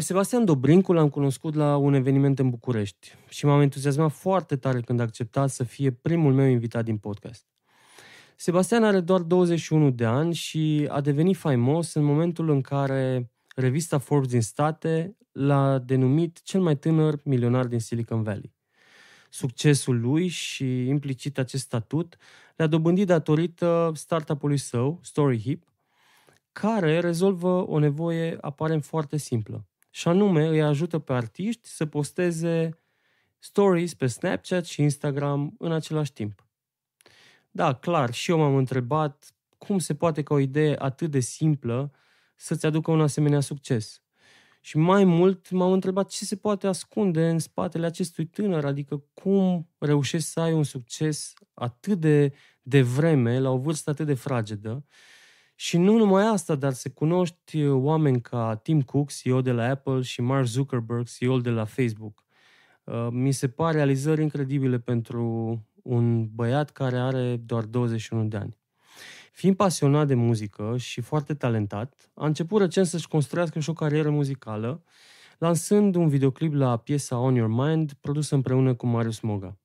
Pe Sebastian Dobrincu l-am cunoscut la un eveniment în București și m-am entuziasmat foarte tare când a acceptat să fie primul meu invitat din podcast. Sebastian are doar 21 de ani și a devenit faimos în momentul în care revista Forbes din state l-a denumit cel mai tânăr milionar din Silicon Valley. Succesul lui și implicit acest statut le-a dobândit datorită startup-ului său, StoryHip, care rezolvă o nevoie aparent foarte simplă. Și anume, îi ajută pe artiști să posteze stories pe Snapchat și Instagram în același timp. Da, clar, și eu m-am întrebat cum se poate ca o idee atât de simplă să-ți aducă un asemenea succes. Și mai mult m-am întrebat ce se poate ascunde în spatele acestui tânăr, adică cum reușești să ai un succes atât de devreme, la o vârstă atât de fragedă și nu numai asta, dar să cunoști uh, oameni ca Tim Cook, CEO de la Apple, și Mark Zuckerberg, CEO de la Facebook. Uh, mi se par realizări incredibile pentru un băiat care are doar 21 de ani. Fiind pasionat de muzică și foarte talentat, a început recent să-și construiască și o carieră muzicală, lansând un videoclip la piesa On Your Mind, produsă împreună cu Marius Moga.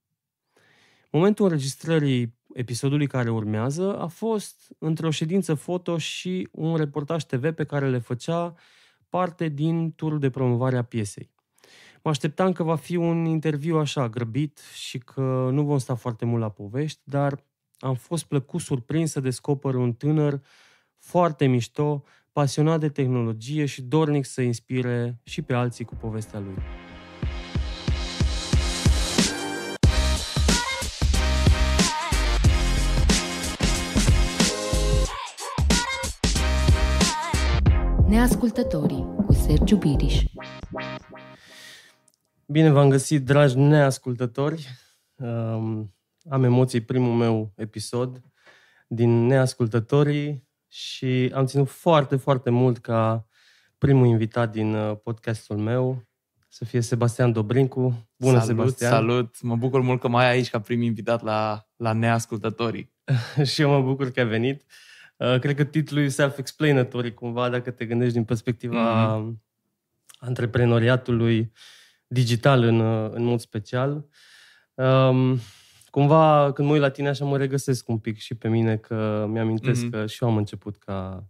Momentul înregistrării episodului care urmează a fost între o ședință foto și un reportaj TV pe care le făcea parte din turul de promovare a piesei. Mă așteptam că va fi un interviu așa grăbit și că nu vom sta foarte mult la povești, dar am fost plăcut surprins să descoper un tânăr foarte mișto, pasionat de tehnologie și dornic să inspire și pe alții cu povestea lui. Neascultătorii cu Sergiu Biriș Bine v-am găsit, dragi neascultători! Am emoții primul meu episod din Neascultătorii și am ținut foarte, foarte mult ca primul invitat din uh, podcastul meu să fie Sebastian Dobrincu. Bună, salut, Sebastian! Salut! Mă bucur mult că mai ai aici ca prim invitat la, la Neascultătorii. și eu mă bucur că ai venit. Uh, Uh, cred că titlul e self-explanatory cumva, dacă te gândești din perspectiva mm-hmm. antreprenoriatului digital în, uh, în mod special. Um, cumva, când mă uit la tine așa, mă regăsesc un pic și pe mine, că mi-amintesc mm-hmm. că și eu am început ca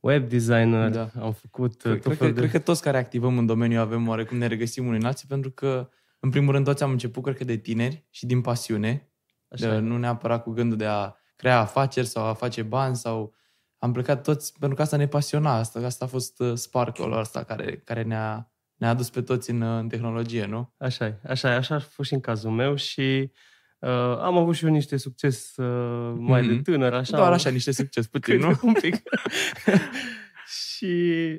web designer, da. am făcut uh, cred, tot cred, că, de... cred că toți care activăm în domeniu avem oarecum ne regăsim unii în alții, pentru că, în primul rând, toți am început, cred că, de tineri și din pasiune, așa. De, nu neapărat cu gândul de a crea afaceri sau a face bani sau am plecat toți pentru că asta ne pasiona, asta, asta a fost uh, sparkul ăsta care, care ne-a, ne-a adus pe toți în, în tehnologie, nu? Așa e, așa e, așa a fost și în cazul meu și uh, am avut și eu niște succes uh, mai mm-hmm. de tânăr, așa. Doar așa, niște succes puțin, nu? Un pic. și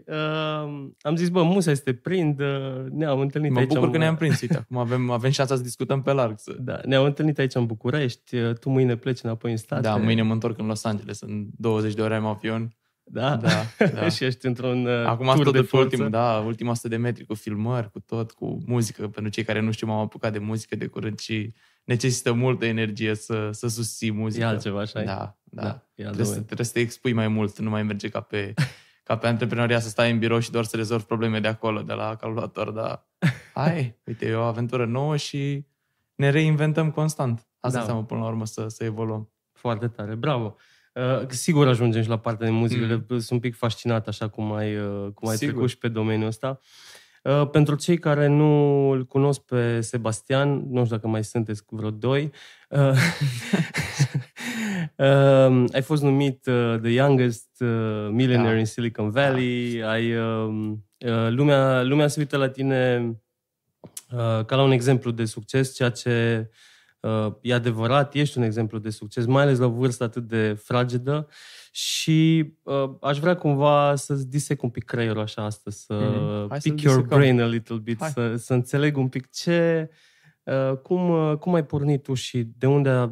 uh, am zis, bă, musa este prind, uh, ne-am întâlnit mă aici. Mă bucur că ne-am prins, uite, acum avem, avem șansa să discutăm pe larg. Să... Da, ne-am întâlnit aici în București, uh, tu mâine pleci înapoi în state. Da, mâine mă întorc în Los Angeles, în 20 de ore am avion. Da, da, da. și ești într-un uh, Acum tur de forță. Ultim, da, ultima 100 de metri cu filmări, cu tot, cu muzică. Pentru cei care nu știu, m-am apucat de muzică de curând și necesită multă energie să, să susții muzica. E altceva, așa Da, da. da. Trebuie, să, trebuie să te expui mai mult, nu mai merge ca pe ca pe antreprenoria să stai în birou și doar să rezolvi probleme de acolo, de la calculator, dar hai, uite, e o aventură nouă și ne reinventăm constant. Asta da. înseamnă până la urmă să, să evoluăm. Foarte tare, bravo! Uh, sigur ajungem și la partea de muzică, mm. sunt un pic fascinat așa cum ai, uh, cum ai trecut și pe domeniul ăsta. Uh, pentru cei care nu îl cunosc pe Sebastian, nu știu dacă mai sunteți cu vreo doi, uh, Um, ai fost numit uh, the youngest uh, millionaire da. in Silicon Valley. Da. Ai, um, uh, lumea, lumea se uită la tine uh, ca la un exemplu de succes, ceea ce uh, e adevărat, ești un exemplu de succes, mai ales la vârstă atât de fragedă. Și uh, aș vrea cumva să-ți disec un pic creierul așa astăzi, să mm-hmm. pick your brain a little bit, să, să înțeleg un pic ce... Uh, cum, uh, cum ai pornit tu și de unde a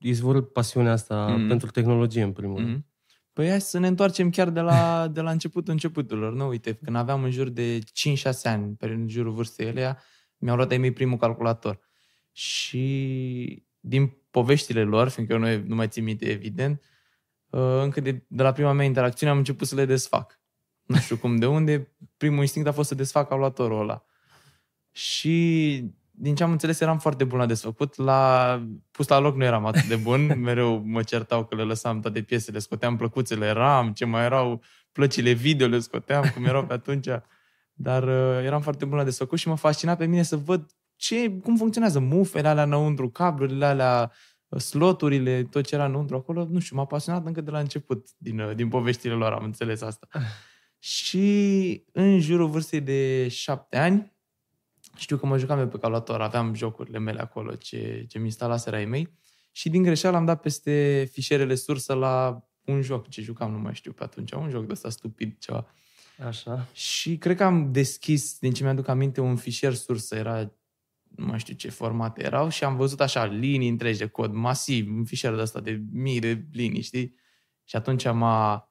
izvorul pasiunea asta mm-hmm. pentru tehnologie, în primul Mm-hmm. Păi hai să ne întoarcem chiar de la, de la începutul începuturilor. Nu uite, când aveam în jur de 5-6 ani, pe în jurul vârstei elea, mi-au luat ai mei primul calculator. Și din poveștile lor, fiindcă eu nu, nu mai țin minte, evident, uh, încă de, de la prima mea interacțiune am început să le desfac. Nu știu cum, de unde, primul instinct a fost să desfac calculatorul ăla. Și din ce am înțeles, eram foarte bun la desfăcut. La pus la loc nu eram atât de bun. Mereu mă certau că le lăsam toate piesele, scoteam plăcuțele, ram, ce mai erau, plăcile video le scoteam, cum erau pe atunci. Dar uh, eram foarte bun la desfăcut și mă fascina pe mine să văd ce, cum funcționează mufele alea înăuntru, cablurile alea, uh, sloturile, tot ce era înăuntru acolo. Nu știu, m-a pasionat încă de la început din, uh, din poveștile lor, am înțeles asta. și în jurul vârstei de șapte ani, știu că mă jucam eu pe calculator, aveam jocurile mele acolo, ce, ce mi instalaseră ai mei. Și din greșeală am dat peste fișierele sursă la un joc ce jucam, nu mai știu pe atunci, un joc de ăsta stupid, ceva. Așa. Și cred că am deschis, din ce mi-aduc aminte, un fișier sursă, era nu mai știu ce format erau și am văzut așa linii întregi de cod, masiv, un fișier de asta de mii de linii, știi? Și atunci m-a,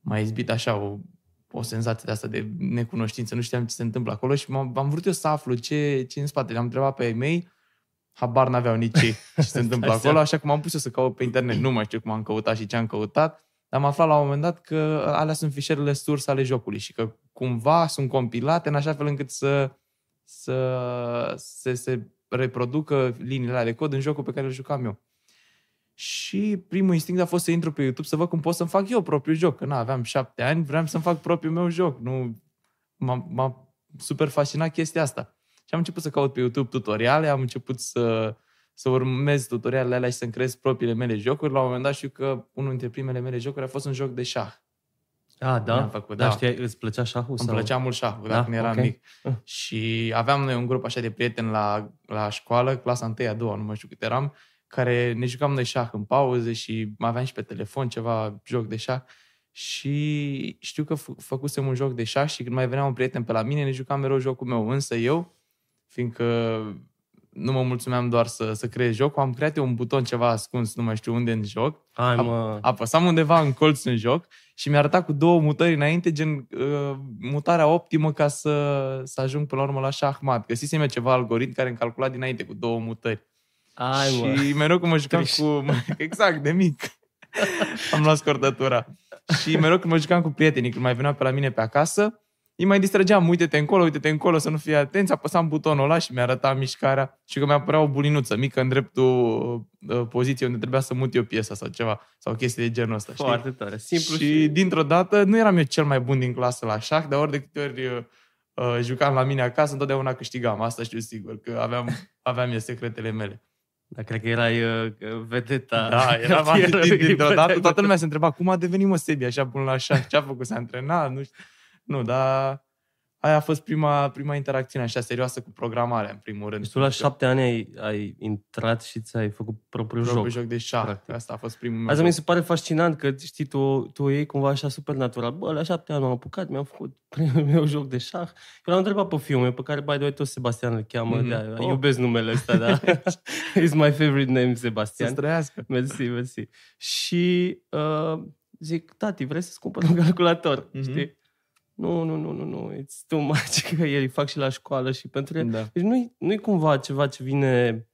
m-a izbit așa o o senzație de asta de necunoștință, nu știam ce se întâmplă acolo și am vrut eu să aflu ce, ce în spate. Le-am întrebat pe ei mei, habar n-aveau nici ce, ce se întâmplă acolo, așa cum am pus eu să caut pe internet, nu mai știu cum am căutat și ce am căutat, dar am aflat la un moment dat că alea sunt fișierele surse ale jocului și că cumva sunt compilate în așa fel încât să, să se, se reproducă liniile de cod în jocul pe care îl jucam eu. Și primul instinct a fost să intru pe YouTube să văd cum pot să-mi fac eu propriul joc. Că na, aveam șapte ani, vreau să-mi fac propriul meu joc. Nu, m-a, m-a super fascinat chestia asta. Și am început să caut pe YouTube tutoriale, am început să, să urmez tutorialele alea și să-mi creez propriile mele jocuri. La un moment dat știu că unul dintre primele mele jocuri a fost un joc de șah. A, ah, da? Am făcut, da. da. Știai, îți plăcea șahul? Îmi sau? plăcea mult șahul, da? dacă eram okay. mic. Ah. Și aveam noi un grup așa de prieteni la, la școală, clasa 1 a 2 nu mai știu cât eram, care ne jucam noi șah în pauze și aveam și pe telefon ceva joc de șah. Și știu că f- făcusem un joc de șah și când mai venea un prieten pe la mine, ne jucam mereu jocul meu. Însă eu, fiindcă nu mă mulțumeam doar să, să creez jocul, am creat eu un buton ceva ascuns, nu mai știu unde în joc. Hai, mă. Apăsam undeva în colț în joc și mi-a arătat cu două mutări înainte, gen uh, mutarea optimă ca să, să ajung până la urmă la șahmat. Găsisem eu ceva algoritm care îmi calcula dinainte cu două mutări. Ai, și mă. mereu când mă jucam Triș. cu... Exact, de mic. Am luat scordătura. Și mereu când mă jucam cu prietenii, când mai veneau pe la mine pe acasă, îi mai distrăgeam, uite-te încolo, uite-te încolo, să nu fie atenți, apăsam butonul ăla și mi-arăta mișcarea și că mi-apărea a o bulinuță mică în dreptul uh, poziției unde trebuia să mut eu piesa sau ceva, sau chestii de genul ăsta. Foarte știi? tare, simplu. Și, și dintr-o dată, nu eram eu cel mai bun din clasă la șah, dar ori de câte ori uh, jucam la mine acasă, întotdeauna câștigam, asta știu sigur, că aveam, aveam eu secretele mele. Dar cred că erai uh, vedeta. Da, era dintr-o toată lumea se întreba cum a devenit mă Sedi așa până la așa, ce a făcut, s-a antrenat, nu știu. Nu, dar aia a fost prima, prima interacțiune așa serioasă cu programarea, în primul rând. Și deci tu la adică șapte ani ai, ai intrat și ți-ai făcut propriul, propriul joc. joc de deci șah. Practic. Asta a fost primul meu. Asta mi se pare fascinant că, știi, tu, tu o iei cumva așa super natural. Bă, la șapte ani m-am apucat, mi-am făcut primul meu joc de șah. Eu l-am întrebat pe fiul meu, pe care, by the way, tot Sebastian îl cheamă. Mm-hmm. oh. Iubesc numele ăsta, da. It's my favorite name, Sebastian. Să trăiască. Mersi, mersi. Și uh, zic, tati, vrei să-ți cumpăr un calculator, mm-hmm. știi? nu, nu, nu, nu, nu, it's too much, că îi fac și la școală și pentru el. Da. Deci nu-i, nu-i cumva ceva ce vine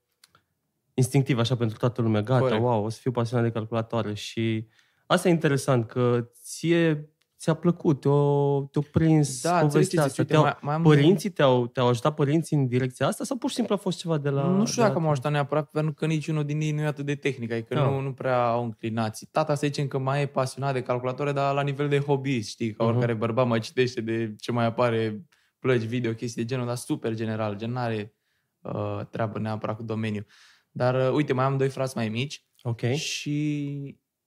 instinctiv așa pentru toată lumea, gata, Corect. wow, o să fiu pasionat de calculatoare și asta e interesant, că ție ți-a plăcut, te a te-o prins da, povestea asta. Te-au, mai, mai părinții te-au, te-au ajutat părinții în direcția asta sau pur și simplu a fost ceva de la... Nu știu dacă m-au ajutat neapărat, pentru că niciunul din ei nu e atât de tehnic, adică da. nu, nu prea au înclinații. Tata, să zicem că mai e pasionat de calculatoare, dar la nivel de hobby, știi, ca oricare uh-huh. bărbat mai citește de ce mai apare plăci video, chestii de genul, dar super general, gen n-are uh, treabă neapărat cu domeniu. Dar, uh, uite, mai am doi frați mai mici okay. și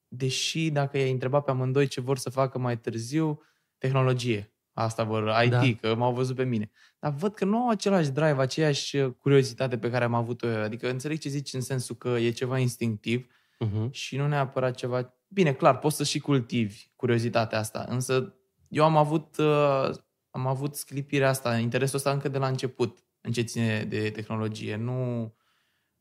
deși dacă i-ai întrebat pe amândoi ce vor să facă mai târziu, tehnologie. Asta vor, IT, da. că m-au văzut pe mine. Dar văd că nu au același drive, aceeași uh, curiozitate pe care am avut-o eu. Adică înțeleg ce zici în sensul că e ceva instinctiv uh-huh. și nu neapărat ceva... Bine, clar, poți să și cultivi curiozitatea asta, însă eu am avut, uh, am avut sclipirea asta, interesul ăsta încă de la început, în ce ține de tehnologie. Nu,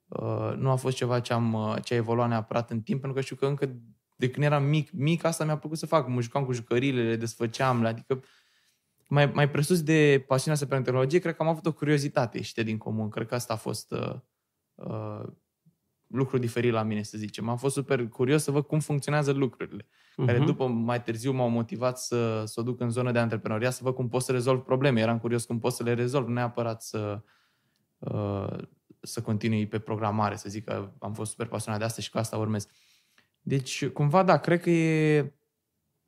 uh, nu a fost ceva ce, am, uh, ce a evoluat neapărat în timp, pentru că știu că încă de când eram mic, mic, asta mi-a plăcut să fac. Mă jucam cu jucăriile, le desfăceam, adică mai, mai presus de pasiunea asta pentru tehnologie, cred că am avut o curiozitate și de din comun. Cred că asta a fost uh, uh, lucru diferit la mine, să zicem. Am fost super curios să văd cum funcționează lucrurile, uh-huh. care mhm. după, mai târziu, m-au motivat să, să o duc în zona de antreprenoriat, să văd cum pot să rezolv probleme. Eram curios cum pot să le rezolv, neapărat să, uh, să continui pe programare, să zic că am fost super pasionat de asta și cu asta urmez. Uh, deci, cumva, da, cred că e,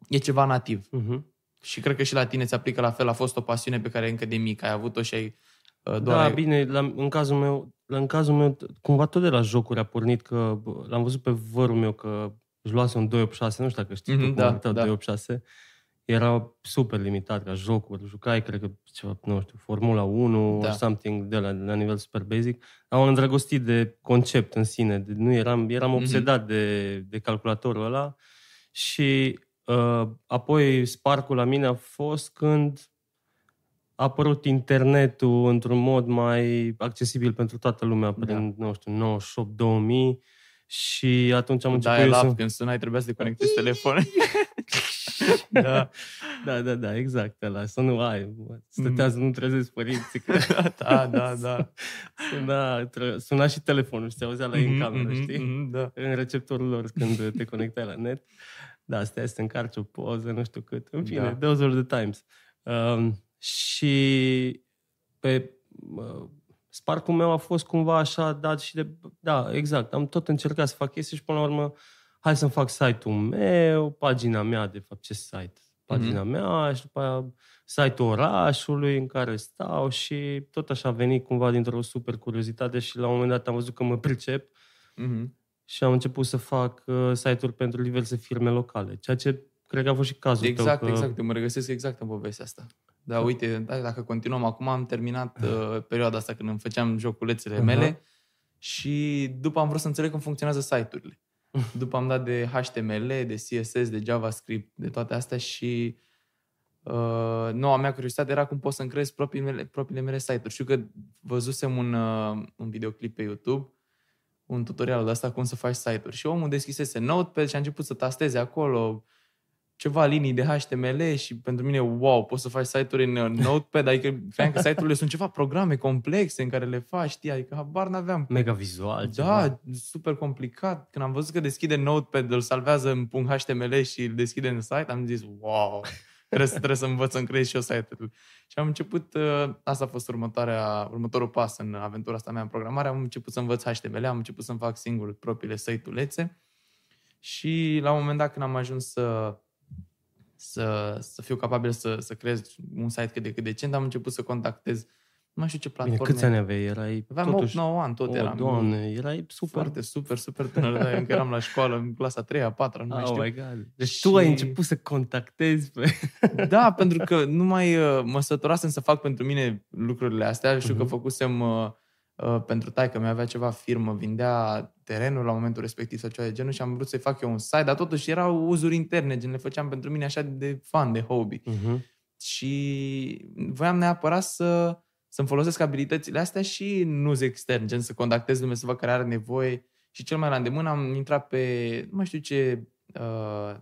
e ceva nativ. Uh-huh. Și cred că și la tine ți aplică la fel. A fost o pasiune pe care încă de mic ai avut-o și ai... Uh, doar da, ai... bine, la, în cazul meu, la, în cazul meu, cumva tot de la jocuri a pornit că l-am văzut pe vărul meu că își luase un 286, nu știu dacă știi mm-hmm, tu, da, da. 286 era super limitat ca jocuri. Jucai, cred că, ceva, nu știu, Formula 1 da. or something de la, la nivel super basic. Am îndrăgostit de concept în sine. De, nu eram, eram mhm. obsedat mm-hmm. de, de calculatorul ăla. Și uh, apoi sparcul la mine a fost când a apărut internetul într-un mod mai accesibil pentru toată lumea da. prin, da. nu știu, 98 2000 și atunci am început da, eu să... când sunai, trebuia să te conectezi telefonul. Deci, da, da, da, da exact. Ăla. Să nu ai, stătea să mm. nu trezezi părinții. Că... Da, da, da. Suna, tre- suna și telefonul și se auzea la ei în mm-hmm, cameră, mm-hmm, știi? Mm-hmm, da. În receptorul lor când te conectai la net. Da, stai să încarci o poză, nu știu cât. În fine, da. those are the times. Um, și pe uh, sparcul meu a fost cumva așa dat și de... Da, exact. Am tot încercat să fac chestii și până la urmă uh, hai să-mi fac site-ul meu, pagina mea, de fapt, ce site? Pagina mm-hmm. mea și după aia site-ul orașului în care stau și tot așa a venit cumva dintr-o super curiozitate și la un moment dat am văzut că mă pricep mm-hmm. și am început să fac uh, site-uri pentru diverse firme locale, ceea ce cred că a fost și cazul Exact, tău, că... exact, mă regăsesc exact în povestea asta. Da, uite, da, dacă continuăm, acum am terminat ah. uh, perioada asta când îmi făceam joculețele uh-huh. mele și după am vrut să înțeleg cum funcționează site-urile. După am dat de HTML, de CSS, de JavaScript, de toate astea și uh, noua mea curiozitate era cum pot să-mi creez propriile mele, propriile mele site-uri. Știu că văzusem un, uh, un videoclip pe YouTube, un tutorial de asta cum să faci site-uri. Și omul deschisese Notepad și a început să tasteze acolo uh, ceva linii de HTML și pentru mine, wow, poți să faci site-uri în uh, Notepad, adică cream că site-urile sunt ceva programe complexe în care le faci, știi, adică habar n-aveam. Mega vizual. Da, ceva. super complicat. Când am văzut că deschide Notepad, îl salvează în punct HTML și îl deschide în site, am zis, wow, trebuie, trebuie să învăț să-mi creez și eu site-ul. Și am început, uh, asta a fost următoarea, următorul pas în aventura asta mea în programare, am început să învăț HTML, am început să-mi fac singur propriile site-ulețe și la un moment dat când am ajuns să să, să fiu capabil să, să creez un site cât de cât decent, am început să contactez nu mai știu ce platforme. Bine, câți ani aveai? Erai Aveam totuși... 9 ani, tot o, eram. doamne, erai super. Foarte super, super tânăr, Da, încă eram la școală, în clasa 3 a 4 nu oh mai știu. My God. Deci și... tu ai început să contactezi pe... Da, pentru că nu mai uh, mă săturasem să fac pentru mine lucrurile astea. Știu uh-huh. că mhm. făcusem... Uh, Uh, pentru taică mi avea ceva firmă, vindea terenul la momentul respectiv sau ceva de genul și am vrut să-i fac eu un site, dar totuși erau uzuri interne, gen le făceam pentru mine așa de fan, de hobby. Uh-huh. Și voiam neapărat să, să-mi folosesc abilitățile astea și nu extern, gen să contactez lumea să văd care are nevoie și cel mai la îndemână am intrat pe, nu mai știu ce, uh,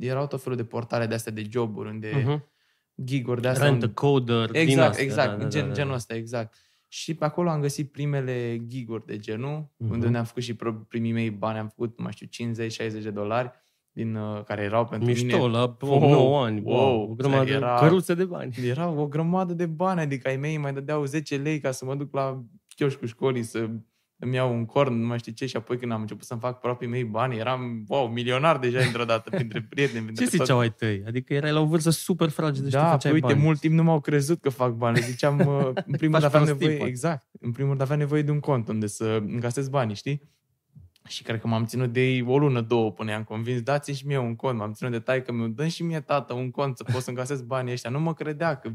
erau tot felul de portale de astea de joburi unde uh-huh giguri de astea. Rent a coder. Exact, din astea, exact, da, da, gen, da, da. genul da. ăsta, exact. Și pe acolo am găsit primele giguri de genul, uh-huh. unde ne-am făcut și primii mei bani, am făcut, mai știu, 50-60 de dolari, din, uh, care erau pentru Mișto, mine... la 9 oh, ani, wow, wow, o grămadă, era, căruță de bani. Era o grămadă de bani, adică ai mei mai dădeau 10 lei ca să mă duc la chioșcu școlii să îmi iau un corn, nu mai știu ce, și apoi când am început să-mi fac proprii mei bani, eram, wow, milionar deja într-o dată, printre prieteni. Printre ce ziceau ai tăi? Adică erai la o vârstă super fragedă da, și făceai păi uite, bani. mult timp nu m-au crezut că fac bani. Ziceam, uh, în primul rând aveam nevoie, timp, exact, în primul rând aveam nevoie de un cont unde să încasez bani, știi? Și cred că m-am ținut de ei o lună, două, până i-am convins, dați-mi și mie un cont. M-am ținut de taică mi o dă și mie tată un cont să pot să încasez banii ăștia. Nu mă credea că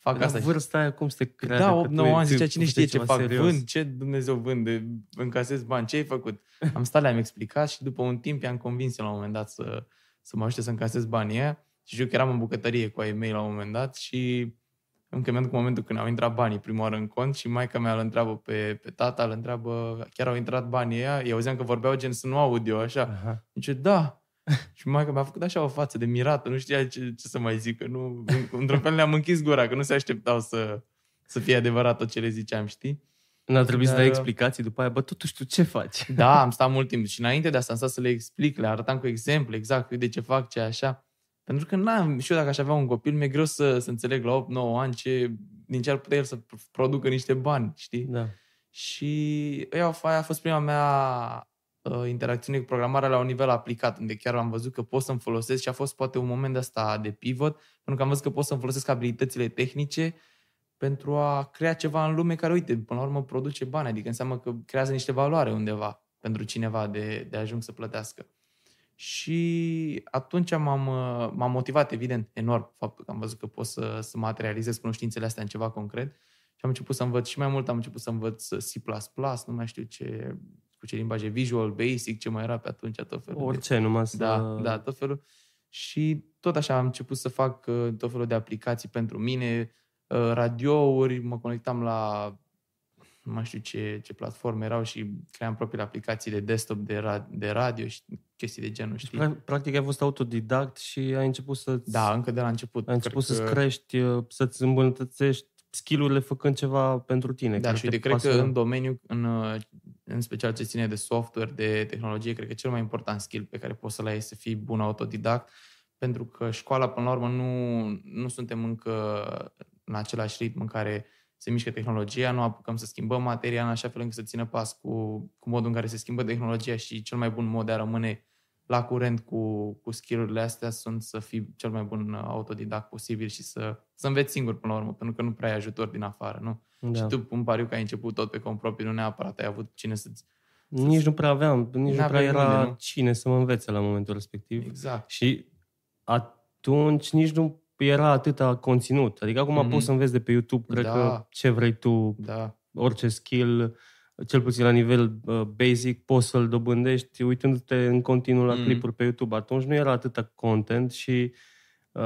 fac Când asta. vârsta aia, cum se crede Da, 8-9 ani, zicea, cine știe ce fac, serios. vând, ce Dumnezeu vânde, încasez bani, ce ai făcut? Am stat, le-am explicat și după un timp i-am convins la un moment dat să, să mă ajute să încasez banii aia. Și știu că eram în bucătărie cu ai mei la un moment dat și încă mi-aduc momentul când au intrat banii prima oară în cont și maica mea îl întreabă pe, pe tata, îl întreabă, chiar au intrat banii ea, i auzeam că vorbeau gen să nu aud eu așa. Aha. Zice, da, Și maica mi-a făcut așa o față de mirată, nu știa ce, ce să mai zic, că nu, într-un fel le-am închis gura, că nu se așteptau să, să fie adevărat tot ce le ziceam, știi? N-a trebuit să dai da. explicații după aia, bă, totuși tu ce faci? Da, am stat mult timp și înainte de asta am stat să le explic, le arătam cu exemple, exact, de ce fac, ce așa. Pentru că n-am, și eu dacă aș avea un copil, mi-e greu să, să înțeleg la 8-9 ani ce, din ce ar putea el să producă niște bani, știi? Da. Și eu, aia a fost prima mea uh, interacțiune cu programarea la un nivel aplicat, unde chiar am văzut că pot să-mi folosesc și a fost poate un moment de asta de pivot, pentru că am văzut că pot să-mi folosesc abilitățile tehnice pentru a crea ceva în lume care, uite, până la urmă produce bani, adică înseamnă că creează niște valoare undeva pentru cineva de, de ajung să plătească. Și atunci m-am, uh, m-am motivat, evident, enorm, faptul că am văzut că pot să, să materializez cunoștințele astea în ceva concret. Și am început să învăț și mai mult, am început să învăț C++, nu mai știu ce cu ce limbaje, Visual Basic, ce mai era pe atunci, tot felul. Orice, de... numai să... Da, da, tot felul. Și tot așa am început să fac uh, tot felul de aplicații pentru mine, uh, radiouri, mă conectam la nu mai știu ce, ce platforme erau și cream propriile aplicații de desktop, de, ra- de radio și chestii de genul, știi? practic ai fost autodidact și ai început să Da, încă de la început. Ai început să-ți că... crești, uh, să-ți îmbunătățești skillurile făcând ceva pentru tine. Da, și te cred pasă... că în domeniu, în, uh, în special ce ține de software, de tehnologie, cred că cel mai important skill pe care poți să-l ai este să fii bun autodidact, pentru că școala, până la urmă, nu, nu suntem încă în același ritm în care se mișcă tehnologia, nu apucăm să schimbăm materia în așa fel încât să țină pas cu, cu modul în care se schimbă tehnologia și cel mai bun mod de a rămâne la curent cu, cu skill-urile astea sunt să fii cel mai bun uh, autodidact posibil și să, să înveți singur până la urmă, pentru că nu prea ai ajutor din afară, nu? Da. Și tu, în pariu că ai început tot pe cont propriu, nu neapărat ai avut cine să-ți nici nu prea aveam, nici nu prea era mine, nu? cine să mă învețe la momentul respectiv. Exact. Și atunci nici nu era atâta conținut. Adică acum mm-hmm. poți să înveți de pe YouTube, cred da. că ce vrei tu, da. orice skill, cel puțin la nivel uh, basic, poți să-l dobândești uitându-te în continuu la mm. clipuri pe YouTube. Atunci nu era atâta content și uh,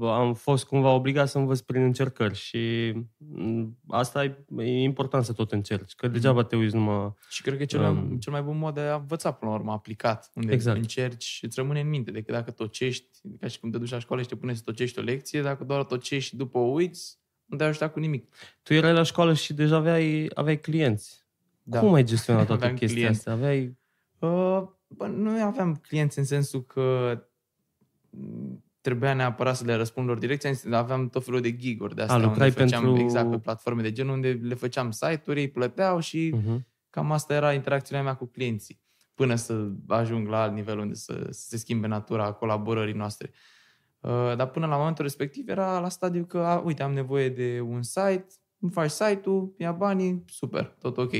am fost cumva obligat să învăț prin încercări și mm, asta e, e important să tot încerci, că mm-hmm. degeaba te uiți numai... Și cred că e cel, um, cel mai bun mod de a învăța, până la urmă, aplicat, unde exact. încerci și îți rămâne în minte, decât dacă tocești, ca și cum te duci la școală și te pune să tocești o lecție, dacă doar tocești și după o uiți, nu te ajuta cu nimic. Tu erai la școală și deja aveai, aveai clienți. Da. Cum ai gestionat toată chestia asta? Aveai... Uh, bă, nu aveam clienți în sensul că trebuia neapărat să le răspund lor direct, aveam tot felul de giguri de astea, ah, unde făceam pentru... exact pe platforme de genul, unde le făceam site-uri, îi plăteau și uh-huh. cam asta era interacțiunea mea cu clienții, până să ajung la alt nivel unde să, să se schimbe natura colaborării noastre. Uh, dar până la momentul respectiv era la stadiu că, a, uite, am nevoie de un site, îmi faci site-ul, ia banii, super, tot ok.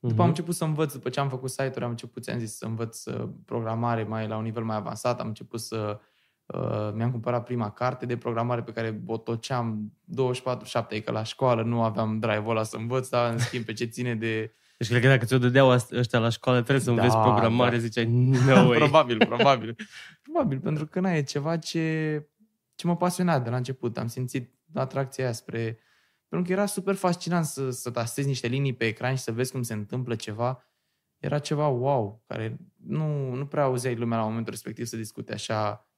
După am mhm. început să învăț, după ce am făcut site-uri, am început, ți-am zis, să învăț uh, programare mai la un nivel mai avansat, am început să uh, mi-am cumpărat prima carte de programare pe care o toceam 24-7, că adică la școală nu aveam drive-ul ăla să învăț, dar în schimb pe ce ține de deci cred că dacă ți-o dădeau ăștia la școală, trebuie să da, înveți da. programare, da. ziceai, no way. probabil, probabil. probabil, pentru că n e ceva ce, ce mă pasiona de la început. Am simțit atracția aia spre pentru că era super fascinant să, să tastezi niște linii pe ecran și să vezi cum se întâmplă ceva. Era ceva wow, care nu, nu prea auzeai lumea la momentul respectiv să discute așa,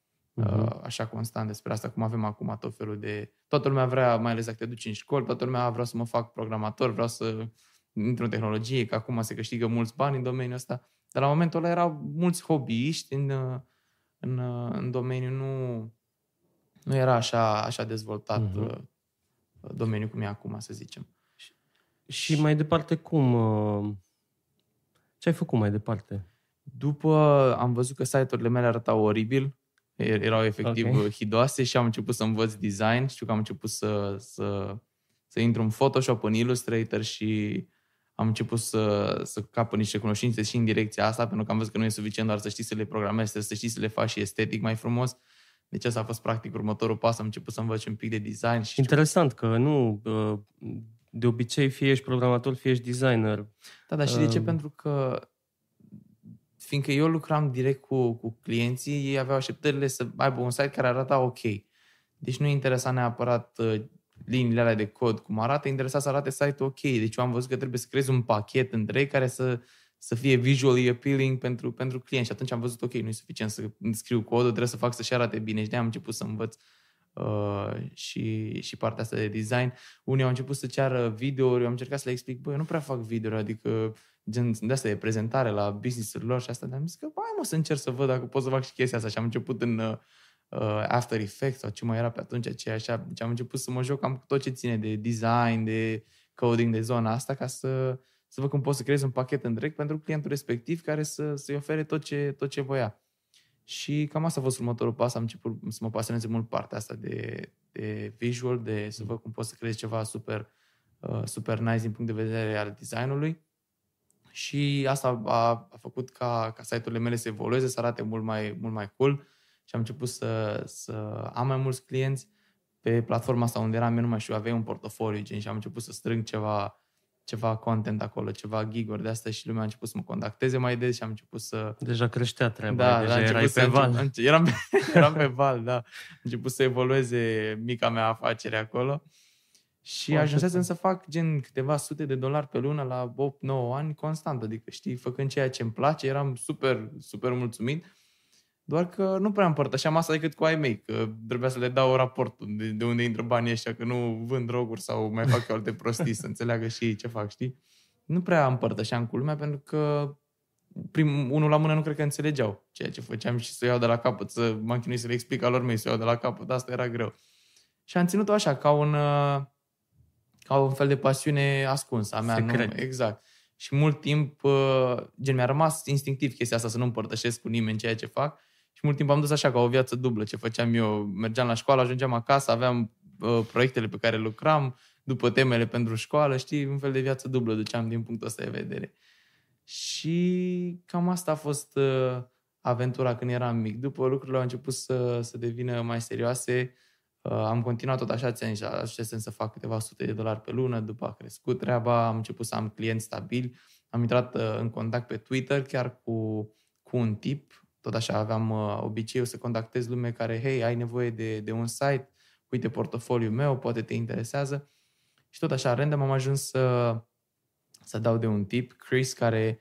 uh-huh. așa constant despre asta, cum avem acum tot felul de... Toată lumea vrea, mai ales dacă te duci în școli, toată lumea ah, vrea să mă fac programator, vreau să intru în tehnologie, că acum se câștigă mulți bani în domeniul ăsta. Dar la momentul ăla erau mulți hobbyiști în, uh, în, uh, în domeniu, nu, nu era așa, așa dezvoltat uh-huh domeniu cum e acum, să zicem. Și, și mai departe cum? Uh, ce ai făcut mai departe? După am văzut că site-urile mele arătau oribil, er, erau efectiv okay. hidoase și am început să învăț design. Știu că am început să, să, să intru în Photoshop, în Illustrator și am început să, să capă niște cunoștințe și în direcția asta, pentru că am văzut că nu e suficient doar să știi să le programezi, să știi să le faci și estetic mai frumos, deci asta a fost practic următorul pas, am început să învăț un pic de design. Și Interesant că nu, uh, de obicei fie ești programator, fie ești designer. Da, dar și de ce? Uh. Pentru că fiindcă eu lucram direct cu, cu clienții, ei aveau așteptările să aibă un site care arata ok. Deci nu interesa neapărat uh, liniile alea de cod cum arată, interesa să arate site-ul ok. Deci eu am văzut că trebuie să creezi un pachet întreg care să să fie visually appealing pentru, pentru client. Și atunci am văzut, ok, nu e suficient să scriu codul, trebuie să fac să-și arate bine. Și de am început să învăț uh, și, și partea asta de design. Unii au început să ceară videouri, am încercat să le explic, băi, eu nu prea fac videouri, adică gen de asta e prezentare la business lor și asta, dar am zis că, băi, mă, să încerc să văd dacă pot să fac și chestia asta. Și am început în uh, After Effects sau ce mai era pe atunci, ce așa, și deci am început să mă joc cam cu tot ce ține de design, de coding, de zona asta, ca să să văd cum poți să creezi un pachet întreg pentru clientul respectiv care să, să-i ofere tot ce, tot ce voia. Și cam asta a fost următorul pas. Am început să mă pasionez mult partea asta de, de visual, de să văd cum poți să creezi ceva super, uh, super nice din punct de vedere al designului. Și asta a, a făcut ca, ca site-urile mele să evolueze, să arate mult mai, mult mai cool și am început să, să am mai mulți clienți pe platforma asta unde eram eu numai și eu aveam un portofoliu gen, și am început să strâng ceva ceva content acolo, ceva giguri de asta și lumea a început să mă contacteze mai des și am început să... Deja creștea treaba, da, deja da, erai pe val. Început, Eram, eram pe val, da. A început să evolueze mica mea afacere acolo. Și ajunsesem să fac gen câteva sute de dolari pe lună la 8-9 ani constant, adică știi, făcând ceea ce îmi place, eram super, super mulțumit doar că nu prea împărtășeam asta decât cu ai mei, că trebuia să le dau raportul de, de unde intră banii ăștia, că nu vând droguri sau mai fac eu alte prostii, să înțeleagă și ei ce fac, știi? Nu prea împărtășeam cu lumea pentru că prim, unul la mână nu cred că înțelegeau ceea ce făceam și să iau de la capăt, să mă am să le explic alor mei, să iau de la capăt, asta era greu. Și am ținut-o așa, ca un, uh, ca un fel de pasiune ascunsă a mea. Nu, exact. Și mult timp, uh, gen, mi-a rămas instinctiv chestia asta să nu împărtășesc cu nimeni ceea ce fac și mult timp am dus așa, ca o viață dublă. Ce făceam eu, mergeam la școală, ajungeam acasă, aveam uh, proiectele pe care lucram, după temele pentru școală, știi, un fel de viață dublă duceam din punctul ăsta de vedere. Și cam asta a fost uh, aventura când eram mic. După lucrurile au început să, să devină mai serioase, uh, am continuat tot așa, ți sens să fac câteva sute de dolari pe lună, după a crescut treaba, am început să am clienți stabili, am intrat uh, în contact pe Twitter chiar cu, cu un tip tot așa aveam uh, obiceiul să contactez lume care, hei, ai nevoie de, de un site, uite portofoliul meu, poate te interesează. Și tot așa, random am ajuns să, să dau de un tip, Chris, care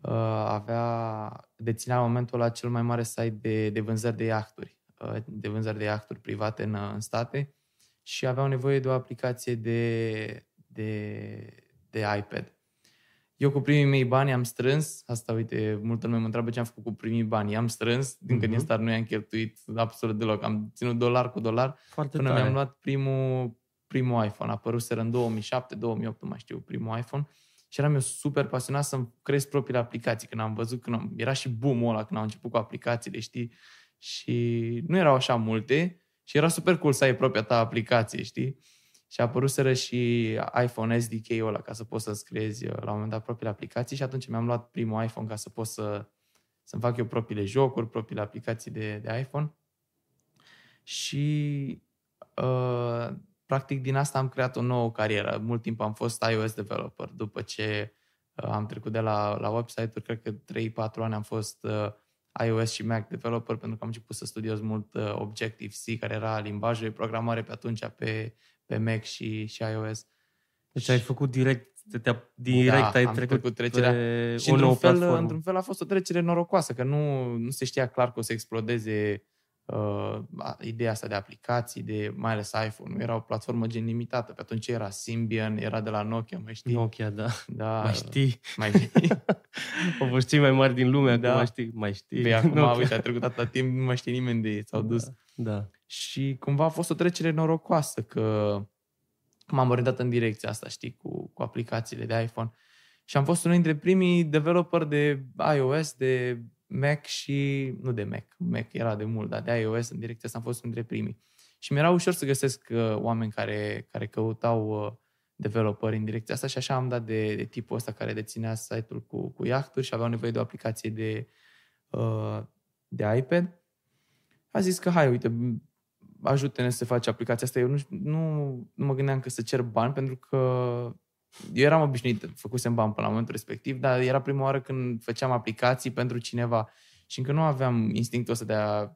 uh, avea, deținea în momentul la cel mai mare site de, de vânzări de iahturi, uh, de vânzări de iahturi private în, în state și aveau nevoie de o aplicație de, de, de iPad. Eu cu primii mei bani am strâns, asta uite, multă lume mă întreabă ce am făcut cu primii bani. Am strâns, din că din mhm. start nu i-am cheltuit absolut deloc. Am ținut dolar cu dolar Foarte până tare. mi-am luat primul, primul iPhone. Apăruseră în 2007, 2008, nu mai știu, primul iPhone. Și eram eu super pasionat să-mi creez propriile aplicații. Când am văzut, când am, era și boom-ul ăla când am început cu aplicațiile, știi? Și nu erau așa multe și era super cool să ai propria ta aplicație, știi? Și a apăruseră și iPhone SDK-ul ăla ca să poți să scriezi uh, la un moment dat propriile aplicații și atunci mi-am luat primul iPhone ca să pot să, să-mi fac eu propriile jocuri, propriile aplicații de, de iPhone. Și uh, practic din asta am creat o nouă carieră. Mult timp am fost iOS developer. După ce uh, am trecut de la, la website-uri, cred că 3-4 ani am fost uh, iOS și Mac developer pentru că am început să studiez mult uh, Objective-C, care era limbajul de programare pe atunci pe pe Mac și, și iOS. Deci ai făcut direct te direct da, ai trecut, cu trecerea. Pe și într-un fel, într-un fel a fost o trecere norocoasă, că nu, nu se știa clar că o să explodeze uh, ideea asta de aplicații, de mai ales iPhone. Era o platformă gen limitată. Pe atunci era Symbian, era de la Nokia, mai știi? Nokia, da. da mai știi. Mai știi. Oboștii mai mari din lume, da. acum știi, mai știi. Păi acum, Nokia. uite, a trecut atâta timp, nu mai știe nimeni de ei, s-au da. dus. Da. Și cumva a fost o trecere norocoasă că m-am orientat în direcția asta, știi, cu, cu aplicațiile de iPhone. Și am fost unul dintre primii developer de iOS, de Mac și... Nu de Mac, Mac era de mult, dar de iOS în direcția asta am fost unul dintre primii. Și mi-era ușor să găsesc uh, oameni care, care căutau uh, developeri în direcția asta și așa am dat de, de tipul ăsta care deținea site-ul cu, cu iahturi și aveau nevoie de o aplicație de, uh, de iPad. A zis că, hai, uite, ajute-ne să faci aplicația asta. Eu nu, nu, nu mă gândeam că să cer bani, pentru că eu eram obișnuit, făcusem bani până la momentul respectiv, dar era prima oară când făceam aplicații pentru cineva și încă nu aveam instinctul ăsta de a,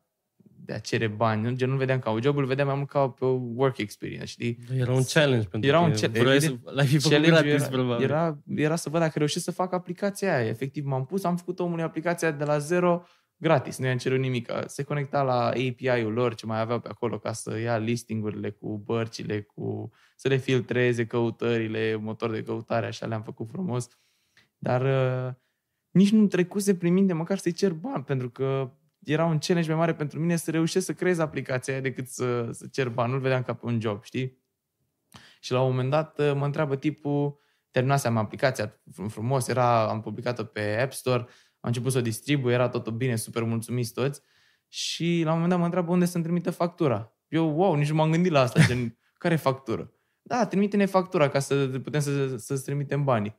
de a cere bani. Nu, nu vedeam ca un job, îl vedeam mai mult ca pe work experience, știi? Era un challenge pentru Era un challenge. Să, era, Era, era să văd dacă reușesc să fac aplicația aia. Efectiv, m-am pus, am făcut omului aplicația de la zero gratis, nu i-am cerut nimic. Se conecta la API-ul lor, ce mai aveau pe acolo, ca să ia listingurile cu bărcile, cu să le filtreze căutările, motor de căutare, așa le-am făcut frumos. Dar uh, nici nu trecuse prin minte măcar să-i cer bani, pentru că era un challenge mai mare pentru mine să reușesc să creez aplicația aia decât să, să cer bani. Nu-l vedeam ca pe un job, știi? Și la un moment dat uh, mă întreabă tipul, terminasem aplicația frumos, era, am publicat-o pe App Store, am început să o distribuie, era totul bine, super mulțumiți toți. Și la un moment dat mă întreabă unde să-mi trimită factura. Eu, wow, nici nu m-am gândit la asta, gen, care factură? Da, trimite-ne factura ca să putem să, să-ți trimitem banii.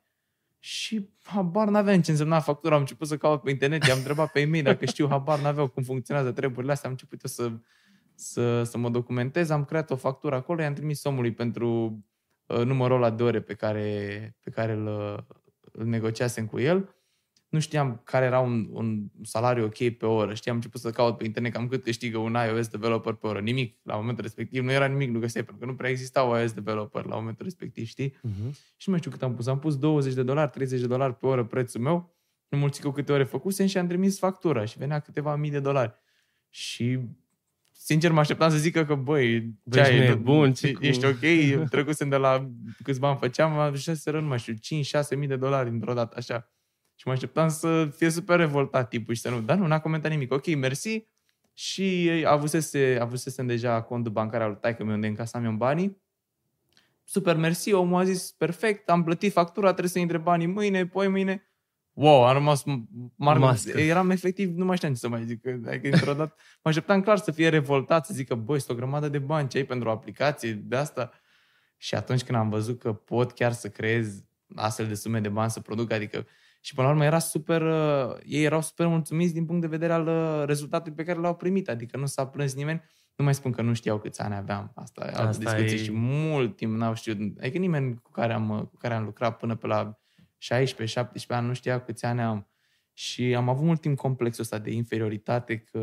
Și habar n-aveam ce însemna factura. Am început să caut pe internet, i-am întrebat pe ei dacă știu, habar n-aveau cum funcționează treburile astea. Am început să, să, să mă documentez, am creat o factură acolo, i-am trimis omului pentru uh, numărul ăla de ore pe care, pe care îl, îl negociasem cu el nu știam care era un, un salariu ok pe oră. Știam început să caut pe internet cam cât câștigă un iOS developer pe oră. Nimic. La momentul respectiv nu era nimic, nu găseai, pentru că nu prea existau iOS developer la momentul respectiv, știi? Uh-huh. Și nu mai știu cât am pus. Am pus 20 de dolari, 30 de dolari pe oră prețul meu, nu mulți cu câte ore făcusem și am trimis factura și venea câteva mii de dolari. Și sincer mă așteptam să zică că, băi, ce ai, bun, ce cu... ești ok, trecusem de la câți bani făceam, să nu mai știu, 5-6 mii de dolari într-o dată, așa. Și mă așteptam să fie super revoltat tipul și să nu... Dar nu, n-a comentat nimic. Ok, mersi. Și avusese, avusese deja contul bancar al taică meu unde încasam eu banii. Super mersi, omul a zis, perfect, am plătit factura, trebuie să intre banii mâine, poi mâine. Wow, am rămas marmă. Eram efectiv, nu mai știam ce să mai zic. Adică, dintr-o dată, mă așteptam clar să fie revoltat, să zică, băi, este o grămadă de bani, ce ai pentru o aplicație de asta? Și atunci când am văzut că pot chiar să creez astfel de sume de bani, să produc, adică și până la urmă era super, uh, ei erau super mulțumiți din punct de vedere al uh, rezultatului pe care l-au primit. Adică nu s-a plâns nimeni. Nu mai spun că nu știau câți ani aveam. Asta, Asta e discuție și mult timp n-au știut. Adică nimeni cu care am, uh, cu care am lucrat până pe la 16-17 ani nu știa câți ani am. Și am avut mult timp complexul ăsta de inferioritate că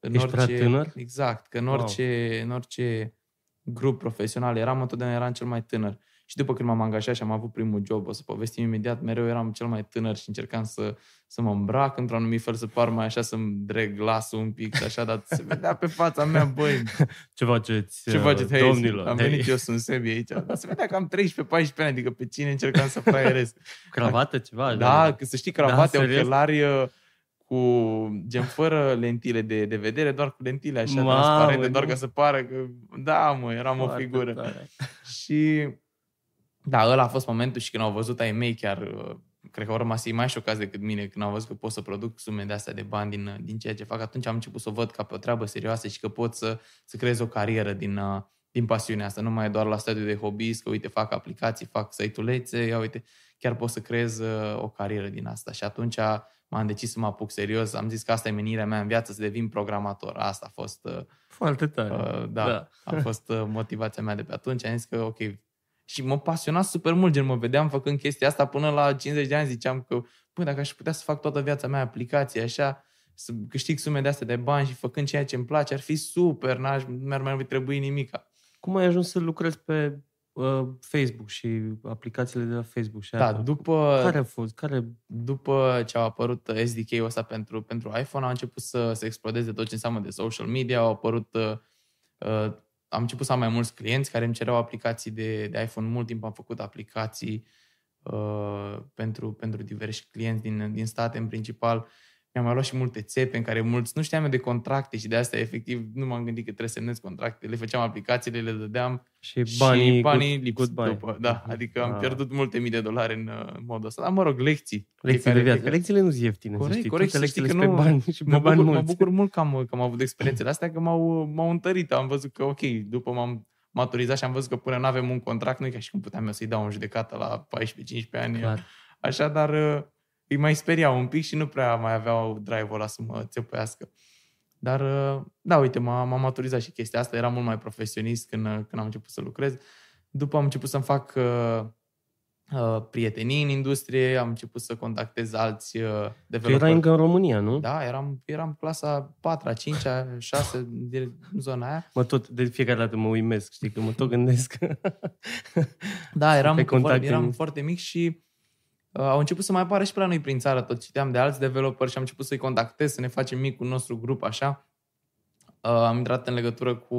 în Ești orice, prea tânăr? Exact, că în orice, wow. în orice grup profesional eram, întotdeauna eram cel mai tânăr. Și după când m-am angajat și am avut primul job, o să povestim imediat, mereu eram cel mai tânăr și încercam să, să mă îmbrac într-un anumit fel, să par mai așa, să-mi dreg glasul un pic, așa, dar se vedea pe fața mea, băi. Ce faceți, Ce uh, faceți hei, domnilor? Am hei. venit eu, sunt Sebi aici. Dar se vedea că am 13-14 ani, adică pe cine încercam să fraierez. Cravată ceva? Da, da, că să știi, cravate, da, ochelari, uh, cu gen fără lentile de, de vedere, doar cu lentile așa Mamă, transparente, doar ca să pară că da, mă, eram o figură. Tare. Și da, ăla a fost momentul și când au văzut ai mei chiar, uh, cred că au rămas ei mai șocați decât mine când au văzut că pot să produc sume de astea de bani din, uh, din ceea ce fac. Atunci am început să o văd ca pe o treabă serioasă și că pot să, să creez o carieră din, uh, din pasiunea asta. Nu mai e doar la stadiu de hobby, că uite, fac aplicații, fac săitulețe, ia uite, chiar pot să creez o carieră din asta. Și atunci m-am decis să mă apuc serios, am zis că asta e menirea mea în viață, să devin programator. Asta a fost... Foarte tare. Uh, da, da, a fost motivația mea de pe atunci. Am zis că, ok, și mă pasiona super mult, gen mă vedeam făcând chestia asta până la 50 de ani ziceam că, păi, dacă aș putea să fac toată viața mea aplicație așa, să câștig sume de astea de bani și făcând ceea ce îmi place, ar fi super, n-aș, mi-ar mai trebui nimica. Cum ai ajuns să lucrezi pe uh, Facebook și aplicațiile de la Facebook? Și da, aia? după... Care a fost? Care... După ce au apărut uh, SDK-ul ăsta pentru, pentru iPhone, a început să se explodeze tot ce înseamnă de social media, au apărut uh, uh am început să am mai mulți clienți care îmi cereau aplicații de, de iPhone. Mult timp am făcut aplicații uh, pentru, pentru diversi clienți din, din state, în principal mi-am mai luat și multe țepe în care mulți nu știam eu de contracte și de asta efectiv nu m-am gândit că trebuie să semnez contracte. Le făceam aplicațiile, le dădeam și banii, și banii good, good bani. după. Da, mhm. adică am ah. pierdut multe mii de dolari în uh, modul ăsta. Dar mă rog, lecții. Lecții de viață. Lecțiile nu sunt ieftine, corect, să știi. Corect, Toate lecțiile sunt pe bani și pe mă bani bucur, mulți. Mă bucur mult că am, că am avut experiențele astea, că m-au, m-au întărit. Am văzut că, ok, după m-am maturizat și am văzut că până nu avem un contract, nu e ca și cum puteam eu să-i dau în judecată la 14-15 ani. Clar. Așa, dar uh, îi mai speriau un pic și nu prea mai aveau drive-ul ăla să mă țepăiască. Dar, uh, da, uite, m am m-a maturizat și chestia asta. era mult mai profesionist când, uh, când am început să lucrez. După am început să-mi fac uh, uh, prietenii în industrie, am început să contactez alți uh, developeri. erai încă în România, nu? Da, eram, eram clasa 4 5 6 din zona aia. Mă tot, de fiecare dată mă uimesc, știi, că mă tot gândesc. da, eram, eram foarte mic și Uh, au început să mai apară și pe la noi prin țară, tot citeam de alți developeri și am început să-i contactez, să ne facem micul nostru grup, așa. Uh, am intrat în legătură cu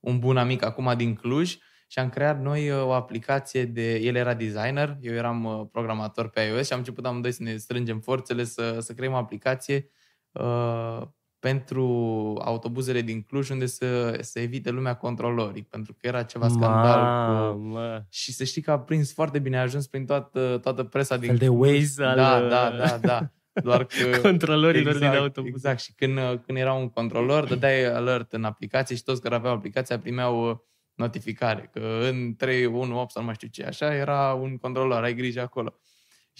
un bun amic acum din Cluj și am creat noi uh, o aplicație de... El era designer, eu eram programator pe iOS și am început amândoi să ne strângem forțele să, să creăm o aplicație pentru autobuzele din Cluj unde să, să evite lumea controlorii, pentru că era ceva scandal. Mamă. Cu... Și să știi că a prins foarte bine, a ajuns prin toată, toată presa din Cluj. de da, al... Da, da, da, da. Doar că... Controlorilor exact, din autobuz. Exact. Și când, când era un controlor, dădeai alert în aplicație și toți care aveau aplicația primeau uh, notificare că în 3, 1, 8 sau nu mai știu ce, așa, era un controlor, ai grijă acolo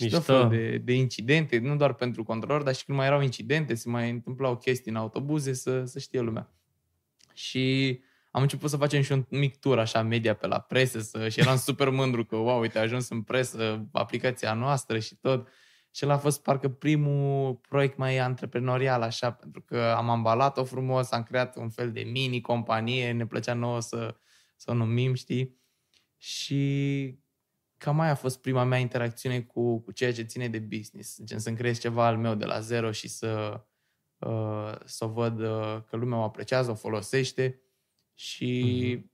și tot felul de, de incidente, nu doar pentru controlor, dar și când mai erau incidente, se mai întâmplau chestii în autobuze, să, să știe lumea. Și am început să facem și un mic tur așa media pe la presă să, și eram super mândru că, wow, uite, a ajuns în presă aplicația noastră și tot. Și el a fost parcă primul proiect mai antreprenorial așa, pentru că am ambalat-o frumos, am creat un fel de mini-companie, ne plăcea nouă să, să o numim, știi? Și cam aia a fost prima mea interacțiune cu, cu ceea ce ține de business. Gen să-mi creez ceva al meu de la zero și să, uh, să văd uh, că lumea o apreciază, o folosește și mm-hmm.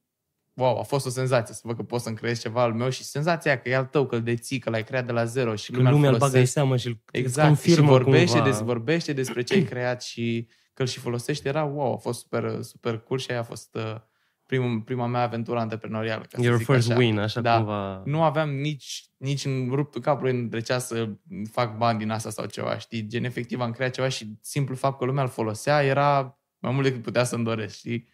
wow, a fost o senzație să văd că pot să-mi creez ceva al meu și senzația că e al tău, că îl deții, că l-ai creat de la zero și că lumea, lumea îl bagă în seamă și îl exact, confirmă și vorbește, Des, vorbește despre ce ai creat și că îl și folosește, era wow, a fost super, super cool și aia a fost uh, primul, prima mea aventură antreprenorială. Ca Your să first așa. win, așa da. cumva. Nu aveam nici, nici în ruptul capului între cea să fac bani din asta sau ceva, știi? Gen, efectiv, am creat ceva și simplu fapt că lumea îl folosea era mai mult decât putea să-mi doresc, știi?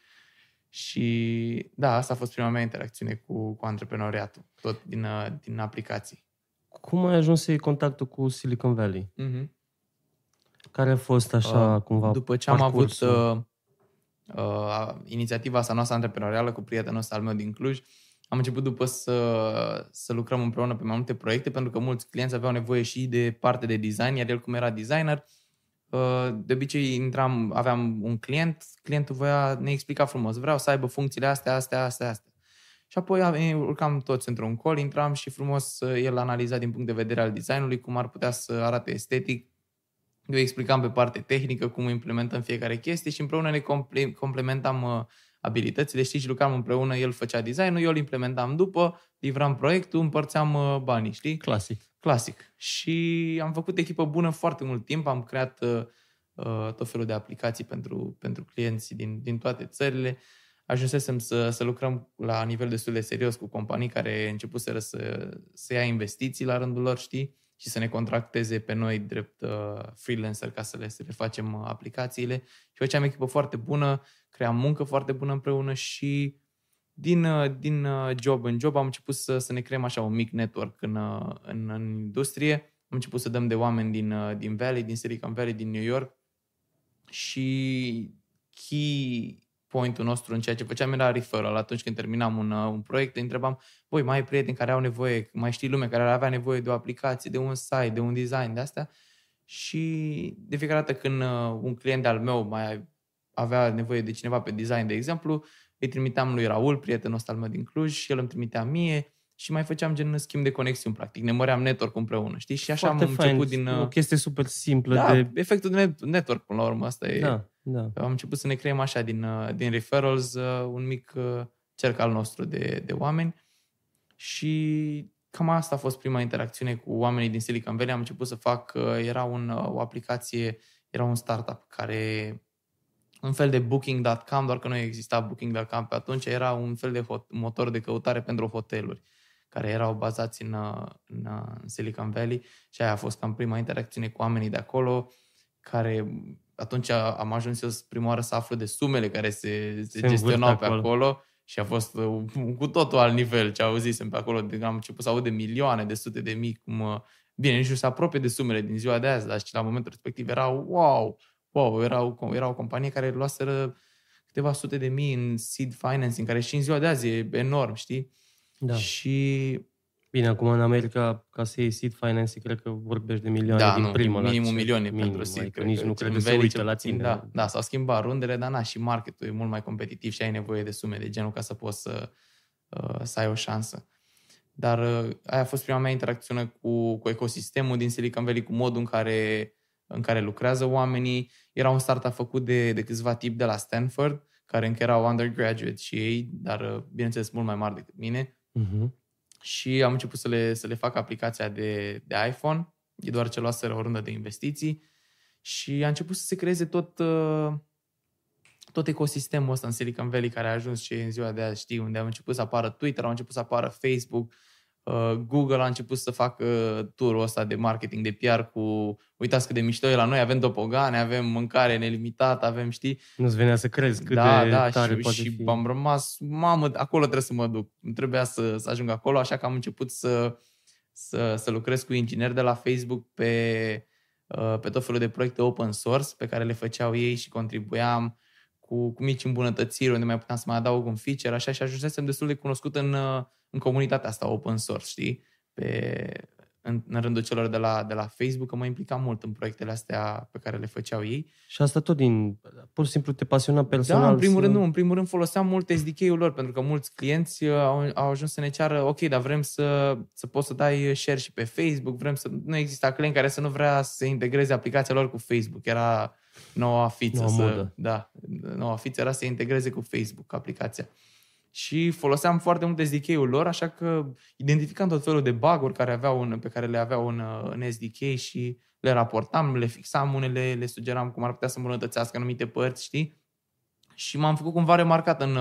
Și da, asta a fost prima mea interacțiune cu, cu antreprenoriatul, tot din, uh, din aplicații. Cum ai ajuns să iei contactul cu Silicon Valley? Mm-hmm. Care a fost așa, uh, cumva, După ce parcursul? am avut... Uh, uh, inițiativa asta noastră antreprenorială cu prietenul ăsta al meu din Cluj, am început după să, să lucrăm împreună pe mai multe proiecte, pentru că mulți clienți aveau nevoie și de parte de design, iar el cum era designer, uh, de obicei intram, aveam un client, clientul voia, ne explica frumos, vreau să aibă funcțiile astea, astea, astea, astea. Și apoi urcam toți într-un col intram și frumos uh, el analiza din punct de vedere al designului cum ar putea să arate estetic, eu explicam pe parte tehnică cum implementăm fiecare chestie și împreună ne complementam uh, abilitățile. Știi, și lucram împreună, el făcea design-ul, eu îl implementam după, livram proiectul, împărțeam uh, banii, știi? Clasic. Clasic. Și am făcut echipă bună foarte mult timp, am creat uh, uh tot felul de aplicații pentru, pentru clienți din, din toate țările. Ajunsesem să, să lucrăm la nivel destul de serios cu companii care începuseră să, să ia investiții la rândul lor, știi? și să ne contracteze pe noi drept uh, freelancer ca să le, să le facem uh, aplicațiile. Și făceam echipă foarte bună, cream muncă foarte bună împreună și din, uh, din job în job am început să, să ne creăm așa un mic network în, în, în industrie. Am început să dăm de oameni din, din Valley, din Silicon Valley, din New York și key pointul nostru în ceea ce făceam era referral. Atunci când terminam un, uh, un proiect, îi întrebam, voi mai ai prieteni care au nevoie, mai știi lume care ar avea nevoie de o aplicație, de un site, de un design, de astea? Și de fiecare dată când uh, un client al meu mai avea nevoie de cineva pe design, de exemplu, îi trimiteam lui Raul, prietenul ăsta al meu din Cluj, și el îmi trimitea mie și mai făceam gen schimb de conexiuni, practic. Ne măream network împreună, știi? Și așa Foarte am fain. început din... Uh, o chestie super simplă. Da, de... efectul de network, până la urmă, asta e. Da. Da. Am început să ne creăm așa din, uh, din referrals uh, un mic uh, cerc al nostru de, de oameni și cam asta a fost prima interacțiune cu oamenii din Silicon Valley. Am început să fac, era un, o aplicație, era un startup care un fel de booking.com, doar că nu exista booking.com pe atunci, era un fel de hot, motor de căutare pentru hoteluri care erau bazați în, în, în Silicon Valley și aia a fost cam prima interacțiune cu oamenii de acolo care atunci am ajuns eu prima oară să aflu de sumele care se, se, se gestionau pe acolo. acolo și a fost uh, cu totul alt nivel ce auzisem pe acolo. Am început să aud de milioane, de sute de mii, cum... Uh, bine, nici nu se apropie de sumele din ziua de azi, dar și la momentul respectiv erau wow, wow, erau, era o companie care luaseră câteva sute de mii în seed financing, care și în ziua de azi e enorm, știi? Da. Și Bine, acum în America, ca să iei seed financing, cred că vorbești de milioane da, din nu, primă. Minim milioane, milion pentru minim, seed. Adică nici că nu cred că se uită la tine. Da, da, s-au schimbat rundele, dar na, și marketul e mult mai competitiv și ai nevoie de sume de genul ca să poți să, uh, să ai o șansă. Dar uh, aia a fost prima mea interacțiune cu, cu ecosistemul din Silicon Valley, cu modul în care, în care lucrează oamenii. Era un startup făcut de, de câțiva tipi de la Stanford, care încă erau undergraduate și ei, dar uh, bineînțeles mult mai mari decât mine. Uh-huh și am început să le, să le fac aplicația de, de iPhone. E doar ce luaseră o rundă de investiții și a început să se creeze tot, uh, tot ecosistemul ăsta în Silicon Valley care a ajuns și în ziua de azi, știi, unde am început să apară Twitter, au început să apară Facebook, Uh, Google a început să facă uh, turul ăsta de marketing, de PR cu uitați cât de mișto e la noi, avem dopogane, avem mâncare nelimitată, avem, știi? Nu-ți venea să crezi cât da, de da, tare și, poate și fi. am rămas, mamă, acolo trebuie să mă duc. Îmi trebuia să, să ajung acolo, așa că am început să, să, să lucrez cu ingineri de la Facebook pe, uh, pe tot felul de proiecte open source pe care le făceau ei și contribuiam cu, cu mici îmbunătățiri unde mai puteam să mai adaug un feature, așa și ajunsesem destul de cunoscut în, în comunitatea asta open source, știi? Pe, în, în rândul celor de la, de la Facebook, că mă implicam mult în proiectele astea pe care le făceau ei. Și asta tot din, pur și simplu te pasiona personal? Da, în primul să... rând nu, în primul rând foloseam mult SDK-ul lor, pentru că mulți clienți uh, au, au ajuns să ne ceară, ok, dar vrem să, să poți să dai share și pe Facebook, vrem să, nu exista client care să nu vrea să integreze aplicația lor cu Facebook, era noua fiță. Noua să, modă. Da, noua fiță era să integreze cu Facebook aplicația și foloseam foarte mult SDK-ul lor, așa că identificam tot felul de bug care aveau în, pe care le aveau în, în SDK și le raportam, le fixam unele, le sugeram cum ar putea să îmbunătățească anumite părți, știi? Și m-am făcut cumva remarcat în,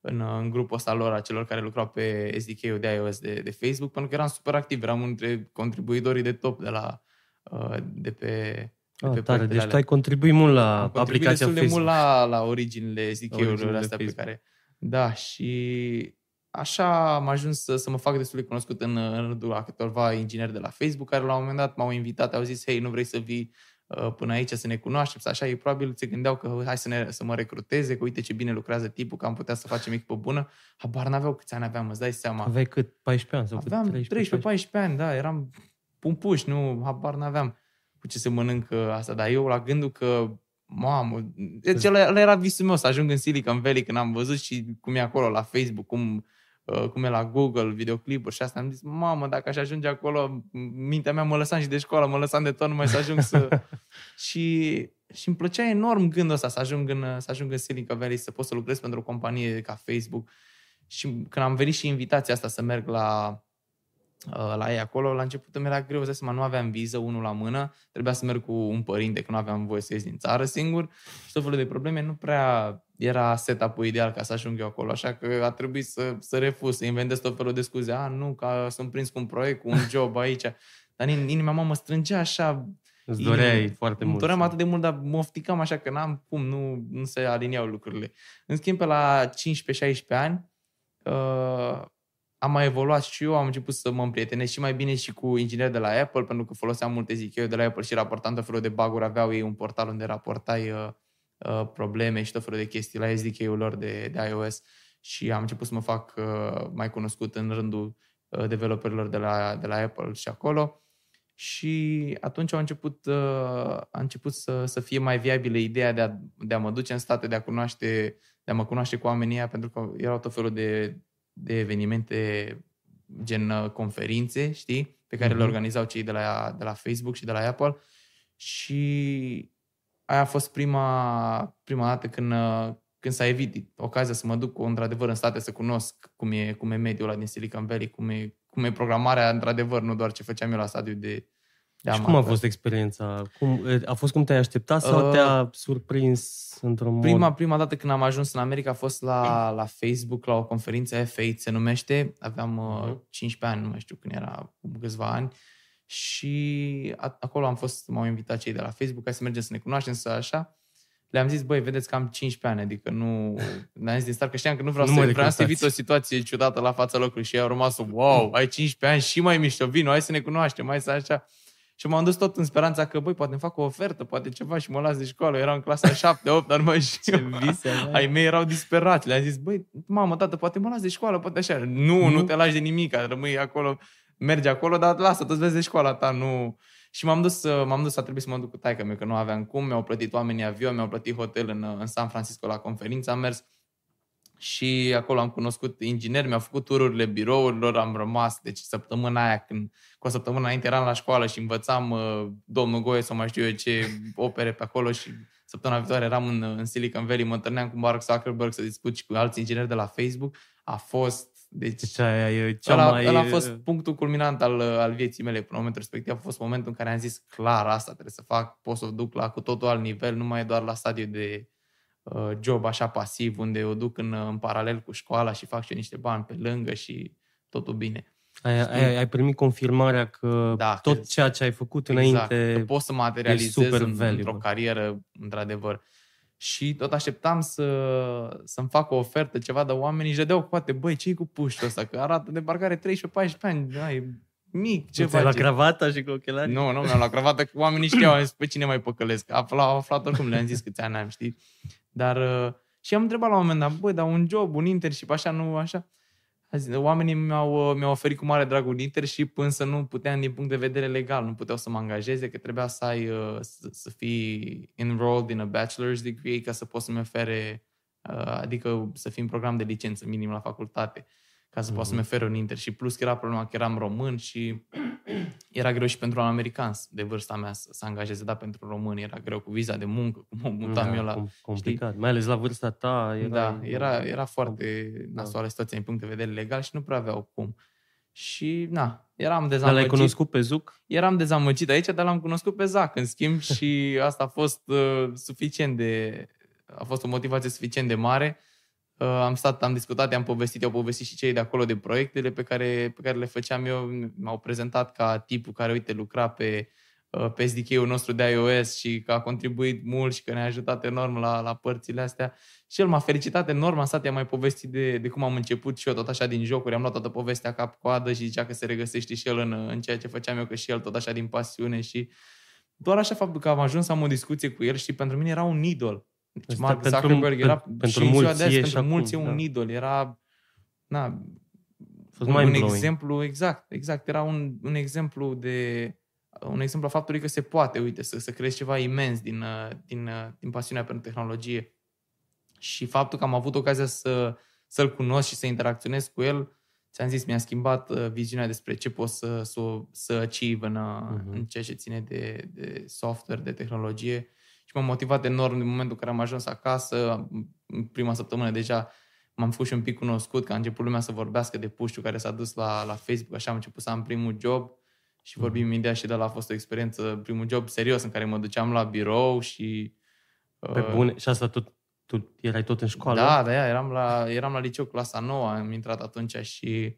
în, în grupul ăsta lor, a celor care lucrau pe SDK-ul de iOS de, de Facebook, pentru că eram super activ, eram unul dintre contribuitorii de top de la uh, de pe Ah, pe tare, deci tu ai contribuit mult la Am aplicația Facebook. de mult la, la originile SDK-urilor astea pe care da, și așa am ajuns să, să mă fac destul de cunoscut în, în rândul a câtorva ingineri de la Facebook, care la un moment dat m-au invitat, au zis, hei, nu vrei să vii uh, până aici să ne cunoaștem, să așa, ei probabil se gândeau că hai să, ne, să mă recruteze, că uite ce bine lucrează tipul, că am putea să facem echipă bună. Habar n-aveau câți ani aveam, îți dai seama. Aveai cât? 14 ani? Sau aveam 13-14 ani, da, eram pumpuși, nu, habar n-aveam cu ce se mănâncă uh, asta, dar eu la gândul că mamă, deci ăla era visul meu să ajung în Silicon Valley când am văzut și cum e acolo la Facebook, cum, uh, cum e la Google, videoclipuri și asta. Am zis, mamă, dacă aș ajunge acolo, mintea mea mă lăsam și de școală, mă lăsam de tot, mai să ajung să... și, și îmi plăcea enorm gândul ăsta să ajung în, să ajung în Silicon Valley, să pot să lucrez pentru o companie ca Facebook. Și când am venit și invitația asta să merg la Uh, la ei acolo, la început îmi era greu, să nu aveam viză, unul la mână, trebuia să merg cu un părinte, că nu aveam voie să ies din țară singur și tot felul de probleme, nu prea era setup-ul ideal ca să ajung eu acolo, așa că a trebuit să, să refuz, să inventez tot felul de scuze, a, nu, că sunt prins cu un proiect, cu un job aici, dar inima mea mă strângea așa, Îți doreai In, foarte mult. doream atât de mult, dar mofticam așa că n-am cum, nu, nu se aliniau lucrurile. În schimb, pe la 15-16 ani, uh, am mai evoluat și eu, am început să mă împrietenesc și mai bine și cu ingineri de la Apple, pentru că foloseam multe zic eu de la Apple și raportam tot felul de baguri, aveau ei un portal unde raportai uh, uh, probleme și tot felul de chestii la SDK-ul lor de, de iOS și am început să mă fac uh, mai cunoscut în rândul uh, developerilor de la, de la Apple și acolo și atunci au început, uh, a început să, să fie mai viabilă ideea de a, de a mă duce în state, de a cunoaște de a mă cunoaște cu oamenii aia, pentru că erau tot felul de de evenimente gen uh, conferințe, știi, pe care mm-hmm. le mhm. organizau cei de la, de la Facebook și de la Apple. Și aia a fost prima, prima dată când, uh, când s-a evitat ocazia să mă duc într-adevăr în state să cunosc cum e, cum e mediul ăla din Silicon Valley, cum e, cum e programarea într-adevăr, nu doar ce făceam eu la stadiu de, da, și cum a fost experiența? Cum, a fost cum te-ai așteptat sau uh, te-a surprins într-un prima, mod? Prima dată când am ajuns în America a fost la, la Facebook, la o conferință F8, se numește. Aveam uh, 15 mhm. ani, nu mai știu când era, câțiva ani. Și a, acolo am fost, m-au invitat cei de la Facebook, ca să mergem să ne cunoaștem, să așa le-am zis, băi, vedeți că am 15 ani, adică nu... Le-am zis din start că știam că nu vreau nu să vreau să evit o situație ciudată la fața locului și ei au rămas, wow, ai 15 ani și mai mișto, vino, hai să ne cunoaștem, mai să așa. Și m-am dus tot în speranța că, băi, poate îmi fac o ofertă, poate ceva și mă las de școală. Eram în clasa 7, 8, dar și știu. Vise, Ai mei erau disperați. Le-am zis, băi, mamă, tată, poate mă las de școală, poate așa. Nu, nu, nu te lași de nimic, rămâi acolo, mergi acolo, dar lasă, tot vezi de școala ta, nu... Și m-am dus, uh, m-am dus, a trebuit să mă duc cu taică mea, că nu aveam cum, mi-au plătit oamenii avion, mi-au plătit hotel în, uh, în San Francisco la conferință, am mers și acolo am cunoscut ingineri, mi-au făcut tururile birourilor, am rămas, deci săptămâna aia, când, cu o săptămână înainte eram la școală și învățam uh, Domnul Goie sau mai știu eu ce opere pe acolo și săptămâna viitoare eram în, în Silicon Valley, mă întâlneam cu Mark Zuckerberg să discut și cu alți ingineri de la Facebook. A fost deci, deci aia e cea ăla, mai... ăla a uh, fost punctul culminant al, uh, al vieții mele până momentul respectiv. A fost momentul în care am zis clar, asta trebuie să fac, pot să o duc la cu totul alt nivel, nu mai e doar la stadiu de Uh, job așa pasiv, unde o duc în, în paralel cu școala și fac și niște bani pe lângă și totul bine. Ai, ai, ai primit confirmarea că da, tot că, ceea ce ai făcut exact, înainte că poți să super în, într-o carieră, într-adevăr. Și tot așteptam să, să-mi fac o ofertă, ceva, dar oamenii își dădeau poate, băi, ce-i cu puștul ăsta? Că arată de barcare 13-14 ani, da, e mic, ce faci? la cravata și cu ochelari? Nu, nu mi-am luat cravata, că oamenii știau, am zis, pe cine mai păcălesc? Afla, au aflat oricum, le-am zis câți ani am, știi? Dar uh, și am întrebat la un moment dat, băi, dar un job, un internship, așa, nu așa? Zis, oamenii mi-au, uh, mi-au oferit cu mare drag un internship, însă nu puteam din punct de vedere legal, nu puteau să mă angajeze, că trebuia să ai, uh, să, să fii enrolled in a bachelor's degree ca să poți să-mi ofere, adică să fii în program de licență minim la facultate ca să mm poată să-mi mhm. ofere un inter. Și plus că era problema că eram român și era greu și pentru un american de vârsta mea să se angajeze, dar pentru român era greu cu viza de muncă, cum o mutam da, eu la... Complicat, știi? mai ales la vârsta ta. Era, da, era, era foarte da. nasoală situația din punct de vedere legal și nu prea aveau cum. Și, na, eram dezamăgit. Dar l-ai cunoscut pe Zuc? Eram dezamăgit aici, dar l-am cunoscut pe Zac, în schimb, și asta a fost uh, suficient de... A fost o motivație suficient de mare Uh, am stat, am discutat, am povestit, au povestit și cei de acolo de proiectele pe care, pe care le făceam eu. M-au prezentat ca tipul care, uite, lucra pe, uh, pe SDK-ul nostru de iOS și că a contribuit mult și că ne-a ajutat enorm la, la părțile astea. Și el m-a felicitat enorm, am stat, i-am mai povestit de, de cum am început și eu tot așa din jocuri, am luat toată povestea cap-coadă și zicea că se regăsește și el în, în ceea ce făceam eu, că și el tot așa din pasiune și doar așa faptul că am ajuns să am o discuție cu el și pentru mine era un idol deci Asta Mark pentru, Zuckerberg era pentru, pentru mulți, azi, pentru pentru mulți da. un idol, era na, Fost un, mai un exemplu exact, exact, era un, un exemplu de un exemplu a faptului că se poate, uite, să, să crezi ceva imens din, uh, din, uh, din pasiunea pentru tehnologie. Și faptul că am avut ocazia să, să-l cunosc și să interacționez cu el, ți-am zis, mi-a schimbat uh, viziunea despre ce pot să, să, să achieve în, uh-huh. în ceea ce ține de, de software, de tehnologie și m-am motivat enorm din momentul în care am ajuns acasă. În prima săptămână deja m-am făcut și un pic cunoscut, că a început lumea să vorbească de puștiu care s-a dus la, la Facebook, așa am început să am primul job și mm-hmm. vorbim mm. imediat și de la a fost o experiență, primul job serios în care mă duceam la birou și... Pe uh, bune, și asta tot, tu erai tot în școală? Da, da, eram la, eram la liceu clasa nouă am intrat atunci și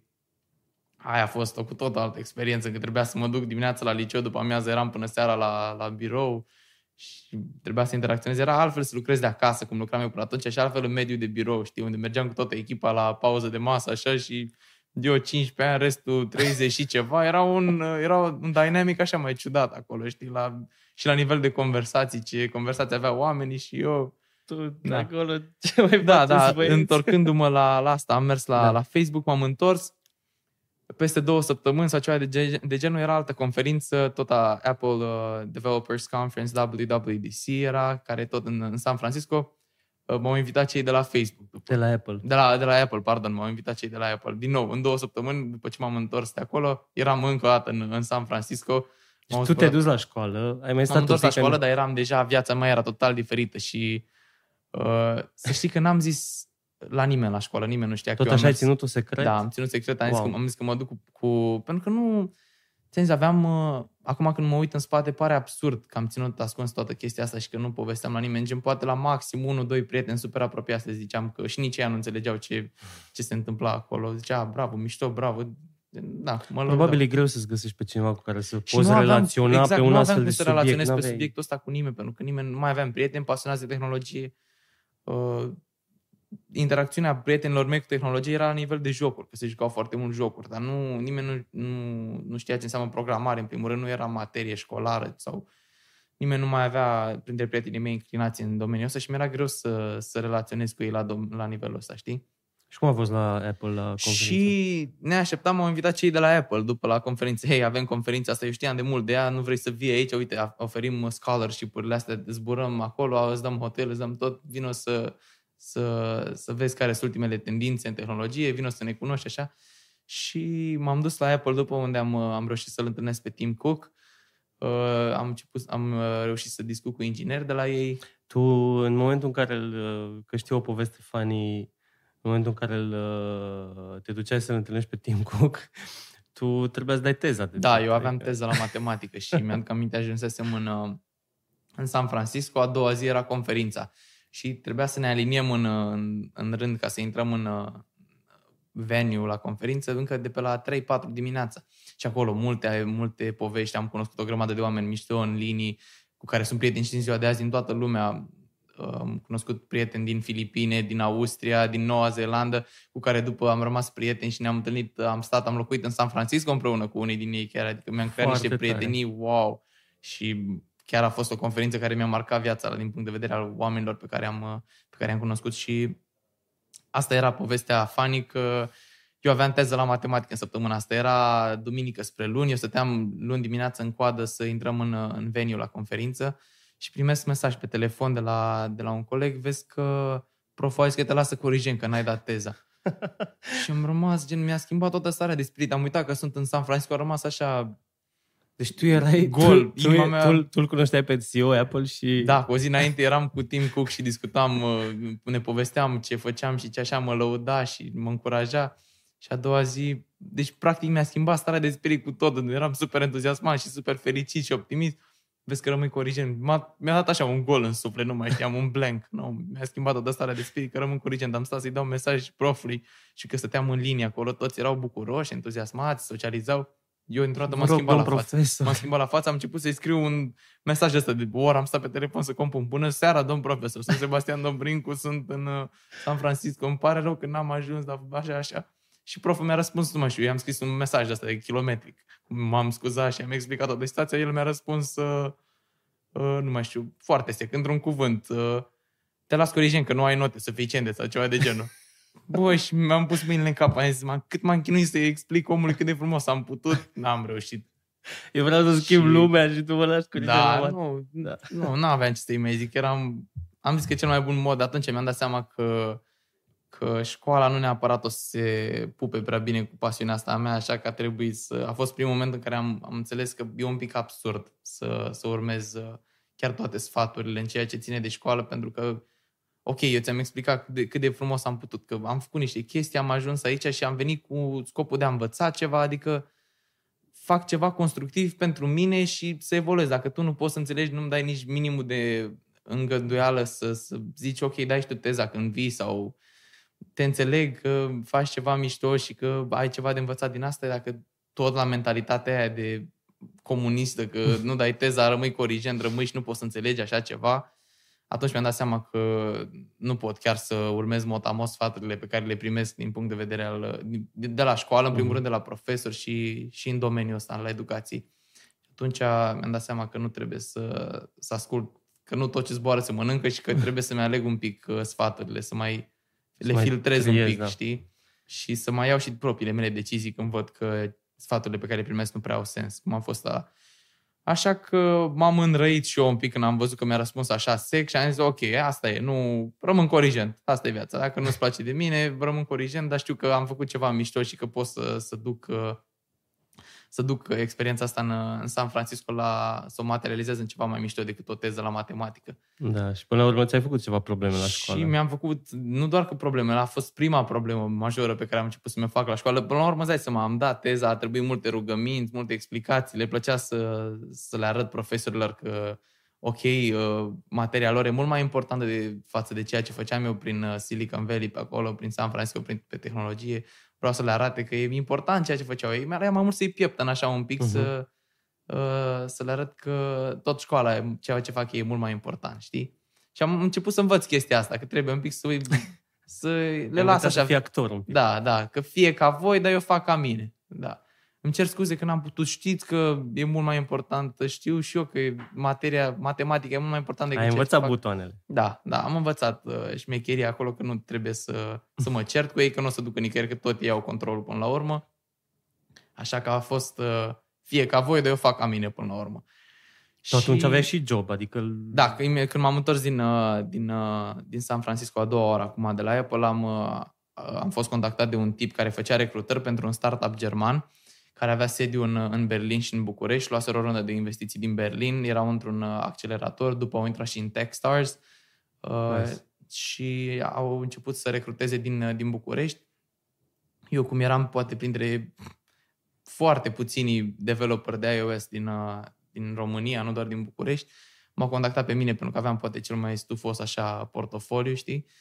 aia a fost o cu tot altă experiență, că trebuia să mă duc dimineața la liceu, după amiază eram până seara la, la birou și trebuia să interacționez. Era altfel să lucrez de acasă, cum lucram eu până atunci, și altfel în mediul de birou, știi, unde mergeam cu toată echipa la pauză de masă, așa, și eu 15 ani, restul 30 și ceva, era un, era un dynamic așa mai ciudat acolo, știi, la, și la nivel de conversații, ce conversații aveau oamenii și eu. Tu da. acolo ce mai Da, da, întorcându-mă la, la asta, am mers la, da. la Facebook, m-am întors, peste două săptămâni sau ceva de, gen, de genul era altă conferință, tot a Apple uh, Developers Conference, WWDC era, care tot în, în San Francisco. Uh, m-au invitat cei de la Facebook. După. De la Apple. De la, de la Apple, pardon, m-au invitat cei de la Apple. Din nou, în două săptămâni, după ce m-am întors de acolo, eram încă o dată în, în San Francisco. Și tu te-ai dus la școală, ai mai stat M-am întors la școală, în... dar eram deja, viața mea era total diferită și uh, să știi că n-am zis la nimeni la școală, nimeni nu știa Tot că așa ai ținut-o secret? Da, am ținut secret, am, wow. zis, că, am zis că mă duc cu, cu... Pentru că nu... Ți zis, aveam... Uh, acum când mă uit în spate, pare absurd că am ținut ascuns toată chestia asta și că nu povesteam la nimeni. Gen, poate la maxim unul, doi prieteni super apropiați să ziceam că și nici ei nu înțelegeau ce, ce se întâmpla acolo. Zicea, bravo, mișto, bravo, da, mă Probabil e greu să-ți găsești pe cineva cu care să și poți aveam, relaționa exact, pe un astfel de subiect. nu aveam să relaționez pe subiectul ăsta cu nimeni, pentru că nimeni nu mai aveam prieteni pasionați de tehnologie. Uh, interacțiunea prietenilor mei cu tehnologie era la nivel de jocuri, că se jucau foarte mult jocuri, dar nu, nimeni nu, nu, nu știa ce înseamnă programare. În primul rând nu era materie școlară sau nimeni nu mai avea printre prietenii mei inclinații în domeniul ăsta și mi-era greu să, să relaționez cu ei la, dom- la nivelul ăsta, știi? Și cum a fost la Apple la conferință? Și ne așteptam, m-au invitat cei de la Apple după la conferință. Hei, avem conferința asta, eu știam de mult de ea, nu vrei să vii aici, uite, oferim scholarship-urile astea, zburăm acolo, îți dăm hotel, îți dăm tot, vino să, să, să vezi care sunt ultimele tendințe în tehnologie, vino să ne cunoști așa. Și m-am dus la Apple după unde am, am reușit să-l întâlnesc pe Tim Cook. Uh, am, început, am uh, reușit să discut cu ingineri de la ei. Tu, în momentul în care, uh, că știu o poveste funny, în momentul în care te duceai să-l întâlnești pe Tim Cook, tu trebuia să dai teza. De da, eu aveam teza la matematică și mi-am cam aminte ajunsesem în, în San Francisco, a doua zi era conferința și trebuia să ne aliniem în, în, în rând ca să intrăm în uh, venue la conferință încă de pe la 3-4 dimineața. Și acolo multe, multe povești, am cunoscut o grămadă de oameni mișto în linii cu care sunt prieteni și din ziua de azi din toată lumea. Am cunoscut prieteni din Filipine, din Austria, din Noua Zeelandă, cu care după am rămas prieteni și ne-am întâlnit, am stat, am locuit în San Francisco împreună cu unii din ei chiar, adică mi-am creat Foarte niște prietenii, tare. wow! Și chiar a fost o conferință care mi-a marcat viața din punct de vedere al oamenilor pe care am, uh, pe care am cunoscut și asta era povestea că Eu aveam teză la matematică în săptămâna asta, era duminică spre luni, eu stăteam luni dimineață în coadă să intrăm în, uh, în veniu la conferință și primesc mesaj pe telefon de la, de la un coleg, vezi că proful că te lasă corigem, că n-ai dat teza. și am rămas, gen, mi-a schimbat toată starea de spirit. Am uitat că sunt în San Francisco, am rămas așa deci tu erai... Gol, tu, tu, mea... tu, tu, îl cunoșteai pe CEO Apple și... Da, o zi înainte eram cu Tim Cook și discutam, uh, ne povesteam ce făceam și ce așa mă lăuda și mă încuraja. Și a doua zi, deci practic mi-a schimbat starea de spirit cu tot. Eram super entuziasmat și super fericit și optimist. Vezi că rămâi cu origen. M-a, mi-a dat așa un gol în suflet, nu mai știam, un blank. Nu, mi-a schimbat toată starea de spirit că rămân cu origine. Am stat să-i dau mesaj profului și că stăteam în linie acolo, toți erau bucuroși, entuziasmați, socializau. Eu într-o dată m-am schimbat la față. M-am schimbat la față, am început să-i scriu un mesaj ăsta de o oră, am stat pe telefon să compun. Bună seara, domn profesor, sunt Sebastian Dombrincu, sunt în uh, San Francisco, îmi pare rău că n-am ajuns, dar așa, așa. Și proful mi-a răspuns nu mai eu i-am scris un mesaj de asta de kilometric. M-am scuzat și am explicat toată situația, el mi-a răspuns, uh, uh, nu mai știu, foarte sec, într-un cuvânt, uh, te las corijen că nu ai note suficiente sau ceva de genul. Bă, și mi-am pus mâinile în cap, am zis, cât m-am chinuit să-i explic omului cât de frumos am putut, n-am reușit. Eu vreau să schimb și... lumea și tu mă lași cu da, nu, da, nu, nu aveam ce să-i mai zic, eram, am zis că cel mai bun mod, atunci mi-am dat seama că că școala nu neapărat o să se pupe prea bine cu pasiunea asta a mea, așa că a trebuit să... A fost primul moment în care am, am înțeles că e un pic absurd să, să urmez uh, chiar toate sfaturile în ceea ce ține de școală, pentru că ok, eu ți-am explicat cât de, cât de frumos am putut, că am făcut niște chestii, am ajuns aici și am venit cu scopul de a învăța ceva, adică fac ceva constructiv pentru mine și să evoluez. Dacă tu nu poți să înțelegi, nu-mi dai nici minimul de îngăduială să, să zici, ok, dai și tu teza când vii sau te înțeleg că faci ceva mișto și că ai ceva de învățat din asta, dacă tot la mentalitatea aia de comunistă, că nu dai teza, rămâi corigent, rămâi și nu poți să înțelegi așa ceva, atunci mi-am dat seama că nu pot chiar să urmez motamos sfaturile pe care le primesc din punct de vedere al, de la școală, în primul mhm. rând de la profesori și, și în domeniul ăsta, la educație. Atunci mi-am dat seama că nu trebuie să, să ascult, că nu tot ce zboară se mănâncă și că trebuie să-mi aleg un pic uh, sfaturile, să mai să le mai filtrez triez, un pic, da. știi? Și să mai iau și propriile mele decizii când văd că sfaturile pe care le primesc nu prea au sens, cum a fost la Așa că m-am înrăit și eu un pic când am văzut că mi-a răspuns așa sec și am zis, ok, asta e, nu, rămân corigent, asta e viața. Dacă nu-ți place de mine, rămân corigent, dar știu că am făcut ceva mișto și că pot să, să duc uh, să duc experiența asta în, în San Francisco la, să o materializez în ceva mai mișto decât o teză la matematică. Da, și până la urmă ți-ai făcut ceva probleme la școală. Și mi-am făcut, nu doar că probleme, a fost prima problemă majoră pe care am început să mi fac la școală. Până la urmă, zai să m-am dat teza, a trebuit multe rugăminți, multe explicații, le plăcea să, să le arăt profesorilor că ok, uh, materia lor e mult mai importantă de, față de ceea ce făceam eu prin uh, Silicon Valley, pe acolo, prin San Francisco, prin, pe tehnologie vreau să le arate că e important ceea ce făceau ei. Mi-ar mai mult să-i pieptăn așa un pic, uh-huh. să, mhm. uh, să le arăt că tot școala, ceea ce fac ei e mult mai important, știi? Și am început să învăț chestia asta, că trebuie un pic să, să le las așa. Să fie actor un pic. Da, da, că fie ca voi, dar eu fac ca mine. Da. Îmi cer scuze că n-am putut, știți că e mult mai important. știu și eu că materia matematică e mult mai importantă decât Ai învățat butoanele. Da, da, am învățat uh, șmecheria acolo că nu trebuie să, să mă cert cu ei, că nu o să duc nicăieri, că tot iau controlul până la urmă. Așa că a fost uh, fie ca voi, dar eu fac ca mine până la urmă. Și atunci aveai și job, adică... Da, când m-am întors din, uh, din, uh, din San Francisco a doua oră acum de la Apple, am, uh, am fost contactat de un tip care făcea recrutări pentru un startup german care avea sediu în, în Berlin și în București, luase o rundă de investiții din Berlin, erau într-un uh, accelerator, după au intrat și în Techstars uh, nice. uh, și au început să recruteze din, uh, din București. Eu cum eram poate printre foarte puțini developeri de iOS din, din România, nu doar din București, m-au contactat pe mine pentru că aveam poate cel mai stufos așa portofoliu, știi? Uh,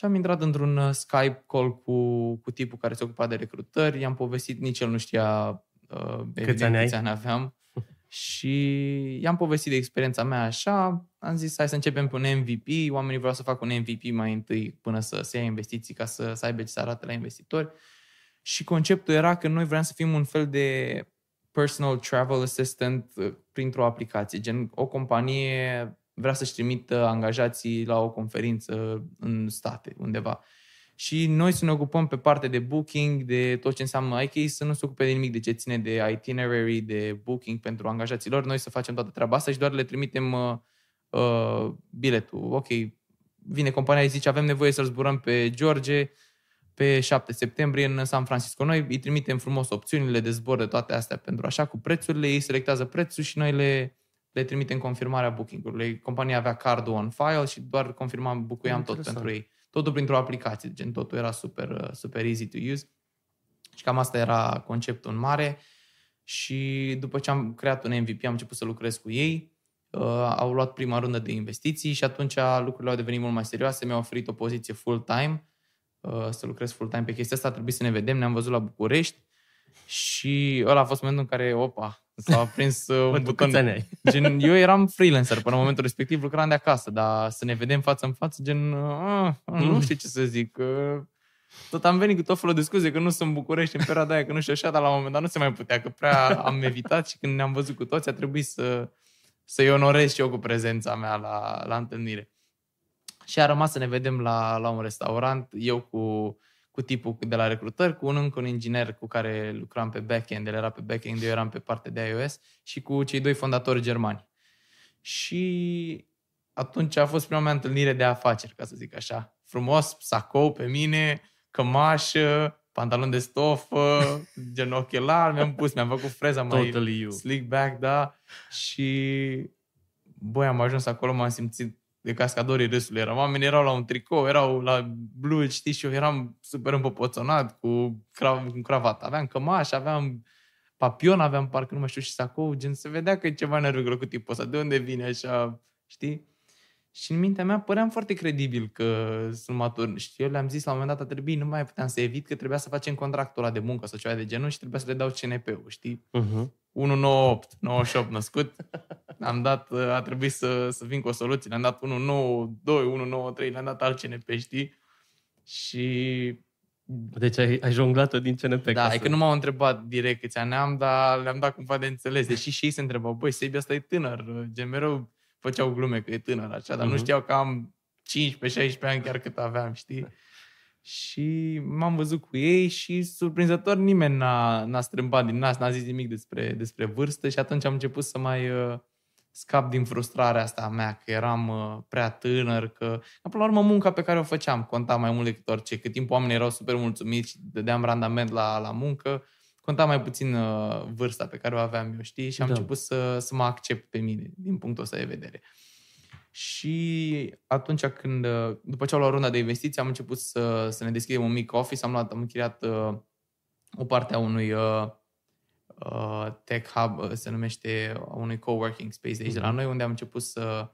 și am intrat într-un uh, Skype call cu, cu tipul care se ocupa de recrutări, i-am povestit, nici el nu știa uh, câți ani, câți ani aveam. Și i-am povestit de experiența mea așa, am zis hai să începem cu un MVP, oamenii vreau să facă un MVP mai întâi până să se ia investiții ca să, să aibă ce să arate la investitori. Și conceptul era că noi vrem să fim un fel de personal travel assistant uh, printr-o aplicație, gen o companie vrea să-și trimită angajații la o conferință în state, undeva. Și noi să ne ocupăm pe parte de booking, de tot ce înseamnă IK, să nu se ocupe de nimic de ce ține de itinerary, de booking pentru angajații lor. Noi să facem toată treaba asta și doar le trimitem uh, uh, biletul. Ok, vine compania și zice avem nevoie să-l zburăm pe George pe 7 septembrie în San Francisco. Noi îi trimitem frumos opțiunile de zbor de toate astea pentru așa cu prețurile, ei selectează prețul și noi le le trimitem confirmarea booking-ului. Compania avea cardul on file și doar confirmam, bucuiam tot pentru ei. Totul printr-o aplicație, gen totul era super, uh, super easy to use. Și cam asta era conceptul în mare. Și după ce am creat un MVP, am început să lucrez cu ei. Uh, au luat prima rundă de investiții și atunci lucrurile au devenit mult mai serioase. Mi-au oferit o poziție full-time, uh, să lucrez full-time pe chestia asta. A trebuit să ne vedem, ne-am văzut la București. Și ăla a fost momentul în care, opa, S-a prins uh, un buton. Gen, eu eram freelancer până în momentul respectiv, lucram de acasă, dar să ne vedem față în față, gen, a, uh, uh, nu mm. știu ce să zic. Tot am venit cu tot felul de scuze că nu sunt București în perioada aia, că nu știu așa, dar la un moment dat nu se mai putea, că prea am evitat și când ne-am văzut cu toți a trebuit să, să-i onorez și eu cu prezența mea la, la întâlnire. Și a rămas să ne vedem la, la un restaurant, eu cu cu tipul de la recrutări, cu un încă un inginer cu care lucram pe backend, el era pe backend, eu eram pe partea de iOS și cu cei doi fondatori germani. Și atunci a fost prima mea întâlnire de afaceri, ca să zic așa. Frumos, sacou pe mine, cămașă, pantalon de stofă, gen ochelar, mi-am pus, mi-am făcut freza mai totally you. slick back, da, și băi, am ajuns acolo, m-am simțit de cascadorii râsului. Eram. Oamenii erau la un tricou, erau la blugi, știi, și eu eram super împopoțonat cu, cra- cu cravat. Aveam cămaș, aveam papion, aveam parcă nu mai știu și sacou, gen se vedea că e ceva în regulă cu tipul ăsta, de unde vine așa, știi? Și în mintea mea păream foarte credibil că sunt matur. Și eu le-am zis la un moment dat, a trebuit, nu mai puteam să evit că trebuia să facem contractul ăla de muncă sau ceva de genul și trebuia să le dau CNP-ul, știi? Uh-huh. 198, 98 născut. Am dat, a trebuit să, să vin cu o soluție. Le-am dat 192, 193, le-am dat alt CNP, știi? Și... Deci ai, ai jonglat-o din CNP. Da, e că nu m-au întrebat direct câți ani am, dar le-am dat cumva de înțeles. Deși și ei se întrebau, băi, Sebi, asta e tânăr. Gen, mereu făceau glume că e tânăr, așa, dar uh-huh. nu mhm. știau că am 15-16 ani chiar cât aveam, știi? și m-am văzut cu ei și, surprinzător, nimeni n-a, n-a strâmbat din nas, n-a zis nimic despre, despre vârstă și atunci am început să mai uh, scap din frustrarea asta a mea, că eram uh, prea tânăr, că, până la urmă, munca pe care o făceam conta mai mult decât orice. Cât timp oamenii erau super mulțumiți, dădeam randament la, la muncă, conta mai puțin uh, vârsta pe care o aveam eu, știi? Și am da. început să, să mă accept pe mine, din punctul ăsta de vedere. Uh, și atunci când, uh, după ce au luat runda de investiții, am început să, să ne deschidem un mic office, am luat, am închiriat uh, o parte a unui uh, uh, tech hub, uh, se numește, uh, unui coworking space de aici mm-hmm. de la mhm. noi, unde am început să,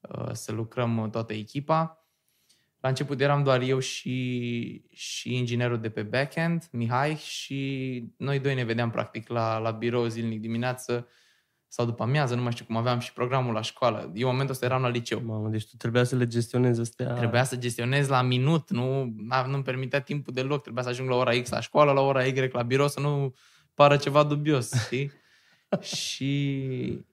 uh, să lucrăm toată echipa. La început eram doar eu și, și inginerul de pe backend, Mihai, și noi doi ne vedeam practic la, la birou zilnic dimineață, uh, sau după amiază, nu mai știu cum aveam și programul la școală. Eu în momentul ăsta eram la liceu. Mamă, deci tu trebuia să le gestionezi astea. Trebuia să gestionez la minut, nu, nu permitea timpul deloc. Trebuia să ajung la ora X la școală, la ora Y la birou, să nu pară ceva dubios, știi? și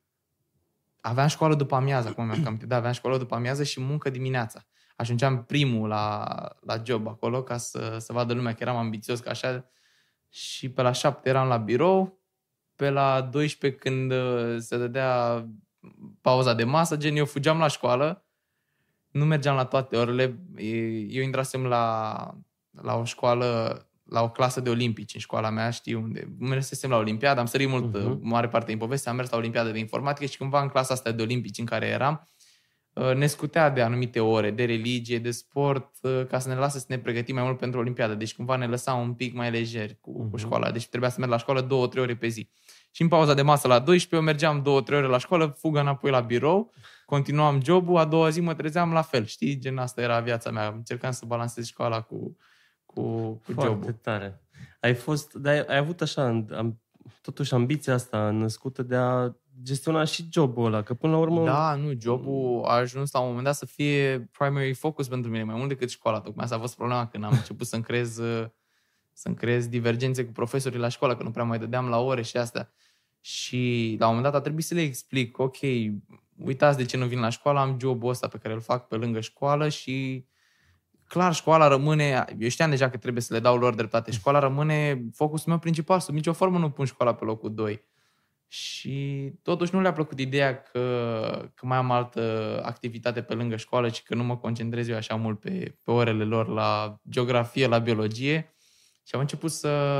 aveam școală după amiază, acum mi-am cam da, aveam școală după amiază și muncă dimineața. Ajungeam primul la, la job acolo ca să, să vadă lumea că eram ambițios, ca așa. Și pe la șapte eram la birou, pe la 12 când uh, se dădea pauza de masă, gen eu fugeam la școală, nu mergeam la toate orele, eu intrasem la, la o școală, la o clasă de olimpici în școala mea, știu unde, mersesem la olimpiadă, am sărit mult, uh-huh. mare parte din poveste, am mers la olimpiadă de informatică și cândva în clasa asta de olimpici în care eram, uh, ne scutea de anumite ore, de religie, de sport, uh, ca să ne lasă să ne pregătim mai mult pentru Olimpiadă. Deci cumva ne lăsa un pic mai lejer cu, uh-huh. cu mhm. școala. Deci trebuia să merg la școală două, trei ore pe zi. Și în pauza de masă la 12 eu mergeam două, trei ore la școală, fugă înapoi la birou, continuam jobul, a doua zi mă trezeam la fel. Știi, gen asta era viața mea. Încercam să balansez școala cu, cu, cu Foarte jobul. tare. Ai fost, dar ai avut așa, am, totuși ambiția asta născută de a gestiona și jobul ăla, că până la urmă... Da, nu, jobul a ajuns la un moment dat să fie primary focus pentru mine, mai mult decât școala. Tocmai asta a fost problema când am început să-mi să-mi creez divergențe cu profesorii la școală, că nu prea mai dădeam la ore și astea. Și la un moment dat a trebuit să le explic, ok, uitați de ce nu vin la școală, am jobul ăsta pe care îl fac pe lângă școală și clar, școala rămâne, eu știam deja că trebuie să le dau lor dreptate, școala rămâne focusul meu principal, sub nicio formă nu pun școala pe locul 2. Și totuși nu le-a plăcut ideea că, că mai am altă activitate pe lângă școală și că nu mă concentrez eu așa mult pe, pe orele lor la geografie, la biologie. Și am început să,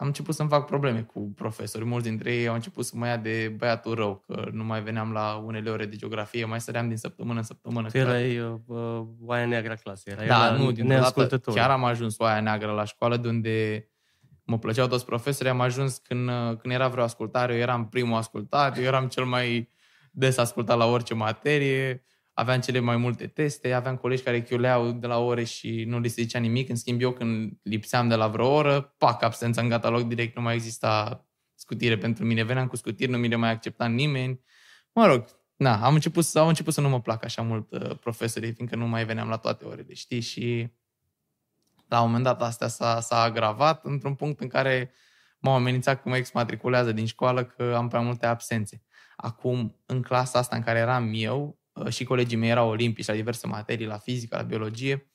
am început să-mi fac probleme cu profesori. Mulți dintre ei au început să mă ia de băiatul rău, că nu mai veneam la unele ore de geografie, mai săream din săptămână în săptămână. Tu erai uh, uh, oaia neagră clasă, erai da, nu, din dată, chiar am ajuns oaia neagră la școală, de unde mă plăceau toți profesorii, am ajuns când, uh, când era vreo ascultare, eu eram primul ascultat, eu eram cel mai des ascultat la orice materie, aveam cele mai multe teste, aveam colegi care chiuleau de la ore și nu li se zicea nimic, în schimb eu când lipseam de la vreo oră, pac, absența în catalog direct, nu mai exista scutire pentru mine, veneam cu scutiri, nu mi le mai accepta nimeni. Mă rog, na, am început, să, început să nu mă placă așa mult uh, profesorii, fiindcă nu mai veneam la toate orele, știi? Și la un moment dat asta s-a, s-a agravat într-un punct în care m-au amenințat că mă exmatriculează din școală că am prea multe absențe. Acum, în clasa asta în care eram eu, Uh, și colegii mei erau olimpici la diverse materii, la fizică, la biologie,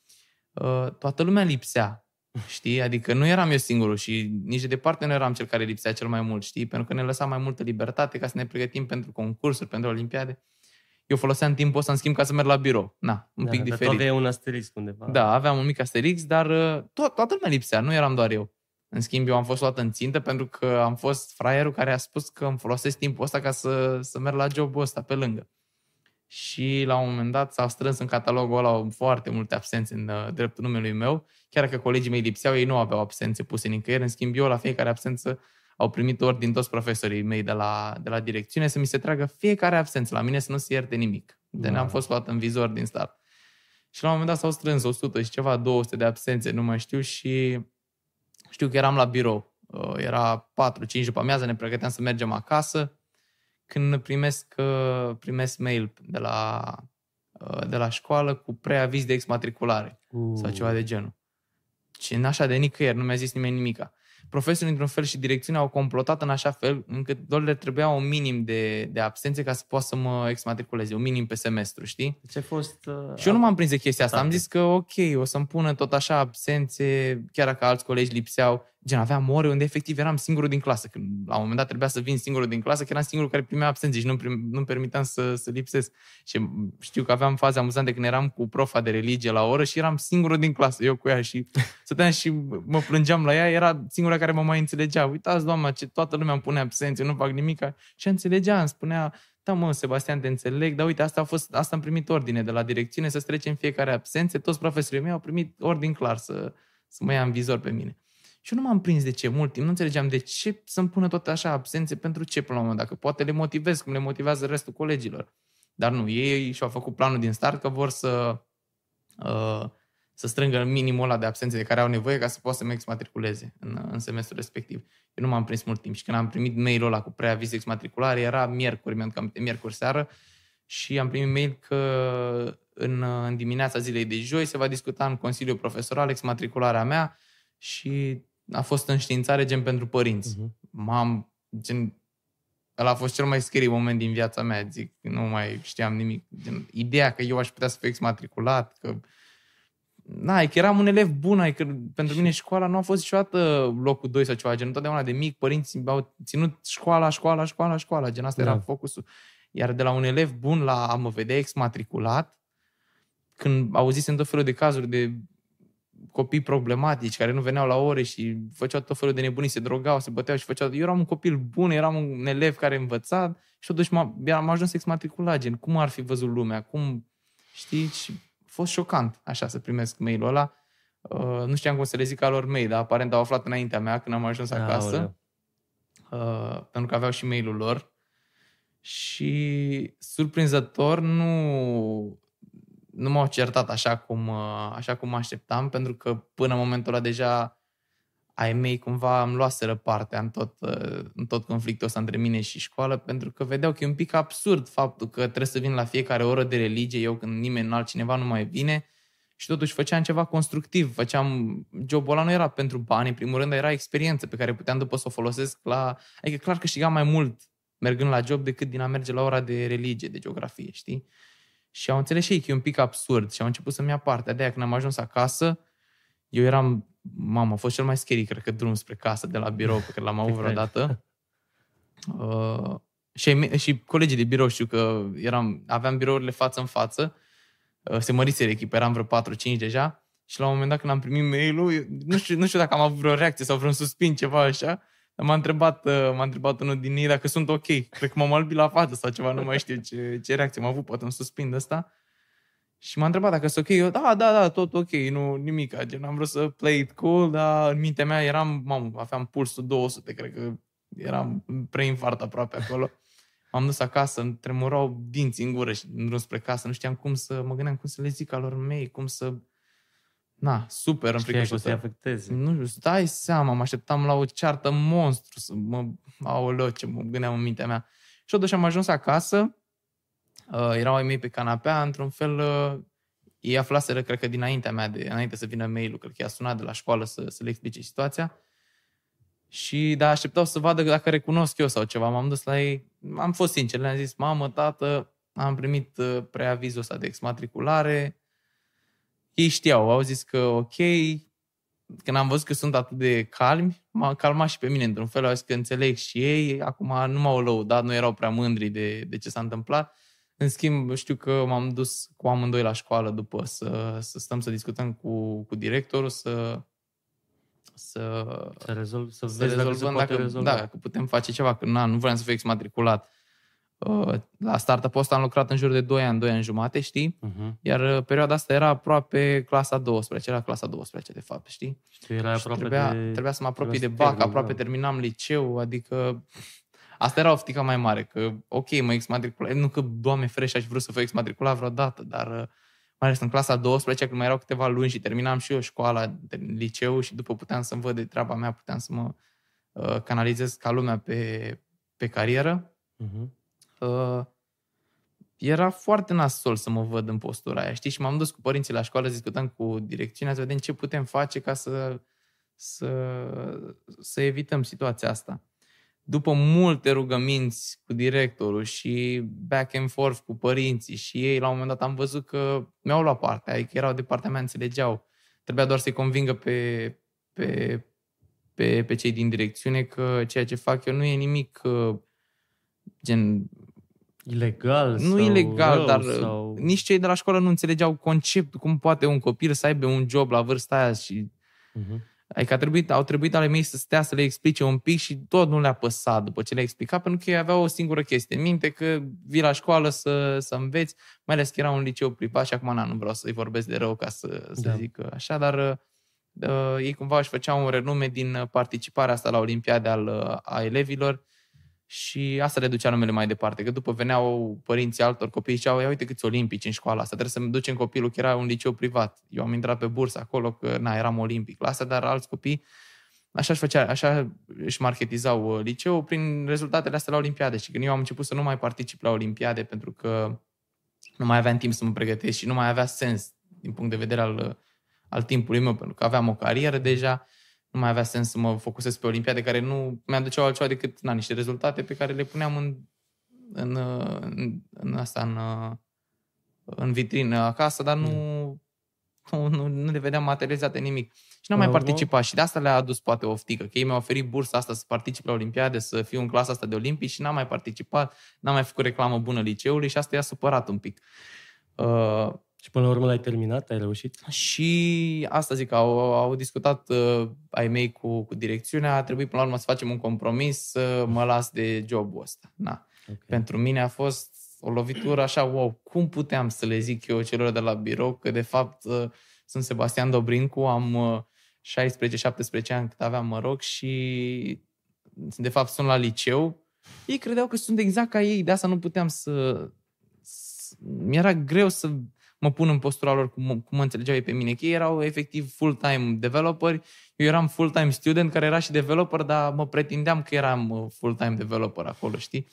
uh, toată lumea lipsea, știi? Adică nu eram eu singurul și nici de departe nu eram cel care lipsea cel mai mult, știi? Pentru că ne lăsa mai multă libertate ca să ne pregătim pentru concursuri, pentru olimpiade. Eu foloseam timpul ăsta în schimb ca să merg la birou. Na, un da, pic diferit. Dar aveai un asterix undeva. Da, aveam un mic asterix, dar uh, to- toată lumea lipsea, nu eram doar eu. În schimb, eu am fost luat în țintă pentru că am fost fraierul care a spus că îmi folosesc timpul ăsta ca să, să merg la jobul ăsta pe lângă și la un moment dat s-a strâns în catalogul ăla foarte multe absențe în uh, dreptul numelui meu, chiar că colegii mei lipseau, ei nu aveau absențe puse nicăieri, în schimb eu la fiecare absență au primit ori din toți profesorii mei de la, de la direcțiune să mi se tragă fiecare absență la mine, să nu se ierte nimic. De wow. n-am da. fost luat în vizor din start. Și la un moment dat s-au strâns 100 și ceva, 200 de absențe, nu mai știu, și știu că eram la birou. Uh, era 4-5 după amiază, ne pregăteam să mergem acasă când primesc, uh, primesc mail de la, uh, de la școală cu preaviz de exmatriculare uh. sau ceva de genul. Și în așa de nicăieri, nu mi-a zis nimeni nimica. Profesorii, într-un fel, și direcțiunea au complotat în așa fel încât doar le trebuia un minim de, de absențe ca să poată să mă exmatriculeze un minim pe semestru, știi? Ce fost... Uh, și eu nu m-am prins de chestia asta. Am zis că, ok, o să-mi pună tot așa absențe, chiar dacă alți colegi lipseau. Gen, aveam ore unde efectiv eram singurul din clasă. Când la un moment dat trebuia să vin singurul din clasă, că eram singurul care primea absențe și nu-mi, prim, nu permiteam să, să lipsesc. Și știu că aveam faze amuzante când eram cu profa de religie la oră și eram singurul din clasă, eu cu ea și stăteam și mă plângeam la ea, era singura care mă mai înțelegea. Uitați, doamna, ce toată lumea îmi pune absențe, nu fac nimic. Și înțelegea, îmi spunea, da mă, Sebastian, te înțeleg, dar uite, asta a fost, asta am primit ordine de la direcție să trecem fiecare absențe, toți profesorii mei au primit ordin clar să, să mă ia în vizor pe mine. Și eu nu m-am prins de ce mult timp, nu înțelegeam de ce să-mi pună tot așa absențe, pentru ce până la moment, dacă poate le motivez cum le motivează restul colegilor. Dar nu, ei și-au făcut planul din start că vor să, uh, să strângă minimul ăla de absențe de care au nevoie ca să poată să mă exmatriculeze în, în semestrul respectiv. Eu nu m-am prins mult timp și când am primit mail-ul ăla cu preaviz exmatriculare, era miercuri, mi-am cam miercuri seară, și am primit mail că în, în dimineața zilei de joi se va discuta în Consiliul Profesoral exmatricularea mea și a fost înștiințare gen pentru părinți. Uh-huh. M-am, gen, ăla a fost cel mai scary moment din viața mea, zic, nu mai știam nimic. Gen, ideea că eu aș putea să fiu exmatriculat, că e că eram un elev bun, că pentru mine școala nu a fost niciodată locul 2 sau ceva, gen, întotdeauna de mic, părinții au ținut școala, școala, școala, școala, gen, asta da. era focusul. Iar de la un elev bun la a mă vedea exmatriculat, când auzisem tot felul de cazuri de copii problematici care nu veneau la ore și făceau tot felul de nebunii, se drogau, se băteau și făceau... Eu eram un copil bun, eram un elev care învăța și totuși am ajuns exmatriculat, gen, cum ar fi văzut lumea, cum... Știi? Și a fost șocant, așa, să primesc mail-ul ăla. Uh, nu știam cum să le zic alor mei, dar aparent au aflat înaintea mea când am ajuns acasă. Aoleu. Uh, pentru că aveau și mail-ul lor. Și, surprinzător, nu nu m-au certat așa cum, uh, așa cum mă așteptam, pentru că până în momentul ăla deja ai mei cumva îmi luaseră partea în tot, uh, în tot conflictul ăsta între mine și școală, pentru că vedeau că e un pic absurd faptul că trebuie să vin la fiecare oră de religie, eu când nimeni altcineva nu mai vine, și totuși făceam ceva constructiv, făceam... Jobul ăla nu era pentru bani, în primul rând, era experiență pe care puteam după să o folosesc la... Adică clar câștigam mai mult mergând la job decât din a merge la ora de religie, de geografie, știi? Și au înțeles și ei că e un pic absurd și au început să-mi ia partea de aia. Când am ajuns acasă, eu eram, mamă, a fost cel mai scary, cred că, drum spre casă de la birou pe care l-am avut vreodată. Uh, și, și colegii de birou știu că eram, aveam birourile față în față, uh, se măriseră echipa, eram vreo 4-5 deja și la un moment dat când am primit mail-ul, nu știu, nu știu dacă am avut vreo reacție sau vreun suspin, ceva așa, M-a întrebat, uh, m-a întrebat unul din ei dacă sunt ok. Cred că m-am albit la față sau ceva, nu mai știu ce, ce reacție am avut, poate îmi suspind asta. Și m-a întrebat dacă sunt ok. Eu, da, da, da, tot ok, nu nimic. Gen, am vrut să play it cool, dar în mintea mea eram, mamă, aveam pulsul 200, cred că eram preinfart aproape acolo. M-am dus acasă, îmi tremurau dinții în gură și în drum spre casă. Nu știam cum să, mă gândeam cum să le zic alor mei, cum să Na, super, îmi frică să-i afecteze. Nu știu, stai seama, mă așteptam la o ceartă monstru, să mă, aoleo, ce mă gândeam în mintea mea. Și totuși am ajuns acasă, uh, erau ai mei pe canapea, într-un fel uh, ei aflaseră, cred că dinaintea mea, de, înainte să vină mail-ul, cred că i-a sunat de la școală să, să le explice situația. Și da, așteptau să vadă dacă recunosc eu sau ceva. M-am dus la ei, am fost sincer, le-am zis, mamă, tată, am primit uh, preavizul ăsta de exmatriculare, ei știau, au zis că ok, când am văzut că sunt atât de calmi, m-a calmat și pe mine într-un fel, au zis că înțeleg și ei, acum nu m-au lăudat, nu erau prea mândri de, de ce s-a întâmplat. În schimb, știu că m-am dus cu amândoi la școală după să, să stăm să discutăm cu, cu directorul, să să, să, rezolv, să, să rezolvăm dacă, dacă, rezolva. da, dacă putem face ceva, că na, nu vreau să fiu exmatriculat. Uh, la startup-ul ăsta am lucrat în jur de 2 ani, 2 ani jumate, știi? Uh-huh. Iar uh, perioada asta era aproape clasa 12, era clasa 12 de fapt, știi? știi era aproape trebuia, de... trebuia să mă apropii de bac, termin, aproape da. terminam liceu, adică asta era oftica mai mare, că ok, mă exmatricula, nu că, doamne fresh, aș vrut să fiu exmatricula vreodată, dar uh, mai ales în clasa 12, când mai erau câteva luni și terminam și eu școala, liceu și după puteam să-mi văd de treaba mea, puteam să mă uh, canalizez ca lumea pe, pe carieră. Uh-huh. Uh, era foarte nasol să mă văd în postura aia, știi? Și m-am dus cu părinții la școală, discutăm cu direcțiunea, să vedem ce putem face ca să, să, să evităm situația asta. După multe rugăminți cu directorul și back and forth cu părinții și ei, la un moment dat am văzut că mi-au luat parte, adică erau de partea mea, înțelegeau. Trebuia doar să-i convingă pe, pe, pe, pe cei din direcțiune că ceea ce fac eu nu e nimic uh, gen Ilegal Nu sau ilegal, rău, dar uh, sau... nici cei de la școală nu înțelegeau conceptul cum poate un copil să aibă un job la vârsta aia și... Uh-huh. Adică a trebuit, au trebuit ale mei să stea să le explice un pic și tot nu le-a păsat după ce le-a explicat, pentru că ei aveau o singură chestie în minte, că vii la școală să, să înveți, mai ales că era un liceu privat și acum na, nu vreau să-i vorbesc de rău ca să, să da. zic așa, dar uh, uh ei cumva își făceau un renume din participarea asta la Olimpiade al, uh, a elevilor și asta le ducea numele mai departe, că după veneau părinții altor copii și ziceau, ia uite câți olimpici în școala asta, trebuie să-mi ducem copilul, că era un liceu privat. Eu am intrat pe bursă acolo, că na, eram olimpic la asta, dar alți copii așa își, făcea, așa își marketizau uh, liceul prin rezultatele astea la olimpiade. Și când eu am început să nu mai particip la olimpiade pentru că nu mai aveam timp să mă pregătesc și nu mai avea sens din punct de vedere al, uh, al timpului meu, pentru că aveam o carieră deja, uh, nu mai avea sens să mă focusez pe Olimpiade, care nu mi-aduceau altceva decât na, niște rezultate pe care le puneam în, în, în, în asta, în, în vitrină acasă, dar nu, nu, nu, nu le vedeam materializate nimic. Și n-am mai participat și de asta le-a adus poate oftică, că ei mi-au oferit bursa asta să particip la Olimpiade, să fiu în clasa asta de olimpii și n-am mai participat, n-am mai făcut reclamă bună liceului și asta i-a supărat un pic. Uh, și până la urmă l-ai terminat? Ai reușit? Și asta zic, au, au discutat uh, ai mei cu, cu direcțiunea, a trebuit până la urmă să facem un compromis, să mă las de jobul ăsta. Na. Okay. Pentru mine a fost o lovitură așa, wow, cum puteam să le zic eu celor de la birou că de fapt uh, sunt Sebastian Dobrincu, am uh, 16-17 ani cât aveam, mă rog, și de fapt sunt la liceu. Ei credeau că sunt exact ca ei, de asta nu puteam să... să mi-era greu să mă pun în postura lor cum, cum înțelegeau ei pe mine, că ei erau efectiv full-time developeri, eu eram full-time student care era și developer, dar mă pretindeam că eram full-time developer acolo, știi?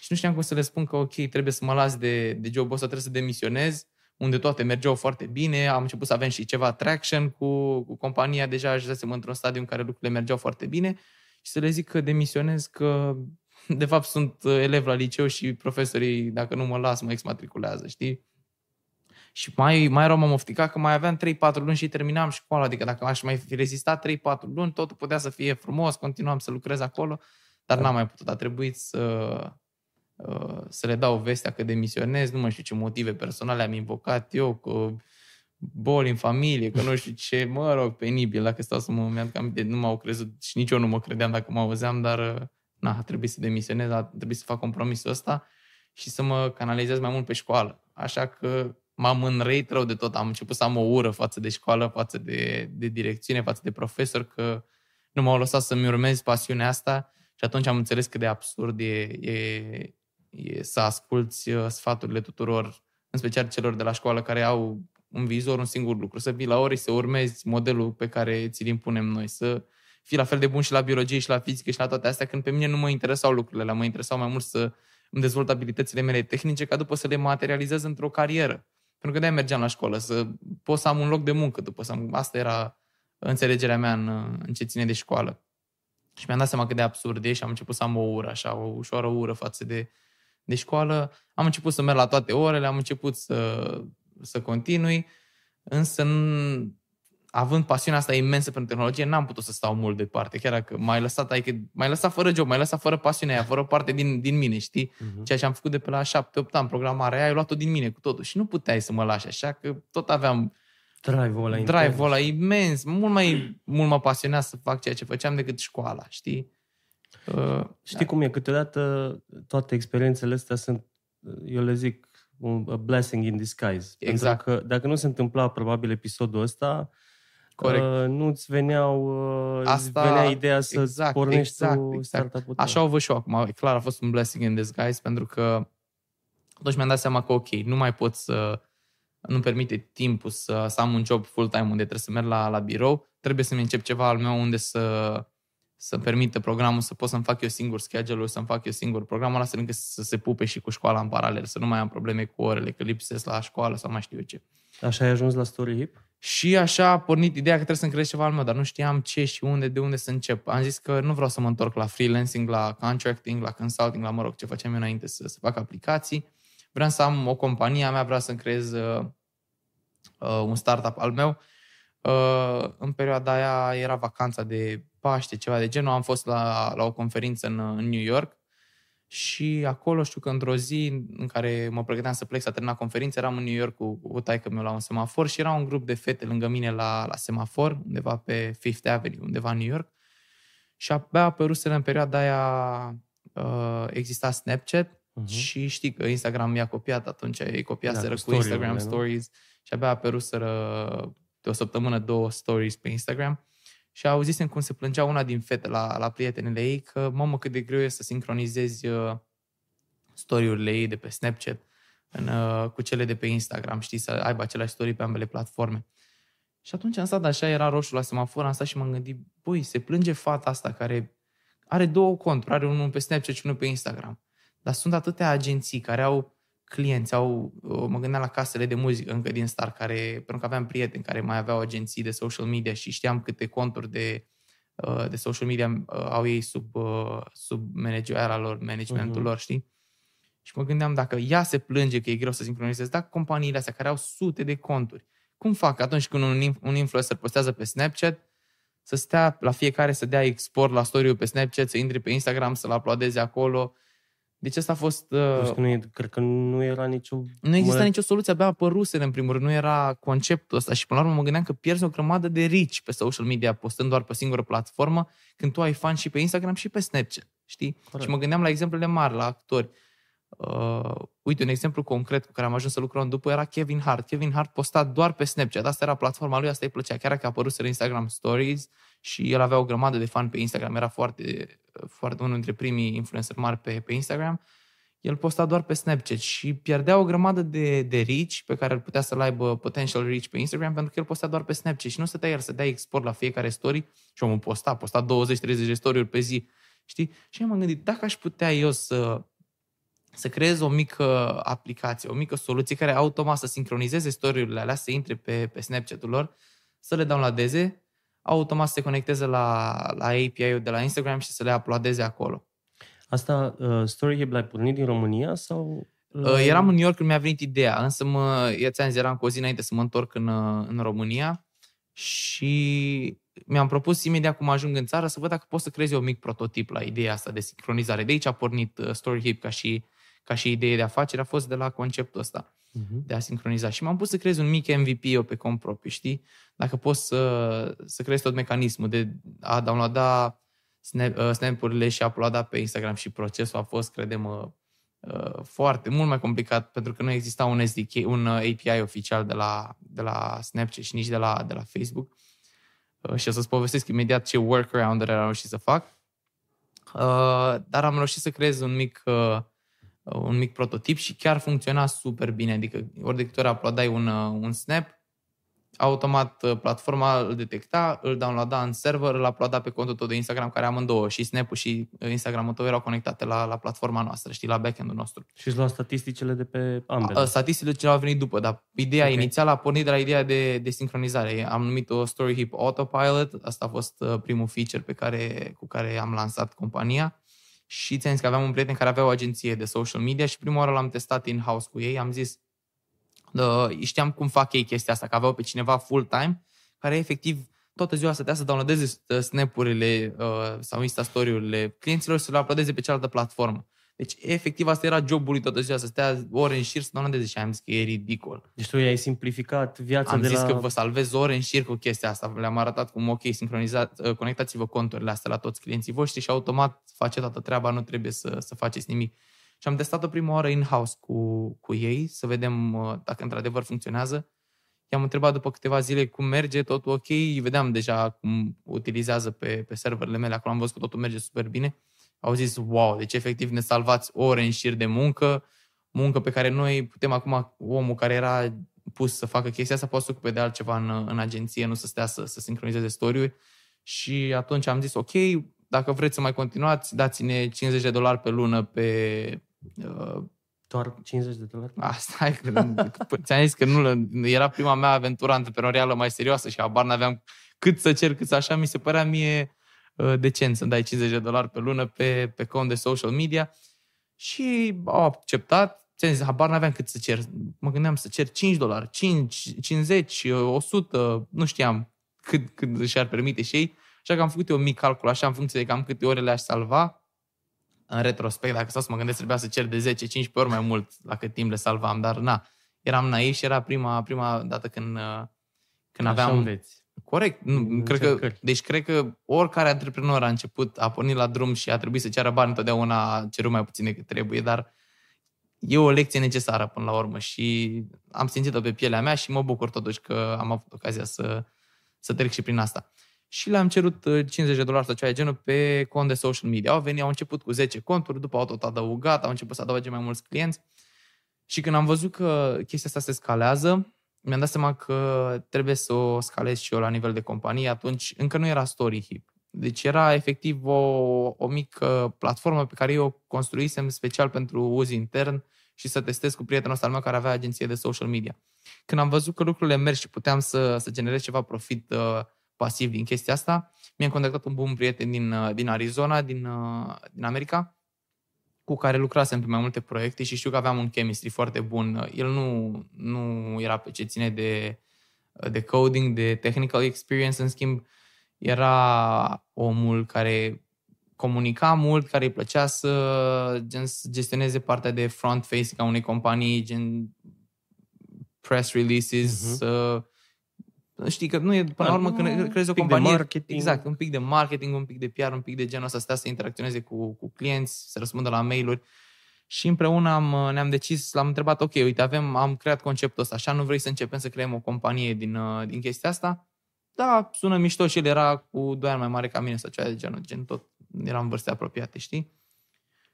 Și nu știam cum să le spun că, ok, trebuie să mă las de, de job-ul ăsta, trebuie să demisionez, unde toate mergeau foarte bine, am început să avem și ceva traction cu, cu compania, deja ajunsesem într-un stadiu în care lucrurile mergeau foarte bine și să le zic că demisionez, că de fapt sunt elev la liceu și profesorii, dacă nu mă las, mă exmatriculează, știi? Și mai, mai rău m-am că mai aveam 3-4 luni și terminam școala. Adică dacă aș mai fi rezistat 3-4 luni, totul putea să fie frumos, continuam să lucrez acolo, dar da. n-am mai putut. A trebuit să, uh, să le dau vestea că demisionez, nu mai știu ce motive personale am invocat eu, că boli în familie, că nu știu ce, mă rog, penibil, dacă stau să mă mi cam de, nu m-au crezut și nici eu nu mă credeam dacă mă auzeam, dar uh, na, a trebuit să demisionez, a trebuit să fac compromisul ăsta și să mă canalizez mai mult pe școală. Așa că m-am înrăit rău de tot, am început să am o ură față de școală, față de, de direcțiune, față de profesor, că nu m-au lăsat să-mi urmez pasiunea asta și atunci am înțeles cât de absurd e, e, e să asculți uh, sfaturile tuturor, în special celor de la școală care au un vizor un singur lucru, să vii la ore și să urmezi modelul pe care ți-l impunem noi, să fii la fel de bun și la biologie și la fizică și la toate astea, când pe mine nu mă interesau lucrurile alea, mă interesau mai mult să îmi dezvolt abilitățile mele tehnice ca după să le materializez într-o carieră. Pentru că de-aia mergeam la școală, să pot să am un loc de muncă după să am... Asta era înțelegerea mea în, în ce ține de școală. Și mi-am dat seama cât de absurd e și am început să am o ură, așa, o ușoară ură față de, de școală. Am început să merg la toate orele, am început să, să continui, însă având pasiunea asta imensă pentru tehnologie, n-am putut să stau mult departe. Chiar dacă m-ai lăsat, adică m-ai lăsat fără job, m-ai lăsat fără pasiunea aia, fără o parte din, din mine, știi? Uh-huh. Ceea ce am făcut de pe la 7-8 ani, programarea aia, ai luat-o din mine cu totul. Și nu puteai să mă lași așa, că tot aveam drive-ul ăla, drive-ul ăla imens. Mult mai mult mă pasiona să fac ceea ce făceam decât școala, știi? Uh, știi da. cum e? Câteodată toate experiențele astea sunt, eu le zic, un a blessing in disguise. Exact. Pentru că dacă nu se întâmpla probabil episodul ăsta, uh, Corect. Uh, nu-ți veneau, uh, Asta, venea ideea să exact, exact, pornești exact, tu exact. startup Așa o văd și eu acum. E clar, a fost un blessing in disguise pentru că atunci mi-am dat seama că ok, nu mai pot să nu permite timpul să, să am un job full-time unde trebuie să merg la, la birou, trebuie să-mi încep ceva al meu unde să, să permită programul să pot să-mi fac eu singur schedule să-mi fac eu singur programul astfel încât să se pupe și cu școala în paralel, să nu mai am probleme cu orele, că lipsesc la școală sau mai știu eu ce. Așa ai ajuns la Story Hip? Și așa a pornit ideea că trebuie să-mi creez ceva al meu, dar nu știam ce și unde, de unde să încep. Am zis că nu vreau să mă întorc la freelancing, la contracting, la consulting, la mă rog ce făceam eu înainte să, să fac aplicații. Vreau să am o companie a mea, vreau să-mi creez uh, uh, un startup al meu. Uh, în perioada aia era vacanța de Paște, ceva de genul. Am fost la, la o conferință în, în New York și acolo știu că într-o zi în care mă pregăteam să plec, să termina conferința, eram în New York cu, cu taică meu la un semafor și era un grup de fete lângă mine la, la semafor, undeva pe Fifth Avenue, undeva în New York. Și abia apărusele în perioada aia uh, exista Snapchat uh-huh. și știi că Instagram mi a copiat atunci, ei copiaseră da, cu, cu Instagram Stories nu? și abia apăruseră de o săptămână două stories pe Instagram și auzisem cum se plângea una din fete la, la prietenele ei că, mamă, cât de greu e să sincronizezi uh, story-urile ei de pe Snapchat în, uh, cu cele de pe Instagram, știi, să aibă aceleași story pe ambele platforme. Și atunci am stat așa, era roșu la semafor, am stat și m-am gândit, băi, se plânge fata asta care are două conturi, are unul pe Snapchat și unul pe Instagram. Dar sunt atâtea agenții care au clienți au, uh, mă gândeam la casele de muzică încă din start, care, pentru că aveam prieteni care mai aveau agenții de social media și știam câte conturi de, uh, de social media uh, au ei sub, sub managerul lor, managementul uh-huh. lor, știi? Și mă gândeam dacă ea se plânge că e greu să sincronizeze, dacă companiile astea care au sute de conturi, cum fac atunci când un, un influencer postează pe Snapchat, să stea la fiecare să dea export la story pe Snapchat, să intre pe Instagram, să-l aplaudeze acolo, deci asta a fost... Uh, că nu e, cred că nu era nicio... Nu exista mă... nicio soluție, abia apăruse, în primul rând, nu era conceptul ăsta și până la urmă mă gândeam că pierzi o grămadă de rici pe social media, postând doar pe o singură platformă, când tu ai fan și pe Instagram și pe Snapchat, știi? Corect. Și mă gândeam la exemplele mari, la actori. Uh, uite, un exemplu concret cu care am ajuns să lucrăm după era Kevin Hart. Kevin Hart posta doar pe Snapchat, asta era platforma lui, asta îi plăcea, chiar că a apărut în Instagram Stories și el avea o grămadă de fan pe Instagram, era foarte foarte unul dintre primii influencer mari pe, pe Instagram, el posta doar pe Snapchat și pierdea o grămadă de, de reach pe care îl putea să-l aibă potential reach pe Instagram pentru că el posta doar pe Snapchat și nu stătea el să dea export la fiecare story și omul posta, posta 20-30 de story-uri pe zi, știi? Și m-am gândit, dacă aș putea eu să, să creez o mică aplicație, o mică soluție care automat să sincronizeze story-urile alea, să intre pe, pe Snapchat-ul lor, să le downloadeze, automat se conecteze la, la API-ul de la Instagram și să le uploadeze acolo. Asta, uh, Storyhub l-ai pornit din România sau... Uh, eram în New York când mi-a venit ideea, însă mă, eu ți-am zis, eram cu o zi înainte să mă întorc în, uh, în România și mi-am propus imediat cum ajung în țară să văd dacă pot să creez un mic prototip la ideea asta de sincronizare. De aici a pornit uh, Storyhip ca și, ca și idee de afacere, a fost de la conceptul ăsta uh-huh. de a sincroniza. Și m-am pus să creez un mic MVP eu pe cont propriu, știi? Dacă poți să, să creezi tot mecanismul de a downloada uh, snap-urile și a uploada pe Instagram și procesul a fost, credem, uh, foarte, mult mai complicat pentru că nu exista un SDK, un uh, API oficial de la, de la Snapchat și nici de la, de la Facebook. Și o să-ți povestesc imediat ce workaround-uri am reușit să fac. Dar am reușit să creez un mic Uh, un mic prototip și chiar funcționa super bine. Adică ori de câte ori aplaudai un, uh, un snap, automat uh, platforma îl detecta, îl downloada în server, îl aplauda pe contul tău de Instagram, care amândouă, și Snap-ul și Instagram-ul tău erau conectate la, la platforma noastră, știi, la backend-ul nostru. Și îți lua statisticile de pe ambele. Statisticile ce au venit după, dar ideea okay. inițială a pornit de la ideea de, de sincronizare. Am numit-o Story Hip Autopilot, asta a fost primul feature pe care, cu care am lansat compania și ți-am zis că aveam un prieten care avea o agenție de social media și prima oară l-am testat in-house cu ei. Am zis, uh, știam cum fac ei chestia asta, că aveau pe cineva full-time, care efectiv toată ziua stătea să downloadeze uh, snap-urile uh, sau insta story clienților și să le uploadeze pe cealaltă platformă. Deci, efectiv, asta era jobul lui toată ziua, să stea ore în șir, să nu de și am zis că e ridicol. Deci tu i-ai simplificat viața am de zis la... că vă salvez ore în șir cu chestia asta. Le-am arătat cum, ok, sincronizat, ă, conectați-vă conturile astea la toți clienții voștri și automat face toată treaba, nu trebuie să, să faceți nimic. Și am testat-o prima oară in-house cu, cu ei, să vedem ă, dacă într-adevăr funcționează. I-am întrebat după câteva zile cum merge, totul ok, vedeam deja cum utilizează pe, pe serverele mele, acolo am văzut că totul merge super bine au zis, wow, deci efectiv ne salvați ore în șir de muncă, muncă pe care noi putem acum, omul care era pus să facă chestia asta, poate să ocupe de altceva în, în agenție, nu să stea să, să sincronizeze story Și atunci am zis, ok, dacă vreți să mai continuați, dați-ne 50 de dolari pe lună pe... Uh, doar 50 de dolari? Asta e, ți-am zis că nu, era prima mea aventură antreprenorială mai serioasă și abar n-aveam cât să cer, cât să așa, mi se părea mie Uh, decent să dai 50 de dolari pe lună pe, pe cont de social media. Și au acceptat, ți-am zis, habar n-aveam cât să cer. Mă gândeam să cer 5 dolari, 5, 50, 100, nu știam cât, cât și-ar permite și ei. Așa că am făcut eu un mic calcul, așa, în funcție de cam câte ore le-aș salva. În retrospect, dacă stau să mă gândesc, trebuia să cer de 10-15 ori mai mult la cât timp le salvam, dar na, eram naiv și era prima, prima dată când, uh, când așa aveam... Înveți. Corect. Nu, cred că, deci cred că oricare antreprenor a început, a pornit la drum și a trebuit să ceară bani întotdeauna, a cerut mai puțin decât trebuie, dar e o lecție necesară până la urmă și am simțit-o pe pielea mea și mă bucur totuși că am avut ocazia să, să trec și prin asta. Și le-am cerut 50 uh, de dolari sau ceva de genul pe cont de social media. Au venit, au început cu 10 conturi, după au tot adăugat, au început să adauge mai mulți clienți. Și când am văzut că chestia asta se scalează, mi-am dat seama că trebuie să o scalez și eu la nivel de companie. Atunci încă nu era StoryHip. Deci era efectiv o, o mică platformă pe care eu o construisem special pentru uz intern și să testez cu prietenul ăsta al meu care avea agenție de social media. Când am văzut că lucrurile merg și puteam să, să generez ceva profit uh, pasiv din chestia asta, mi-am contactat un bun prieten din, uh, din Arizona, din, uh, din America, cu care lucrasem pe mai multe proiecte și știu că aveam un chemistry foarte bun. El nu, nu era pe ce ține de, de coding, de technical experience, în schimb era omul care comunica mult, care îi plăcea să, gen, să gestioneze partea de front-facing a unei companii, gen press releases, uh-huh. să știi că nu e, până la ah, urmă, când crezi o companie... marketing. Exact, un pic de marketing, un pic de PR, un pic de genul ăsta, să stea să interacționeze cu, cu clienți, să răspundă la mail-uri. Și împreună am, ne-am decis, l-am întrebat, ok, uite, avem, am creat conceptul ăsta, așa nu vrei să începem să creăm o companie din, uh, din chestia asta? Da, sună mișto și el era cu doi ani mai mare ca mine sau ceva de genul, gen tot, eram vârste apropiate, știi?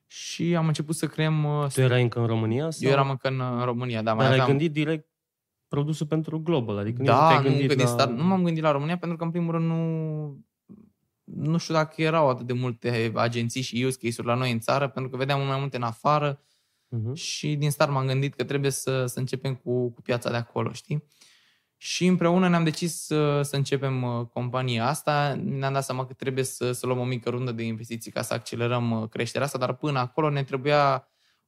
Și am început să creăm... Uh, tu erai încă în România? Sau? Eu eram încă uh, în România, da. Dar mai ai aveam... gândit direct produsul pentru global. Adică da, nu, nu, gândit la... nu m-am gândit la România pentru că, în primul rând, nu, nu știu dacă erau atât de multe agenții și use case-uri la noi în țară, pentru că vedeam mai multe în afară uh-huh. și din start m-am gândit că trebuie să, să începem cu, cu piața de acolo, știi? Și împreună ne-am decis să, să începem uh, compania asta. Ne-am dat seama că trebuie să, să luăm o mică rundă de investiții ca să accelerăm uh, creșterea asta, dar până acolo ne trebuia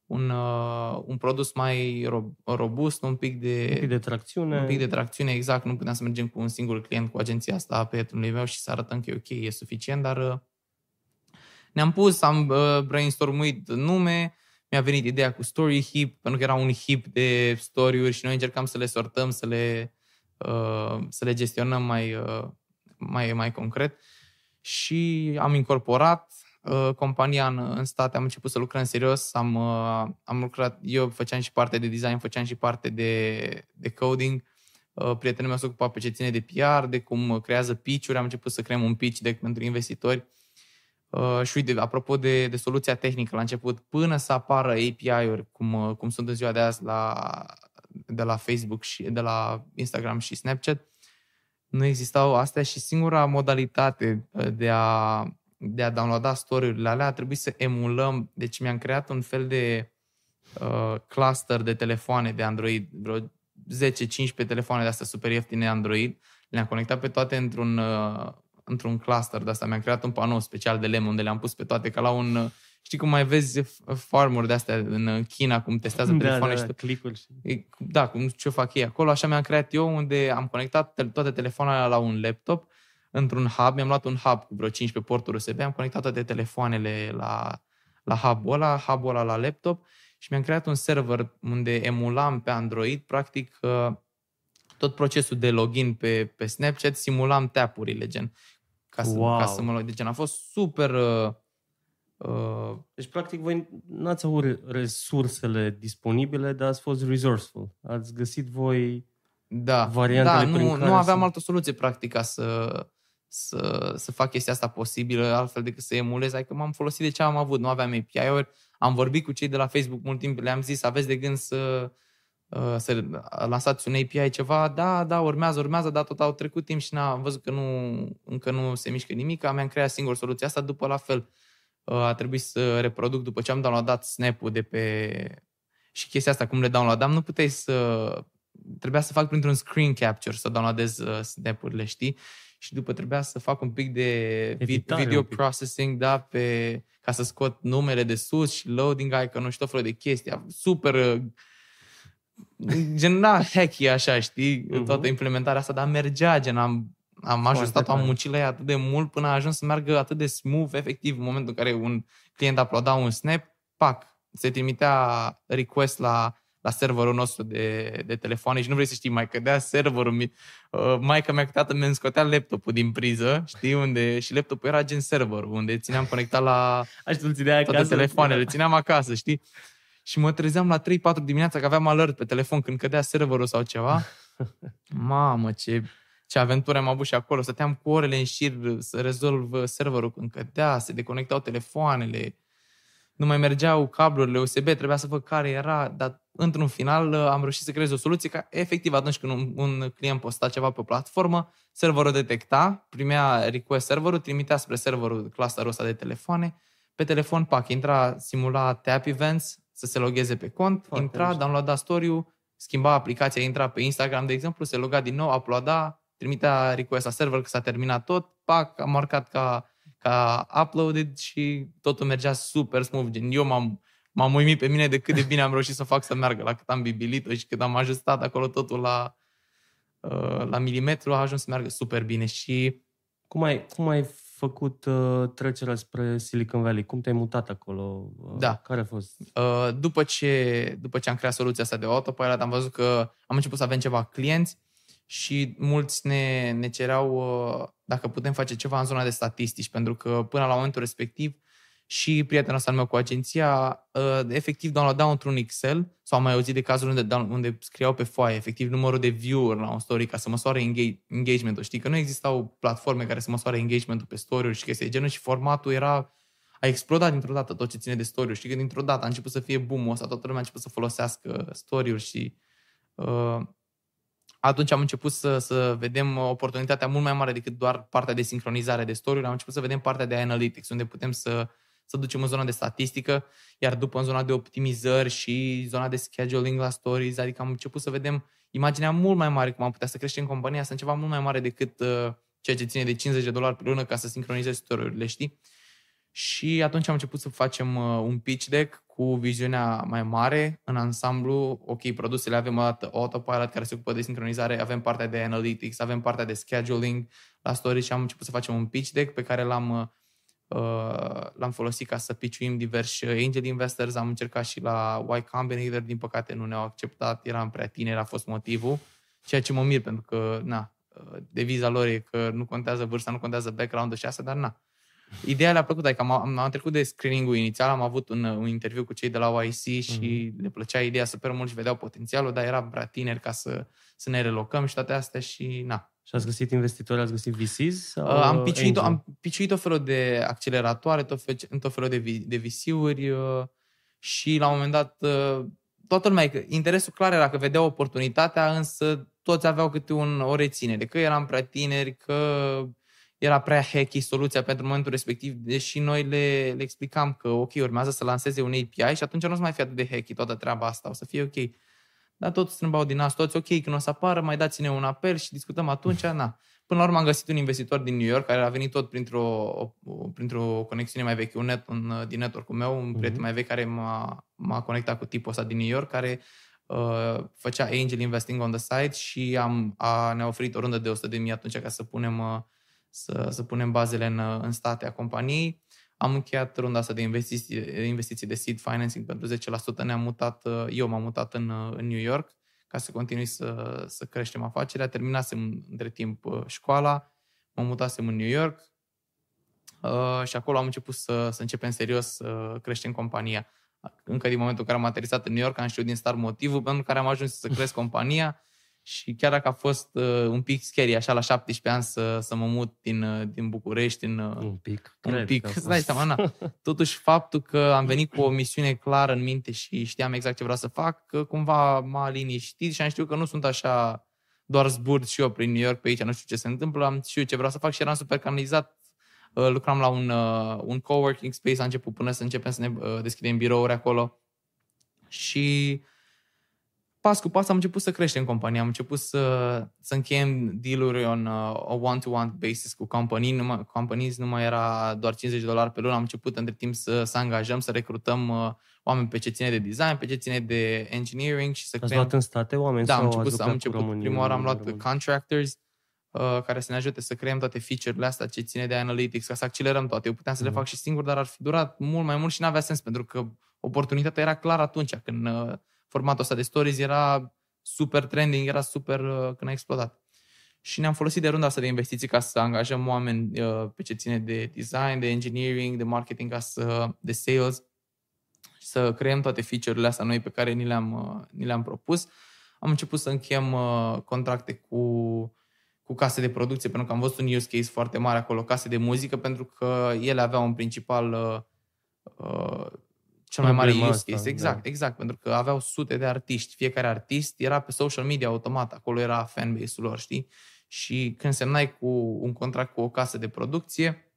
un, uh, un produs mai robust, un pic de... Un pic de tracțiune. Un pic de tracțiune, exact. Nu puteam să mergem cu un singur client, cu agenția asta pe prietenului meu și să arătăm că e ok, e suficient, dar uh, ne-am pus, am uh, brainstormuit nume, mi-a venit ideea cu Story Hip, pentru că era un hip de story-uri și noi încercam să le sortăm, să le, uh, să le gestionăm mai, uh, mai, mai concret. Și am incorporat, Uh, compania în, în state, am început să lucrăm serios, am, uh, am lucrat, eu făceam și parte de design, făceam și parte de, de coding, uh, prietenul meu s-a ocupat pe ce ține de PR, de cum creează pitch-uri, am început să creăm un pitch de, pentru investitori. Uh, și uite, apropo de, de soluția tehnică la început, până să apară API-uri, cum, uh, cum sunt în ziua de azi la, de la Facebook și de la Instagram și Snapchat, nu existau astea și singura modalitate uh, de a de a downloada story-urile alea, a trebuit să emulăm, deci mi-am creat un fel de uh, cluster de telefoane de Android, vreo 10-15 telefoane de astea super ieftine Android, le-am conectat pe toate într-un, uh, într-un cluster de asta, mi-am creat un panou special de lemn unde le-am pus pe toate, ca la un uh, Știi cum mai vezi uh, farmuri de astea în uh, China, cum testează da, da telefoane da, și da, Da, cum ce fac ei acolo, așa mi-am creat eu unde am conectat toate telefoanele la un laptop într-un hub, mi-am luat un hub cu vreo 15 porturi USB, am conectat toate telefoanele la, la hub-ul ăla, hub-ul ăla la laptop și mi-am creat un server unde emulam pe Android, practic, uh, tot procesul de login pe, pe Snapchat, simulam tapurile, gen, ca să, wow. ca să mă log. gen. a fost super... Uh, uh, deci, practic, voi n-ați avut resursele disponibile, dar ați fost resourceful. Ați găsit voi da, variantele da, nu, prin care nu aveam să... altă soluție, practic, ca să, să, să fac chestia asta posibilă, altfel decât să emulez. Adică m-am folosit de ce am avut, nu aveam API-uri, am vorbit cu cei de la Facebook mult timp, le-am zis, aveți de gând să, uh, să lansați un API ceva, da, da, urmează, urmează, dar tot au trecut timp și n-am văzut că nu, încă nu se mișcă nimic, am creat singur soluția asta, după la fel uh, a trebuit să reproduc după ce am downloadat Snap-ul de pe... și chestia asta, cum le downloadam, nu puteai să... Trebuia să fac printr-un screen capture să downloadez uh, Snap-urile, știi? și după trebuia să fac un pic de Editare video pic. processing, da, pe, ca să scot numele de sus și loading icon-ul și tot felul de chestii. Super uh, gen, da, hacky așa, știi, uh-huh. toată implementarea asta, dar mergea, gen, am, am ajustat-o, am muncit la ea atât de mult până a ajuns să meargă atât de smooth, efectiv, în momentul în care un client uploada un snap, pac, se trimitea request la la serverul nostru de, de telefoane și nu vrei să știi mai cădea serverul. Mi, uh, maica mea câteodată mi a scotea laptopul din priză, știi, unde și laptopul era gen server, unde țineam conectat la Aș toate acasă, telefoanele, țineam acasă, știi? Și mă trezeam la 3-4 dimineața că aveam alert pe telefon când cădea serverul sau ceva. Mamă, ce ce aventură am avut și acolo. Stăteam cu orele în șir să rezolv serverul când cădea, se deconectau telefoanele nu mai mergeau cablurile USB, trebuia să văd care era, dar într-un final uh, am reușit să creez o soluție ca efectiv atunci când un, un client posta ceva pe platformă, serverul detecta, primea request serverul, trimitea spre serverul clusterul ăsta de telefoane, pe telefon, pac, intra, simula tap events, să se logheze pe cont, Foarte intra, mișto. downloada story schimba aplicația, intra pe Instagram, de exemplu, se loga din nou, uploada, trimitea request la server că s-a terminat tot, pac, am marcat ca ca uploaded și totul mergea super smooth. Gen, eu m-am, m-am uimit pe mine de cât de bine am reușit să fac să meargă, la cât am bibilit și cât am ajustat acolo totul la, uh, la milimetru, a ajuns să meargă super bine și... Cum ai, cum ai făcut uh, trecerea spre Silicon Valley? Cum te-ai mutat acolo? Uh, da. Care a fost? Uh, după, ce, după ce am creat soluția asta de autopilot, am văzut că am început să avem ceva clienți și mulți ne, ne cereau uh, dacă putem face ceva în zona de statistici, pentru că până la momentul respectiv și prietenul ăsta meu cu agenția, uh, efectiv downloadau într-un Excel sau am mai auzit de cazuri unde, unde scriau pe foaie, efectiv numărul de view-uri la un story ca să măsoare engagement-ul. Știi că nu existau platforme care să măsoare engagement-ul pe story-uri și chestii de genul și formatul era a explodat dintr-o dată tot ce ține de story și că dintr-o dată a început să fie boom-ul ăsta, toată lumea a început să folosească story-uri și uh, atunci am început să, să vedem oportunitatea mult mai mare decât doar partea de sincronizare de story Am început să vedem partea de analytics, unde putem să, să ducem în zona de statistică, iar după în zona de optimizări și zona de scheduling la stories, adică am început să vedem imaginea mult mai mare, cum am putea să creștem compania, să ceva mult mai mare decât uh, ceea ce ține de 50 de dolari pe lună ca să sincronizezi story știi? Și atunci am început să facem uh, un pitch deck cu viziunea mai mare în ansamblu, ok, produsele avem o dată autopilot care se ocupă de sincronizare, avem partea de analytics, avem partea de scheduling, la story și am început să facem un pitch deck pe care l-am, uh, l-am folosit ca să piciuim diversi angel investors, am încercat și la Y Combinator, din păcate nu ne-au acceptat, eram prea tineri, a fost motivul, ceea ce mă mir pentru că, na, uh, deviza lor e că nu contează vârsta, nu contează background-ul și asta, dar na, ideea le-a plăcut. Adică am, am, trecut de screening-ul inițial, am avut un, un interviu cu cei de la YC și mm-hmm. le plăcea ideea super mult și vedeau potențialul, dar era prea tineri ca să, să ne relocăm și toate astea și na. Și ați găsit investitori, ați găsit VCs? Sau uh, am, piciuit, am piciuit tot felul de acceleratoare, tot, fel, tot felul de, de VC-uri uh, și la un moment dat uh, toată lumea, adică interesul clar era că vedea oportunitatea, însă toți aveau câte un, o reținere, că eram prea tineri, că era prea hacky soluția pentru momentul respectiv, deși noi le, le explicam că, ok, urmează să lanseze un API și atunci nu o să mai fie atât de hacky toată treaba asta, o să fie ok. Dar toți strâmbau din nas, toți, ok, când o să apară, mai dați-ne un apel și discutăm atunci, na. Până la urmă am găsit un investitor din New York care a venit tot printr-o, printr-o conexiune mai veche, un net, un, uh, din network-ul meu, un prieten uh-huh. mai vechi care m-a, m-a conectat cu tipul ăsta din New York, care Uh, făcea angel investing on the side și am, a, ne-a oferit o rundă de 100.000 atunci ca să punem uh, să, să punem bazele în, în statea companiei. Am încheiat runda asta de investiții, investiții de seed financing pentru 10%. Ne-am mutat, eu m-am mutat în, în New York ca să continui să, să creștem afacerea. Terminasem între timp uh, școala, mă mutasem în New York uh, și acolo am început să, să începem serios să uh, creștem compania. Încă din momentul în care am aterizat în New York, am știut din start motivul pentru care am ajuns să cresc compania și chiar dacă a fost uh, un pic scary, așa la 17 ani, să, să mă mut din, uh, din București, în, uh, un pic, un cred pic, să dai seama, na. Totuși, faptul că am venit cu o misiune clară în minte și știam exact ce vreau să fac, că cumva m-a liniștit și am știut că nu sunt așa doar zbur și eu prin New York pe aici, nu știu ce se întâmplă, am știut ce vreau să fac și eram super canalizat. Uh, lucram la un, uh, un coworking space a început, până să începem să ne uh, deschidem birouri acolo. Și uh, pas cu pas am început să creștem compania, am început să, să încheiem deal-uri on a one-to-one basis cu companii, numai, companies nu mai era doar 50 de dolari pe lună, am început între timp să, să angajăm, să recrutăm uh, oameni pe ce ține de design, pe ce ține de engineering și să Ați creăm... luat în state oameni da, sau am început, am început România, prima oară am luat România. contractors uh, care să ne ajute să creăm toate feature-urile astea ce ține de analytics, ca să accelerăm toate. Eu puteam să mm le mhm. fac și singur, dar ar fi durat mult mai mult și n-avea sens pentru că oportunitatea era clar atunci când uh, formatul ăsta de stories era super trending, era super uh, când a explodat. Și ne-am folosit de runda asta de investiții ca să angajăm oameni uh, pe ce ține de design, de engineering, de marketing, ca să, de sales, să creăm toate feature-urile astea noi pe care ni le-am, uh, ni le-am propus. Am început să încheiem contracte cu cu case de producție, pentru că am văzut un use case foarte mare acolo, case de muzică, pentru că ele aveau în principal uh, cel mai mare use case. Asta, exact, da. exact, pentru că aveau sute de artiști. Fiecare artist era pe social media automat, acolo era fanbase-ul lor, știi? Și când semnai cu un contract cu o casă de producție,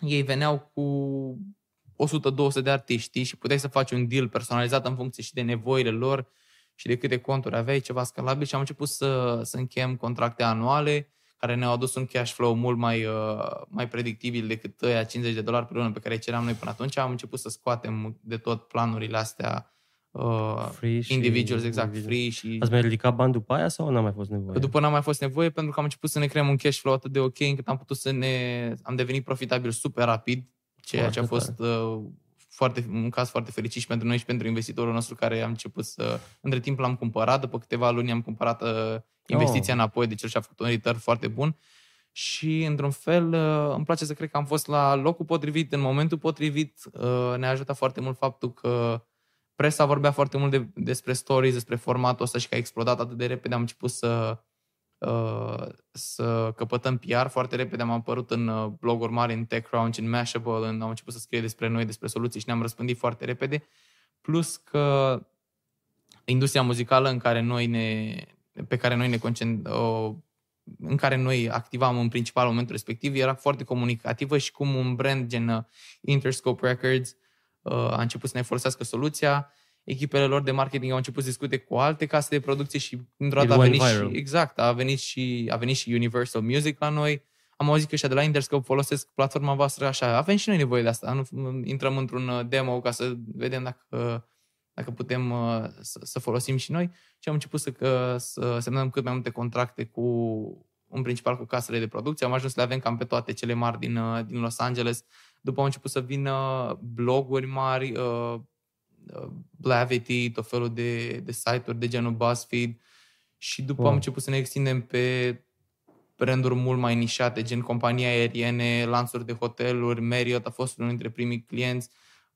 ei veneau cu 100-200 de artiști și puteai să faci un deal personalizat în funcție și de nevoile lor și de câte conturi aveai, ceva scalabil și am început să, să încheiem contracte anuale care ne-au adus un cash flow mult mai, uh, mai predictibil decât ăia 50 de dolari pe lună pe care îi ceream noi până atunci, am început să scoatem de tot planurile astea Uh, free și individuals, exact, individual. free și... Ați mai ridicat bani după aia sau n-a mai fost nevoie? După n-a mai fost nevoie pentru că am început să ne creăm un cash flow atât de ok încât am putut să ne... am devenit profitabil super rapid, ceea Foarte ce a fost uh, foarte, un caz foarte fericit și pentru noi și pentru investitorul nostru care am început să... Între timp l-am cumpărat, după câteva luni am cumpărat uh, investiția oh. înapoi, deci el și-a făcut un return foarte bun și, într-un fel, uh, îmi place să cred că am fost la locul potrivit, în momentul potrivit. Uh, ne-a ajutat foarte mult faptul că presa vorbea foarte mult de, despre stories, despre formatul ăsta și că a explodat atât de repede. Am început să Uh, să căpătăm PR foarte repede. Am apărut în uh, bloguri mari, în TechCrunch, în Mashable, în, am început să scrie despre noi, despre soluții și ne-am răspândit foarte repede. Plus că industria muzicală în care noi ne, pe care noi ne concentrăm, în care noi activam în principal în momentul respectiv era foarte comunicativă și cum un brand gen uh, Interscope Records a început să ne folosească soluția echipele lor de marketing au început să discute cu alte case de producție și într-o dată a venit viral. și, exact, a venit și, a venit și Universal Music la noi. Am auzit că și de la Interscope folosesc platforma voastră așa. Avem și noi nevoie de asta. Nu intrăm într-un uh, demo ca să vedem dacă, dacă putem uh, să, să folosim și noi. Și am început să, să semnăm cât mai multe contracte cu, în principal cu casele de producție. Am ajuns să le avem cam pe toate cele mari din, uh, din Los Angeles. După am început să vină bloguri mari, Blavity, uh, tot felul de, de site-uri de genul BuzzFeed și după wow. am început să ne extindem pe branduri mult mai nișate, gen companii aeriene, lanțuri de hoteluri, Marriott a fost unul dintre primii clienți.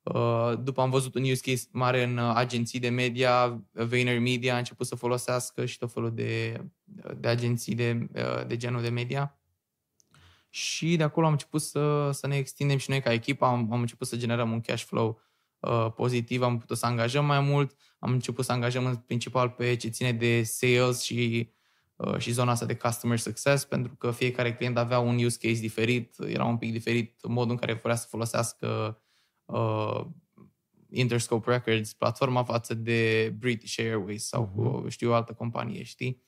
Uh, după am văzut un use case mare în uh, agenții de media, VaynerMedia a început să folosească și tot felul de, de agenții de, de genul de media. Și de acolo am început să, să ne extindem și noi ca echipă, am, am început să generăm un cash flow uh, Uh, pozitiv, am putut să angajăm mai mult, am început să angajăm în principal pe ce ține de sales și, uh, și zona asta de customer success, pentru că fiecare client avea un use case diferit, era un pic diferit modul în care vrea să folosească uh, Interscope Records, platforma față de British Airways sau uh-huh. știu, o altă companie, știi?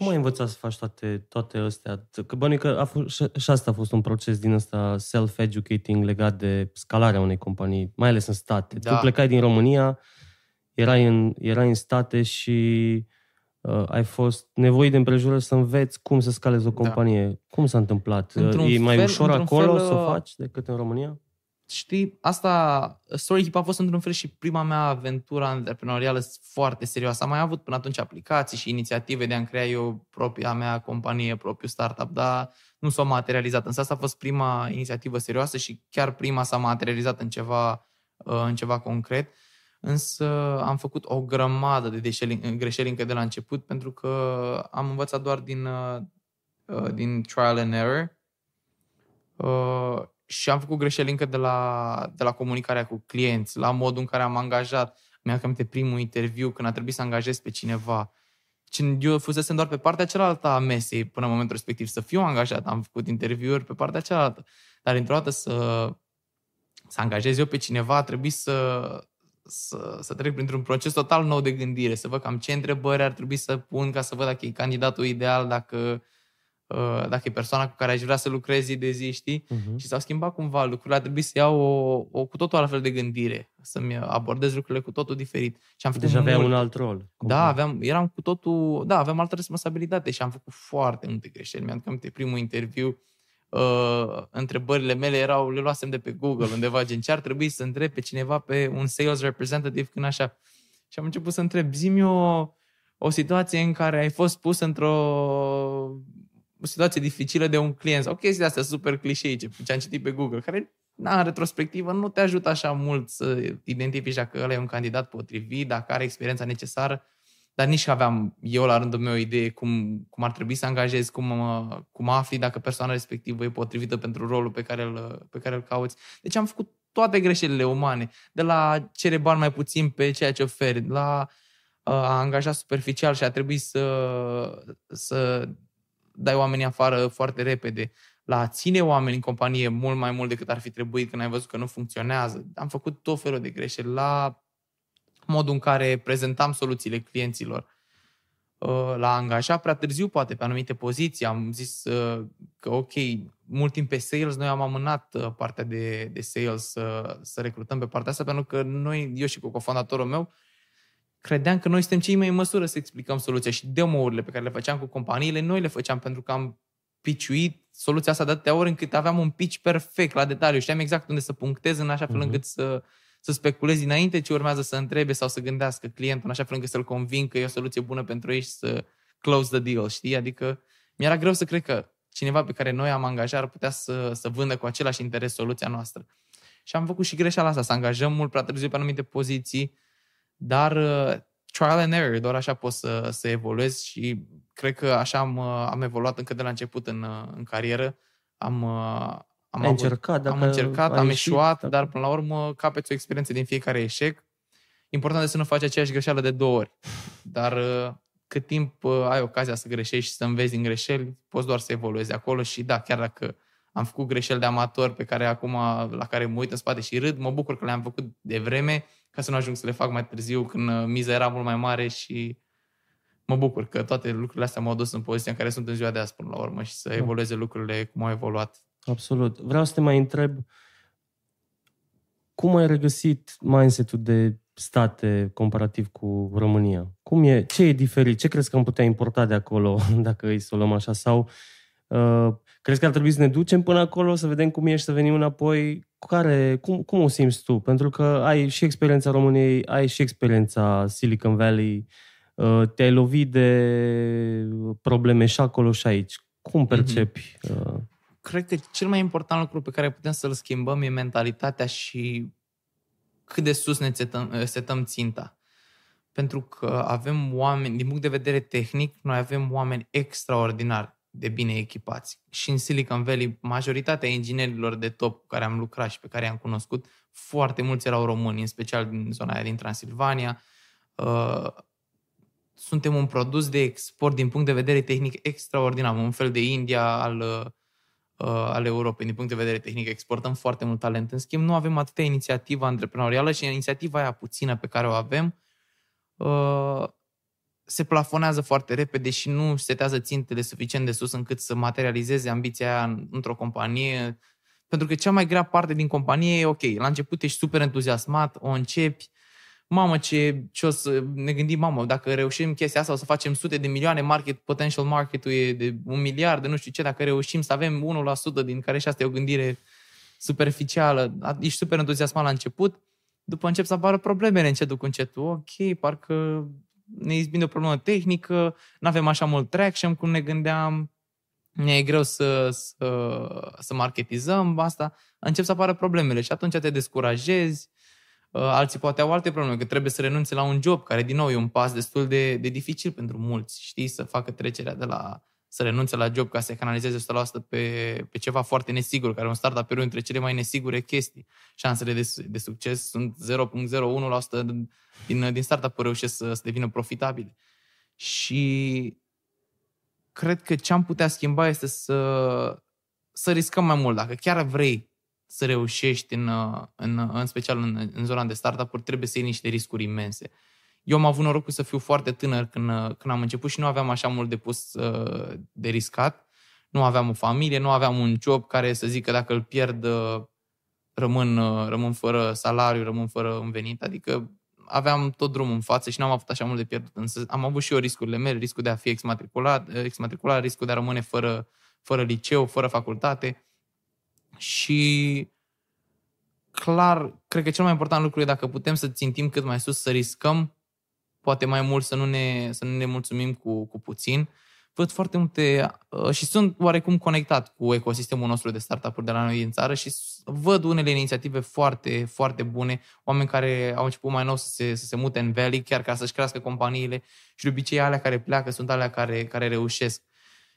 Cum ai învățat să faci toate, toate astea? Că bănuiesc că a fost, și asta a fost un proces din ăsta self-educating legat de scalarea unei companii, mai ales în state. Da. Tu plecai din România, erai în, erai în state și uh, ai fost nevoit de împrejurări să înveți cum să scalezi o da. companie. Da. Cum s-a întâmplat? Într-un e mai fel, ușor acolo fel, să o uh, faci decât în România? știi, asta, Story Hip a fost într-un fel și prima mea aventură antreprenorială foarte serioasă. Am mai avut până atunci aplicații și inițiative de a-mi crea eu propria mea companie, propriu startup, dar nu s-a materializat. Însă asta a fost prima inițiativă serioasă și chiar prima s-a materializat în ceva, uh, în ceva concret. Însă am făcut o grămadă de deșeli, greșeli încă de la început pentru că am învățat doar din, uh, uh, din trial and error și am făcut greșeli încă de la, de la comunicarea cu clienți, la modul în care am angajat. Mi-am aminte primul interviu când a trebuit să angajez pe cineva. Eu fusesem doar pe partea cealaltă a mesei până în momentul respectiv să fiu angajat. Am făcut interviuri pe partea cealaltă. Dar într-o dată să, să angajez eu pe cineva a trebuit să, să, să trec printr-un proces total nou de gândire, să văd cam ce întrebări ar trebui să pun ca să văd dacă e candidatul ideal, dacă uh, Uh, dacă e persoana cu care aș vrea să lucrez zi de zi, știi? Uh-huh. Și s-au schimbat cumva lucrurile, a trebuit să iau o, o cu totul altfel de gândire, să-mi abordez lucrurile cu totul diferit. Și am făcut Deja deci aveam un alt rol. Da, aveam, eram cu totul, da, aveam altă responsabilitate și am făcut foarte multe greșeli. Mi-am aminte primul interviu, uh, întrebările mele erau, le luasem de pe Google undeva, gen ce ar trebui să întreb pe cineva, pe un sales representative, când așa. Și am început să întreb, zi o, o situație în care ai fost pus într-o o situație dificilă de un client sau chestii astea super clișeice ce am citit pe Google, care na, în retrospectivă nu te ajută așa mult să identifici dacă ăla e un candidat potrivit, dacă are experiența necesară, dar nici că aveam eu la rândul meu o idee cum, cum ar trebui să angajez, cum, uh, cum afli dacă persoana respectivă e potrivită pentru rolul pe care îl, pe care îl cauți. Deci am făcut toate greșelile umane, de la cere bani mai puțin pe ceea ce oferi, la uh, a angaja superficial și a trebui să, să dai oamenii afară foarte repede, la a ține oameni în companie mult mai mult decât ar fi trebuit când ai văzut că nu funcționează. Am făcut tot felul de greșeli la modul în care prezentam soluțiile clienților. Uh, la a angaja prea târziu, poate, pe anumite poziții. Am zis uh, că, ok, mult timp pe sales, noi am amânat uh, partea de, de sales să, să recrutăm pe partea asta, pentru că noi, eu și cu cofondatorul meu, credeam că noi suntem cei mai în măsură să explicăm soluția și demo-urile pe care le făceam cu companiile, noi le făceam pentru că am piciuit soluția asta de atâtea ori încât aveam un pitch perfect la detaliu. Știam exact unde să punctez în așa fel mhm. încât să, să speculez dinainte ce urmează să întrebe sau să gândească clientul în așa fel încât să-l convin că e o soluție bună pentru ei și să close the deal, știi? Adică mi-era greu să cred că cineva pe care noi am angajat ar putea să, să vândă cu același interes soluția noastră. Și am făcut și greșeala asta, să angajăm mult prea târziu pe anumite poziții, dar uh, trial and error, doar așa poți să, să evoluezi și cred că așa am, uh, am evoluat încă de la început în, uh, în carieră. Am, am, Ai avut, încercat, am încercat, am eșuat, dacă... dar până la urmă capeți o experiență din fiecare eșec. Important este să nu faci aceeași greșeală de două ori. Dar cât timp ai ocazia să greșești și să înveți din greșeli, poți doar să evoluezi acolo și da, chiar dacă am făcut greșeli de amator pe care acum, la care mă uit în spate și râd, mă bucur că le-am făcut de vreme ca să nu ajung să le fac mai târziu, când uh, miza era mult mai mare și mă bucur că toate lucrurile astea m-au dus în poziția în care sunt în ziua de azi până la urmă și să da. evolueze lucrurile cum au evoluat. Absolut. Vreau să te mai întreb cum ai regăsit mindset-ul de state comparativ cu România? Cum e, ce e diferit? Ce crezi că am putea importa de acolo dacă îi să o luăm așa? Sau uh, crezi că ar trebui să ne ducem până acolo, să vedem cum e și să venim înapoi care, cum, cum o simți tu? Pentru că ai și experiența României, ai și experiența Silicon Valley, uh, te-ai lovit de probleme și acolo și aici. Cum mhm. percepi? Mm-hmm. Cred că cel mai important lucru pe care putem să-l schimbăm e mentalitatea și cât de sus ne setăm, uh, setăm ținta. Pentru că avem oameni, din punct de vedere tehnic, noi avem oameni extraordinari de bine echipați. Și în Silicon Valley, majoritatea inginerilor de top cu care am lucrat și pe care i-am cunoscut, foarte mulți erau români, în special din zona aia din Transilvania. Uh, suntem un produs de export din punct de vedere tehnic extraordinar, un fel de India al, uh, al Europei, din punct de vedere tehnic. Exportăm foarte mult talent. În schimb, nu avem atâta inițiativă antreprenorială și inițiativa aia puțină pe care o avem uh, se plafonează foarte repede și nu setează țintele suficient de sus încât să materializeze ambiția aia într-o companie. Pentru că cea mai grea parte din companie e ok, la început ești super entuziasmat, o începi, mamă ce, ce o să ne gândim, mamă, dacă reușim chestia asta o să facem sute de milioane, market, potential market-ul e de un miliard, de nu știu ce, dacă reușim să avem 1% din care și asta e o gândire superficială, ești super entuziasmat la început, după încep să apară problemele încetul cu încetul. Ok, parcă ne izbind o problemă tehnică, nu avem așa mult traction cum ne gândeam, ne e greu să, să, să marketizăm asta, încep să apară problemele și atunci te descurajezi, uh, alții poate au alte probleme, că trebuie să renunțe la un job, care din nou e un pas destul de, de dificil pentru mulți, știi, să facă trecerea de la să renunțe la job ca să se canalizeze 100% pe, pe ceva foarte nesigur, care un startup pe între cele mai nesigure chestii. Șansele de, de succes sunt 0.01% din, din startup-uri reușesc să, să devină profitabile. Și cred că ce am putea schimba este să, să riscăm mai mult. Dacă chiar vrei să reușești, în, în, în special în, în zona de startup-uri, trebuie să iei niște riscuri imense. Eu am avut norocul să fiu foarte tânăr când, când am început și nu aveam așa mult de pus uh, de riscat. Nu aveam o familie, nu aveam un job care să zic că dacă îl pierd uh, rămân, uh, rămân fără salariu, rămân fără învenit. Adică aveam tot drumul în față și n-am avut așa mult de pierdut. Însă am avut și eu riscurile mele, riscul de a fi exmatriculat, exmatriculat riscul de a rămâne fără, fără liceu, fără facultate. Și clar, cred că cel mai important lucru e dacă putem să țintim cât mai sus, să riscăm poate mai mult să nu ne, să nu ne mulțumim cu, cu puțin. Văd foarte multe uh, și sunt oarecum conectat cu ecosistemul nostru de startup-uri de la noi din țară și văd unele inițiative foarte, foarte bune, oameni care au început mai nou să se, să se mute în Valley chiar ca să-și crească companiile și de obicei alea care pleacă sunt alea care, care reușesc.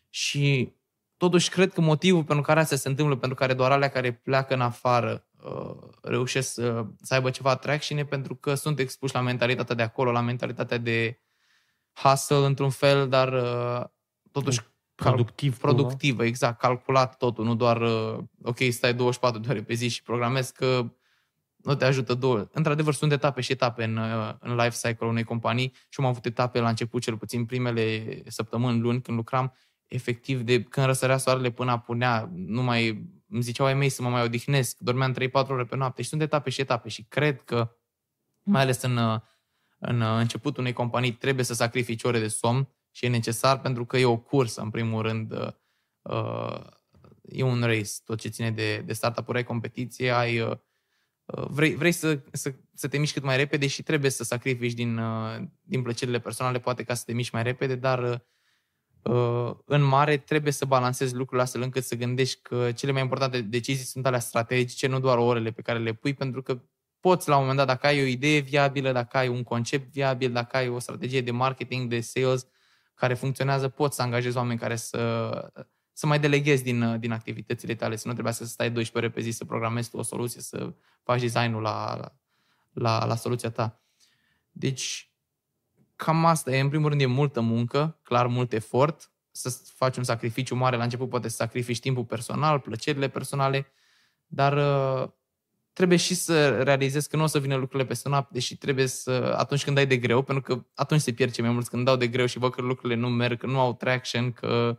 Și totuși cred că motivul pentru care asta se întâmplă, pentru care doar alea care pleacă în afară Uh, reușesc să, să aibă ceva tracțiune pentru că sunt expuși la mentalitatea de acolo, la mentalitatea de hustle într-un fel, dar uh, totuși productiv, cal- productivă, exact, calculat totul, nu doar uh, ok, stai 24 de ore pe zi și programezi că nu te ajută două. Într-adevăr, sunt etape și etape în, în life cycle-ul unei companii și am avut etape la început, cel puțin primele săptămâni, luni, când lucram, efectiv, de când răsărea soarele până apunea, nu mai îmi ziceau ai mei să mă mai odihnesc, dormeam 3-4 ore pe noapte și sunt etape și etape și cred că, mai ales în, uh, în uh, începutul unei companii, trebuie să sacrifici ore de somn și e necesar pentru că e o cursă, în primul rând, uh, e un race, tot ce ține de, de startup-uri, ai competiție, ai, vrei, vrei să, să, să te miști cât mai repede și trebuie să sacrifici din, din plăcerile personale, poate ca să te miști mai repede, dar Uh, în mare trebuie să balancezi lucrurile astfel încât să gândești că cele mai importante decizii sunt alea strategice, nu doar orele pe care le pui, pentru că poți la un moment dat, dacă ai o idee viabilă, dacă ai un concept viabil, dacă ai o strategie de marketing, de sales care funcționează, poți să angajezi oameni care să, să mai deleghezi din, uh, din activitățile tale, să nu trebuie să stai 12 ore pe zi să programezi tu o soluție, să faci designul la, la, la soluția ta. Deci, cam asta e. În primul rând e multă muncă, clar mult efort, să faci un sacrificiu mare la început, poate să sacrifici timpul personal, plăcerile personale, dar uh, trebuie și să realizezi că nu o să vină lucrurile peste noapte și trebuie să, atunci când dai de greu, pentru că atunci se pierce mai mult, când dau de greu și văd că lucrurile nu merg, că nu au traction, că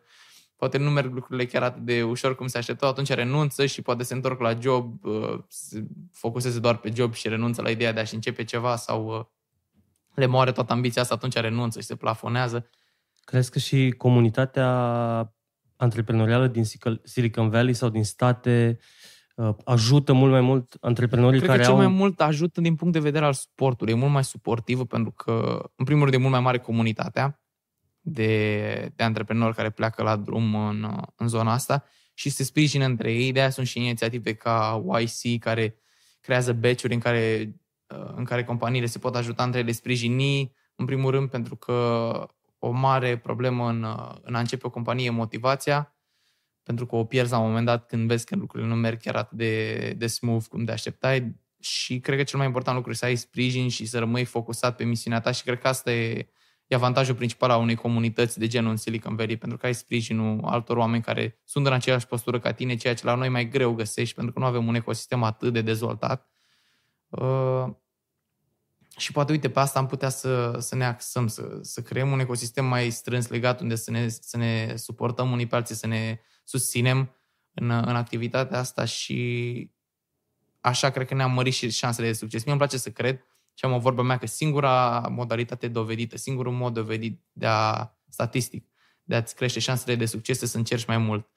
poate nu merg lucrurile chiar atât de ușor cum se așteptau, atunci renunță și poate se întorc la job, uh, se focuseze doar pe job și renunță la ideea de a-și începe ceva sau uh, le moare toată ambiția asta, atunci renunță și se plafonează. Crezi că și comunitatea antreprenorială din Silicon Valley sau din state uh, ajută mult mai mult antreprenorii Cred care că cel au... mai mult ajută din punct de vedere al sportului. E mult mai suportivă pentru că, în primul rând, e mult mai mare comunitatea de, de antreprenori care pleacă la drum în, în zona asta și se sprijină între ei. De-aia sunt și inițiative ca YC care creează beciuri în care Uh, în care companiile se pot ajuta între ele, sprijini, în primul rând, pentru că o mare problemă în, uh, în a începe o companie e motivația, pentru că o pierzi la un moment dat când vezi că lucrurile nu merg chiar atât de, de smooth cum te așteptai și cred că cel mai important lucru e să ai sprijin și să rămâi focusat pe misiunea ta și cred că asta e, e avantajul principal a unei comunități de genul în Silicon Valley, pentru că ai sprijinul altor oameni care sunt în aceeași postură ca tine, ceea ce la noi mai greu găsești, pentru că nu avem un ecosistem atât de dezvoltat. Uh, și poate, uite, pe asta am putea să, să ne axăm, să, să creăm un ecosistem mai strâns legat unde să ne, să ne suportăm unii pe alții, să ne susținem în, în activitatea asta și așa cred că ne-am mărit și șansele de succes. Mie îmi place să cred și am o vorbă mea că singura modalitate dovedită, singurul mod dovedit de a statistic de a-ți crește șansele de succes este să încerci mai mult.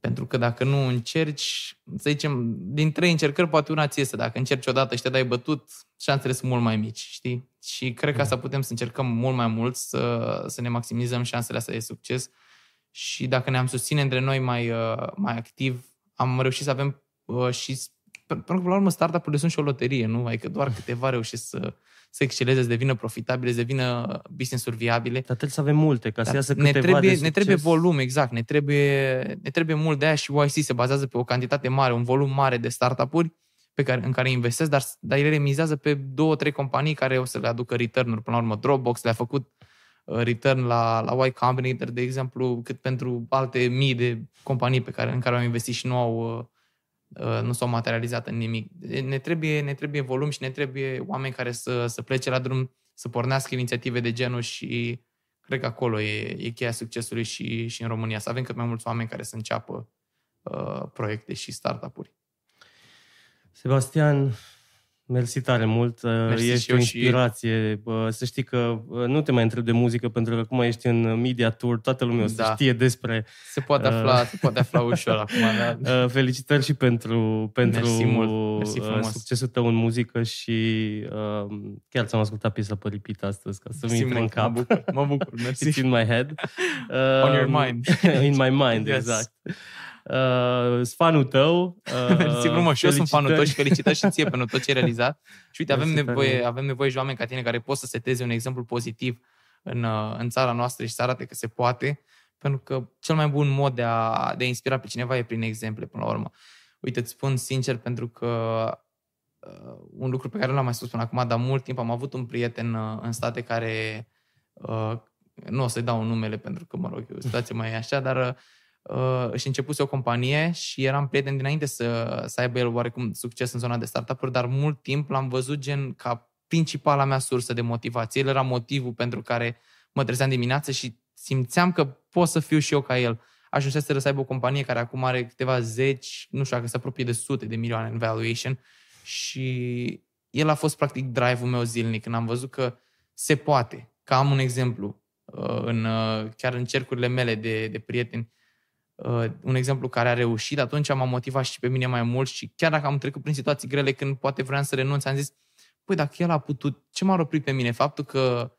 Pentru că dacă nu încerci, să zicem, din trei încercări, poate una ți iese. Dacă încerci odată și te dai bătut, șansele sunt mult mai mici, știi? Și cred că mm. asta putem să încercăm mult mai mult, să, să ne maximizăm șansele astea de succes. Și dacă ne-am susține între noi mai, uh, mai activ, am reușit să avem uh, și pentru că, până la urmă, startup-urile sunt și o loterie, nu? Adică doar câteva reușesc să, să exceleze, să devină profitabile, să devină business-uri viabile. Dar trebuie să avem multe, ca Dar să iasă ne trebuie, de succes. Ne trebuie volum, exact. Ne trebuie, ne trebuie mult de aia și YC se bazează pe o cantitate mare, un volum mare de startup-uri pe care, în care investesc, dar, dar ele remizează pe două, trei companii care o să le aducă return-uri. Până la urmă, Dropbox le-a făcut uh, return la, la Y Combinator, de exemplu, cât pentru alte mii de companii pe care, în care au investit și nu au uh, Uh, nu s-au materializat în nimic. Ne trebuie, ne trebuie volum și ne trebuie oameni care să, să plece la drum, să pornească inițiative de genul și cred că acolo e, e cheia succesului și, și în România. Să avem cât mai mulți oameni care să înceapă uh, proiecte și startup-uri. Sebastian, Mersi tare mult, uh, Mersi ești o inspirație. Și... Să știi că nu te mai întreb de muzică pentru că acum ești în media tour, toată lumea o să da. știe despre... Se poate afla, uh, se poate afla ușor acum. Da. Uh, felicitări și pentru, pentru Mersi mult. Mersi succesul tău în muzică și chiar ți-am ascultat piesa pe repeat astăzi ca să-mi intre în cap. Mă bucur, mă bucur. Mersi. It's in my head. On your um, mind. in my mind, yes. exact uh, fanul tău. Uh, Mersi frumos, și eu sunt fanul tău și felicitări și ție pentru tot ce ai realizat. Și uite, avem nevoie, avem nevoie de oameni ca tine care pot să seteze un exemplu pozitiv în, uh, în țara noastră și să arate că se poate, pentru că cel mai bun mod de a, de a inspira pe cineva e prin exemple, până la urmă. Uite, îți spun sincer, pentru că uh, un lucru pe care nu l-am mai spus până acum, dar mult timp am avut un prieten uh, în state care, uh, nu o să-i dau numele pentru că, mă rog, e o situație mai așa, dar uh, uh, și începuse o companie și eram prieten dinainte să, să aibă el oarecum succes în zona de startup-uri, dar mult timp l-am văzut gen ca principala mea sursă de motivație. El era motivul pentru care mă trezeam dimineața și simțeam că pot să fiu și eu ca el. Ajunsese să aibă o companie care acum are câteva zeci, nu știu dacă se apropie de sute de milioane în valuation și el a fost practic drive-ul meu zilnic când am văzut că se poate, că am un exemplu uh, în, uh, chiar în cercurile mele de, de prieteni Uh, un exemplu care a reușit, atunci m-a motivat și pe mine mai mult și chiar dacă am trecut prin situații grele când poate vreau să renunț, am zis, păi dacă el a putut, ce m-a oprit pe mine? Faptul că,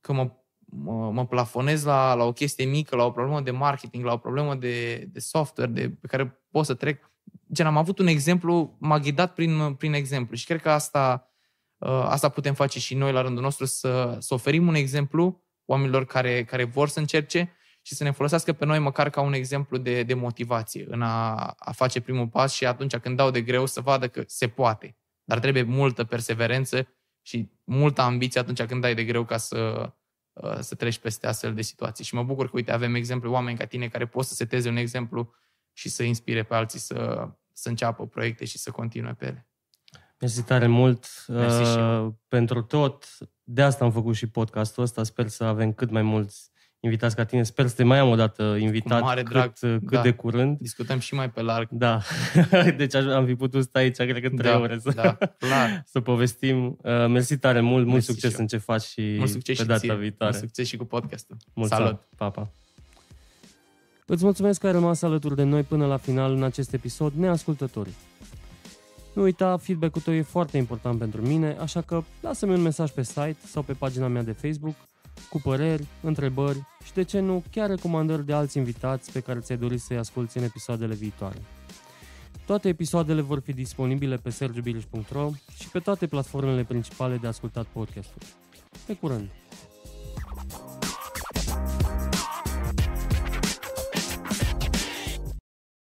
că mă, mă, mă plafonez la, la o chestie mică, la o problemă de marketing, la o problemă de, de software de, pe care pot să trec. Gen, am avut un exemplu, m-a ghidat prin, prin exemplu și cred că asta, uh, asta putem face și noi la rândul nostru, să, să oferim un exemplu oamenilor care, care vor să încerce, și să ne folosească pe noi măcar ca un exemplu de, de motivație în a, a face primul pas și atunci când dau de greu să vadă că se poate. Dar trebuie multă perseverență și multă ambiție atunci când dai de greu ca să, ă, să treci peste astfel de situații. Și mă bucur că, uite, avem exemple, oameni ca tine care pot să seteze un exemplu și să inspire pe alții să, să înceapă proiecte și să continue pe ele. Mersi tare mult ă, Mersi uh, pentru tot. De asta am făcut și podcastul ăsta. Sper să avem cât mai mulți invitați ca tine. Sper să te mai am o dată invitat Cu mare cât, drag. cât da. de curând. Discutăm și mai pe larg. Da. Deci am fi putut sta aici, cred că trei da, ore să, da, clar. să povestim. Uh, mersi tare mult, mult mersi succes în ce faci și mult succes pe data și ție. viitoare. Mult succes și cu podcastul. Mulțumesc. Salut! Pa, pa! Îți mulțumesc că ai rămas alături de noi până la final în acest episod, neascultătorii. Nu uita, feedback-ul tău e foarte important pentru mine, așa că lasă-mi un mesaj pe site sau pe pagina mea de Facebook – cu păreri, întrebări și, de ce nu, chiar recomandări de alți invitați pe care ți-ai dorit să-i asculti în episoadele viitoare. Toate episoadele vor fi disponibile pe sergiubiliș.ro și pe toate platformele principale de ascultat podcastul. Pe curând!